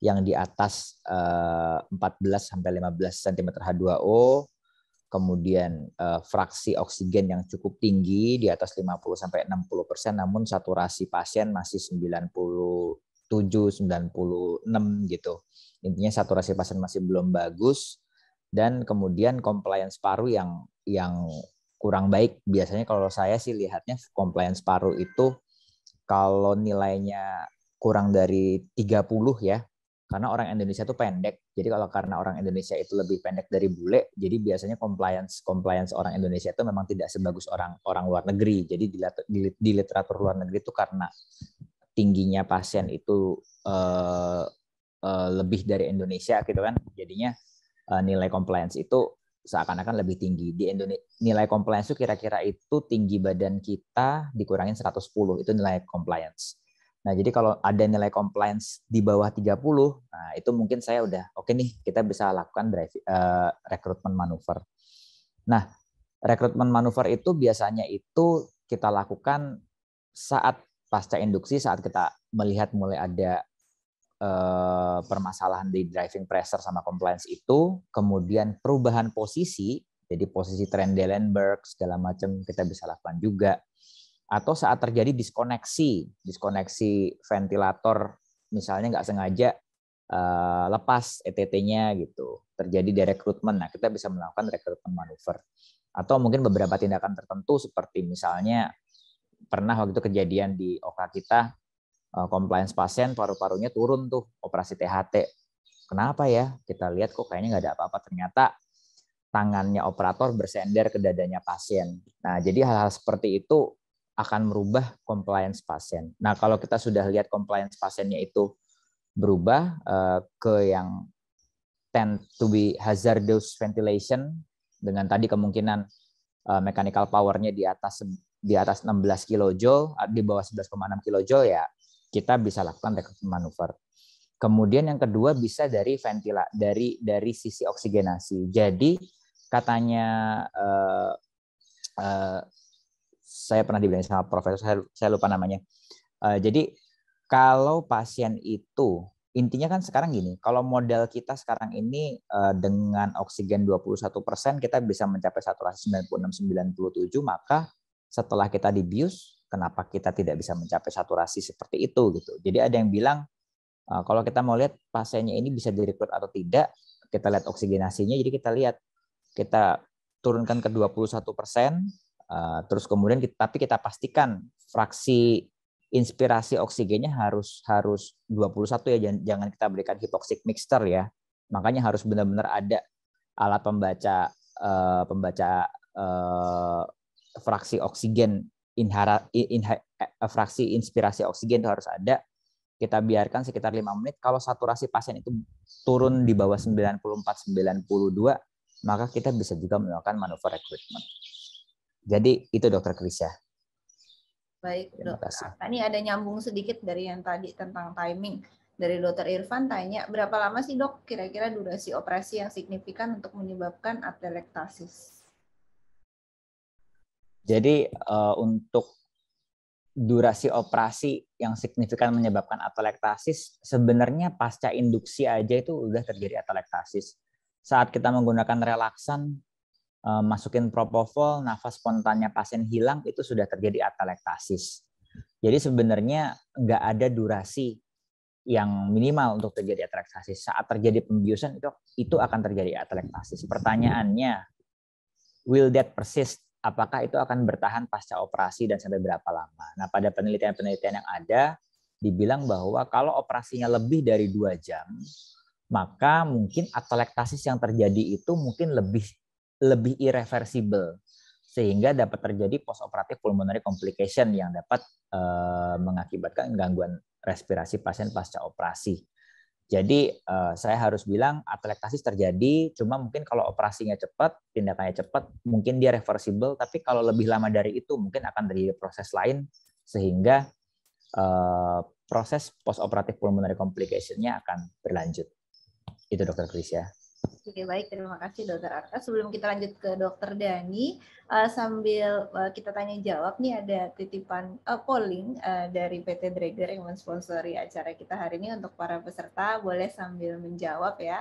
B: yang di atas uh, eh, 14 sampai 15 cm H2O kemudian eh, fraksi oksigen yang cukup tinggi di atas 50 sampai 60 persen, namun saturasi pasien masih 97, 96 gitu. Intinya saturasi pasien masih belum bagus dan kemudian compliance paru yang yang kurang baik. Biasanya kalau saya sih lihatnya compliance paru itu kalau nilainya kurang dari 30 ya, karena orang Indonesia itu pendek. Jadi kalau karena orang Indonesia itu lebih pendek dari bule, jadi biasanya compliance compliance orang Indonesia itu memang tidak sebagus orang orang luar negeri. Jadi di, di, di literatur luar negeri itu karena tingginya pasien itu uh, uh, lebih dari Indonesia gitu kan, jadinya uh, nilai compliance itu seakan-akan lebih tinggi di Indonesia. Nilai compliance itu kira-kira itu tinggi badan kita dikurangin 110 itu nilai compliance Nah, jadi kalau ada nilai compliance di bawah 30, nah itu mungkin saya udah oke okay nih, kita bisa lakukan drive, uh, rekrutmen manuver. Nah, rekrutmen manuver itu biasanya itu kita lakukan saat pasca induksi, saat kita melihat mulai ada uh, permasalahan di driving pressure sama compliance itu, kemudian perubahan posisi, jadi posisi trend Dellenberg segala macam kita bisa lakukan juga atau saat terjadi diskoneksi, diskoneksi ventilator misalnya nggak sengaja uh, lepas ETT-nya gitu, terjadi direkrutmen. Nah, kita bisa melakukan rekrutmen manuver atau mungkin beberapa tindakan tertentu seperti misalnya pernah waktu itu kejadian di OKA kita uh, compliance pasien paru-parunya turun tuh operasi THT. Kenapa ya? Kita lihat kok kayaknya nggak ada apa-apa. Ternyata tangannya operator bersender ke dadanya pasien. Nah, jadi hal-hal seperti itu akan merubah compliance pasien. Nah, kalau kita sudah lihat compliance pasiennya itu berubah uh, ke yang tend to be hazardous ventilation dengan tadi kemungkinan uh, mechanical powernya di atas di atas 16 kilojoule eh, di bawah 11,6 kilojoule ya kita bisa lakukan recovery maneuver. Kemudian yang kedua bisa dari ventila dari dari sisi oksigenasi. Jadi katanya uh, uh, saya pernah dibilang sama profesor saya, saya lupa namanya uh, jadi kalau pasien itu intinya kan sekarang gini, kalau modal kita sekarang ini uh, dengan oksigen 21% kita bisa mencapai saturasi 96-97, maka setelah kita dibius, kenapa kita tidak bisa mencapai saturasi seperti itu gitu. Jadi ada yang bilang uh, kalau kita mau lihat pasiennya ini bisa direkrut atau tidak, kita lihat oksigenasinya, jadi kita lihat kita turunkan ke 21%, Eh, terus kemudian kita, tapi kita pastikan fraksi inspirasi oksigennya harus harus 21 ya jangan, jangan kita berikan hipoksik mixture ya. Makanya harus benar-benar ada alat pembaca uh, pembaca uh, fraksi oksigen inhara, inha, fraksi inspirasi oksigen itu harus ada. Kita biarkan sekitar lima menit. Kalau saturasi pasien itu turun di bawah 94 92, maka kita bisa juga melakukan manuver recruitment. Jadi itu dokter Krisya.
A: Baik, dokter. Ini ada nyambung sedikit dari yang tadi tentang timing. Dari dokter Irfan tanya, berapa lama sih dok kira-kira durasi operasi yang signifikan untuk menyebabkan atelektasis?
B: Jadi uh, untuk durasi operasi yang signifikan menyebabkan atelektasis, sebenarnya pasca induksi aja itu udah terjadi atelektasis. Saat kita menggunakan relaksan, Eh, masukin propofol, nafas spontannya pasien hilang, itu sudah terjadi atelektasis Jadi sebenarnya nggak ada durasi yang minimal untuk terjadi atelektasis Saat terjadi pembiusan itu, itu akan terjadi atelektasis Pertanyaannya, will that persist? Apakah itu akan bertahan pasca operasi dan sampai berapa lama? Nah, pada penelitian-penelitian yang ada, dibilang bahwa kalau operasinya lebih dari dua jam, maka mungkin atelektasis yang terjadi itu mungkin lebih lebih irreversible sehingga dapat terjadi postoperatif pulmonary complication yang dapat uh, mengakibatkan gangguan respirasi pasien pasca operasi. Jadi uh, saya harus bilang atelektasis terjadi, cuma mungkin kalau operasinya cepat, tindakannya cepat, mungkin dia reversible, tapi kalau lebih lama dari itu mungkin akan terjadi proses lain sehingga uh, proses postoperatif pulmonary complication-nya akan berlanjut. Itu dokter Chris ya.
A: Oke baik, terima kasih Dokter Arka. Sebelum kita lanjut ke Dokter Dani, uh, sambil uh, kita tanya jawab nih ada titipan uh, polling uh, dari PT Dreger yang mensponsori acara kita hari ini untuk para peserta, boleh sambil menjawab ya.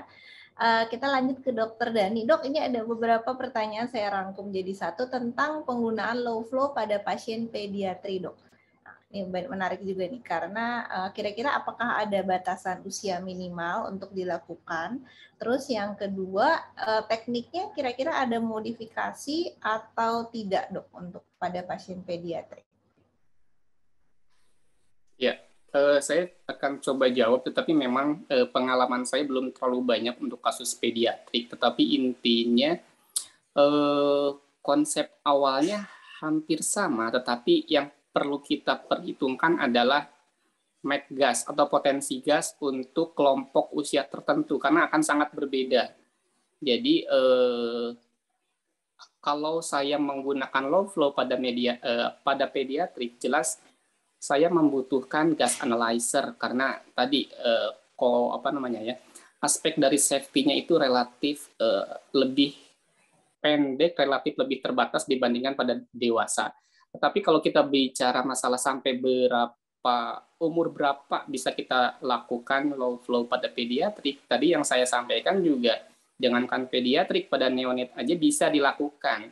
A: Uh, kita lanjut ke Dokter Dani. Dok, ini ada beberapa pertanyaan saya rangkum jadi satu tentang penggunaan low flow pada pasien pediatri, Dok. Ini menarik juga nih karena eh, kira-kira apakah ada batasan usia minimal untuk dilakukan? Terus yang kedua, eh, tekniknya kira-kira ada modifikasi atau tidak, Dok, untuk pada pasien pediatrik?
D: Ya, eh, saya akan coba jawab tetapi memang pengalaman saya belum terlalu banyak untuk kasus pediatrik, tetapi intinya konsep awalnya hampir sama, tetapi yang perlu kita perhitungkan adalah met gas atau potensi gas untuk kelompok usia tertentu karena akan sangat berbeda. Jadi eh, kalau saya menggunakan low flow pada media eh, pada pediatrik jelas saya membutuhkan gas analyzer karena tadi eh, ko, apa namanya ya aspek dari safety-nya itu relatif eh, lebih pendek relatif lebih terbatas dibandingkan pada dewasa tapi kalau kita bicara masalah sampai berapa umur berapa bisa kita lakukan low flow pada pediatrik, tadi yang saya sampaikan juga jangankan pediatrik pada neonat aja bisa dilakukan.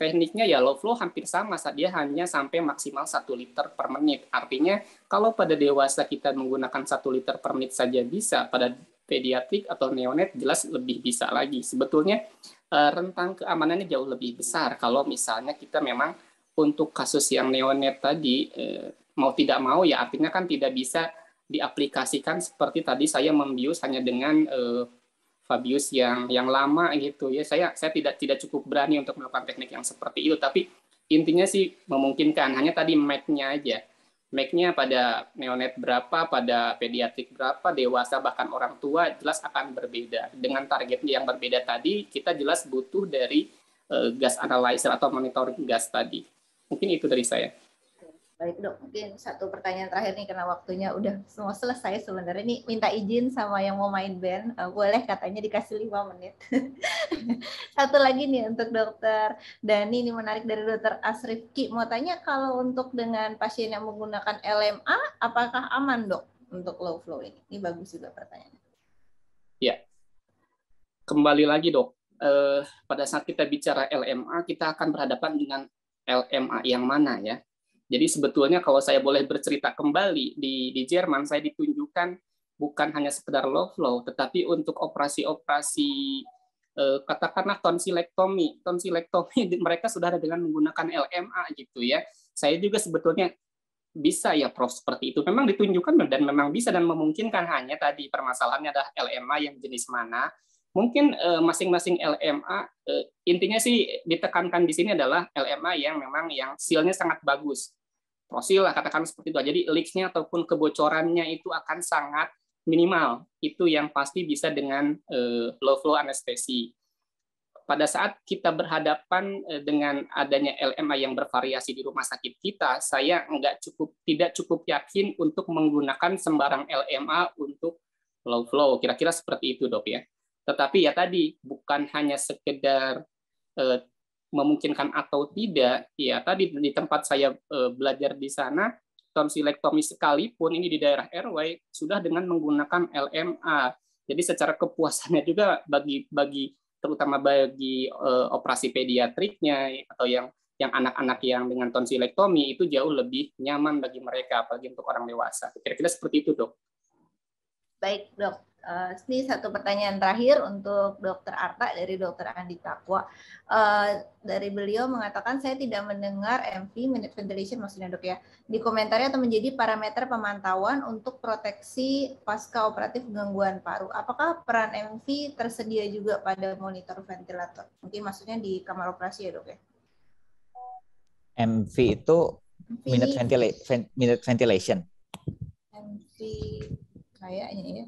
D: Tekniknya ya low flow hampir sama, dia hanya sampai maksimal satu liter per menit. Artinya kalau pada dewasa kita menggunakan satu liter per menit saja bisa, pada pediatrik atau neonat jelas lebih bisa lagi. Sebetulnya eh, rentang keamanannya jauh lebih besar kalau misalnya kita memang untuk kasus yang neonet tadi eh, mau tidak mau ya artinya kan tidak bisa diaplikasikan seperti tadi saya membius hanya dengan eh, Fabius yang yang lama gitu ya saya saya tidak tidak cukup berani untuk melakukan teknik yang seperti itu tapi intinya sih memungkinkan hanya tadi make-nya aja make-nya pada neonet berapa pada pediatrik berapa dewasa bahkan orang tua jelas akan berbeda dengan targetnya yang berbeda tadi kita jelas butuh dari eh, gas analyzer atau monitoring gas tadi Mungkin itu dari saya.
A: Baik dok, mungkin satu pertanyaan terakhir nih karena waktunya udah semua selesai sebenarnya Ini minta izin sama yang mau main band eh, boleh katanya dikasih lima menit. (laughs) satu lagi nih untuk dokter Dani ini menarik dari dokter Asrif Ki mau tanya kalau untuk dengan pasien yang menggunakan LMA apakah aman dok untuk low flow ini? Ini bagus juga pertanyaannya.
D: Ya, kembali lagi dok, eh, pada saat kita bicara LMA kita akan berhadapan dengan LMA yang mana ya. Jadi sebetulnya kalau saya boleh bercerita kembali di, di Jerman, saya ditunjukkan bukan hanya sekedar low flow, tetapi untuk operasi-operasi eh, katakanlah tonsilektomi, tonsilektomi (laughs) mereka sudah ada dengan menggunakan LMA gitu ya. Saya juga sebetulnya bisa ya prof seperti itu. Memang ditunjukkan dan memang bisa dan memungkinkan hanya tadi permasalahannya adalah LMA yang jenis mana, Mungkin eh, masing-masing uh, LMA uh, intinya sih ditekankan di sini adalah LMA yang memang yang sealnya sangat bagus. Prosil lah katakan seperti itu. Jadi leaksnya ataupun kebocorannya itu akan sangat minimal. Itu yang pasti bisa dengan uh, low flow anestesi. Pada saat kita berhadapan eh, dengan adanya LMA yang bervariasi di rumah sakit kita, saya nggak cukup tidak cukup yakin untuk menggunakan sembarang LMA untuk low flow. Kira-kira seperti itu, dok ya. Tetapi ya tadi bukan hanya sekedar eh, memungkinkan atau tidak, ya tadi di tempat saya eh, belajar di sana tonsilektomi sekalipun ini di daerah RW sudah dengan menggunakan LMA. Jadi secara kepuasannya juga bagi bagi terutama bagi e, operasi pediatriknya atau yang yang anak-anak yang dengan tonsilektomi itu jauh lebih nyaman bagi mereka apalagi untuk orang dewasa. Kira-kira seperti itu, Dok.
A: Baik, Dok. Uh, ini satu pertanyaan terakhir untuk Dokter Arta dari Dokter Andi Takwa. Uh, eh, dari beliau mengatakan saya tidak mendengar MV minute ventilation maksudnya dok ya di komentarnya atau menjadi parameter pemantauan untuk proteksi pasca operatif gangguan paru. Apakah peran MV tersedia juga pada monitor ventilator? Mungkin maksudnya di kamar operasi ya dok ya.
B: MV itu minute, ventila minute ventilation.
C: MV kayaknya ya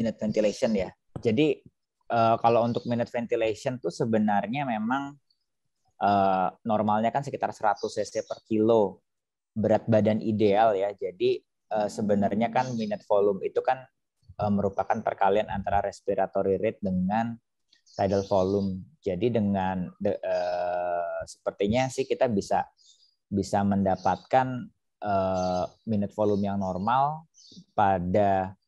B: minute ventilation ya. Jadi uh, kalau untuk minute ventilation tuh sebenarnya memang uh, normalnya kan sekitar 100 cc per kilo berat badan ideal ya. Jadi uh, sebenarnya kan minute volume itu kan uh, merupakan perkalian antara respiratory rate dengan tidal volume. Jadi dengan de, uh, sepertinya sih kita bisa bisa mendapatkan uh, minute volume yang normal pada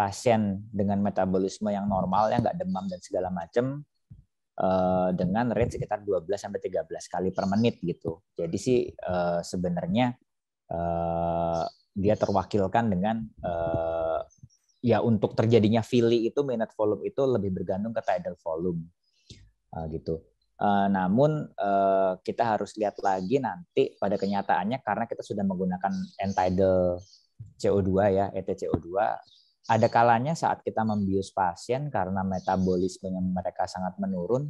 B: pasien dengan metabolisme yang normal yang nggak demam dan segala macam eh, dengan rate sekitar 12 sampai 13 kali per menit gitu. Jadi sih eh, sebenarnya eh, dia terwakilkan dengan ya untuk terjadinya fili itu minute volume itu lebih bergantung ke tidal volume gitu. namun kita harus lihat lagi nanti pada kenyataannya karena kita sudah menggunakan entidal CO2 ya ETCO2 ada kalanya saat kita membius pasien karena metabolismenya mereka sangat menurun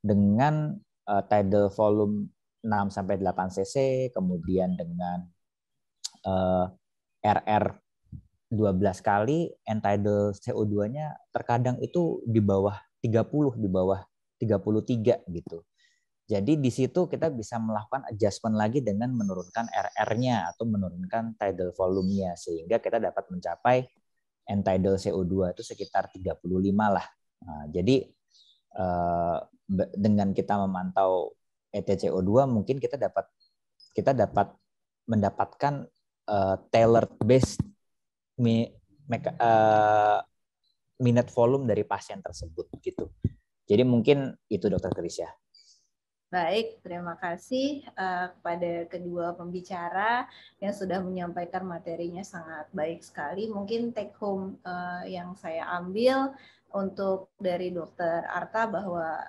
B: dengan uh, tidal volume 6 sampai 8 cc kemudian dengan uh, RR 12 kali and tidal CO2-nya terkadang itu di bawah 30 di bawah 33 gitu. Jadi di situ kita bisa melakukan adjustment lagi dengan menurunkan RR-nya atau menurunkan tidal volume-nya sehingga kita dapat mencapai entitled CO2 itu sekitar 35 lah. Nah, jadi eh, dengan kita memantau ETCO2 mungkin kita dapat kita dapat mendapatkan eh, tailored based me, me, eh, minute volume dari pasien tersebut gitu. Jadi mungkin itu dokter Kris ya.
A: Baik, terima kasih uh, kepada kedua pembicara yang sudah menyampaikan materinya sangat baik sekali. Mungkin take home uh, yang saya ambil untuk dari Dokter Arta bahwa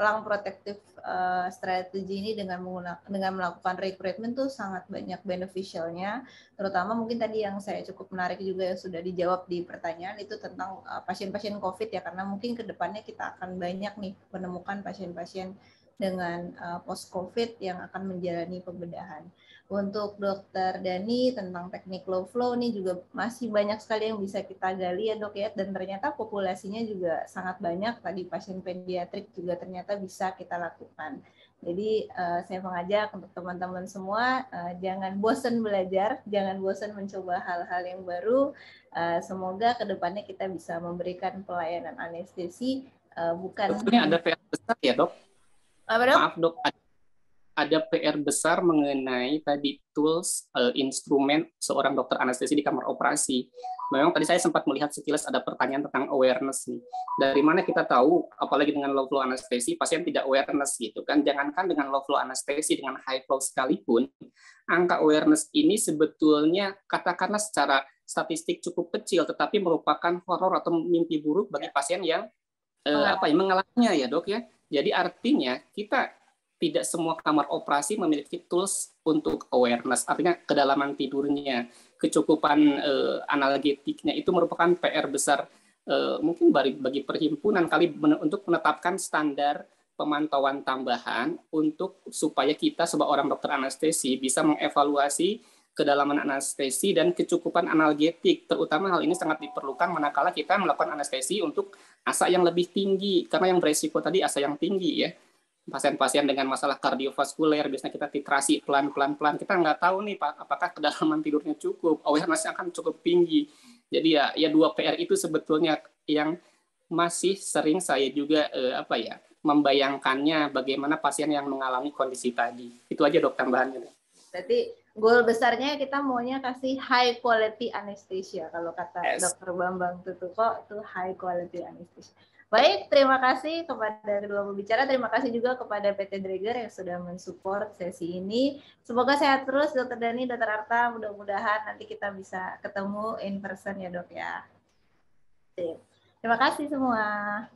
A: lang protektif uh, eh, strategi ini dengan menggunakan dengan melakukan rekrutmen tuh sangat banyak beneficialnya, terutama mungkin tadi yang saya cukup menarik juga yang sudah dijawab di pertanyaan itu tentang pasien-pasien uh, pasien COVID ya karena mungkin kedepannya kita akan banyak nih menemukan pasien-pasien dengan uh, eh, post COVID yang akan menjalani pembedahan. Untuk dokter Dani tentang teknik low flow ini juga masih banyak sekali yang bisa kita gali ya dok ya dan ternyata populasinya juga sangat banyak tadi pasien pediatrik juga ternyata bisa kita lakukan. Jadi uh, saya mengajak untuk teman-teman semua uh, jangan bosan belajar, jangan bosan mencoba hal-hal yang baru. Uh, semoga kedepannya kita bisa memberikan pelayanan anestesi uh, bukan. Sebenarnya
D: ada PR besar ya dok Maaf dok, ada PR besar mengenai tadi tools, uh, instrumen seorang dokter anestesi di kamar operasi. Memang tadi saya sempat melihat sekilas ada pertanyaan tentang awareness nih. Dari mana kita tahu, apalagi dengan low flow anestesi, pasien tidak awareness gitu kan. Jangankan dengan low flow anestesi, dengan high flow sekalipun, angka awareness ini sebetulnya katakanlah secara statistik cukup kecil, tetapi merupakan horor atau mimpi buruk bagi ya. pasien yang uh, apa ya mengalaminya ya dok ya jadi artinya kita tidak semua kamar operasi memiliki tools untuk awareness, artinya kedalaman tidurnya, kecukupan eh, analgetiknya itu merupakan PR besar eh, mungkin bagi, bagi perhimpunan kali men untuk menetapkan standar pemantauan tambahan untuk supaya kita sebagai orang dokter anestesi bisa mengevaluasi kedalaman anestesi dan kecukupan analgetik. Terutama hal ini sangat diperlukan manakala kita melakukan anestesi untuk asa yang lebih tinggi karena yang beresiko tadi asa yang tinggi ya. Pasien-pasien dengan masalah kardiovaskuler biasanya kita titrasi pelan-pelan-pelan. Kita nggak tahu nih Pak apakah kedalaman tidurnya cukup, awareness akan cukup tinggi. Jadi ya ya dua PR itu sebetulnya yang masih sering saya juga eh, apa ya membayangkannya bagaimana pasien yang mengalami kondisi tadi. Itu aja dok tambahannya.
A: Berarti goal besarnya kita maunya kasih high quality anesthesia kalau kata yes. dokter Bambang kok itu high quality anesthesia. Baik, terima kasih kepada kedua pembicara. Terima kasih juga kepada PT Dreger yang sudah mensupport sesi ini. Semoga sehat terus, Dokter Dani, Dokter Arta. Mudah-mudahan nanti kita bisa ketemu in person ya, dok ya.
C: Terima kasih semua.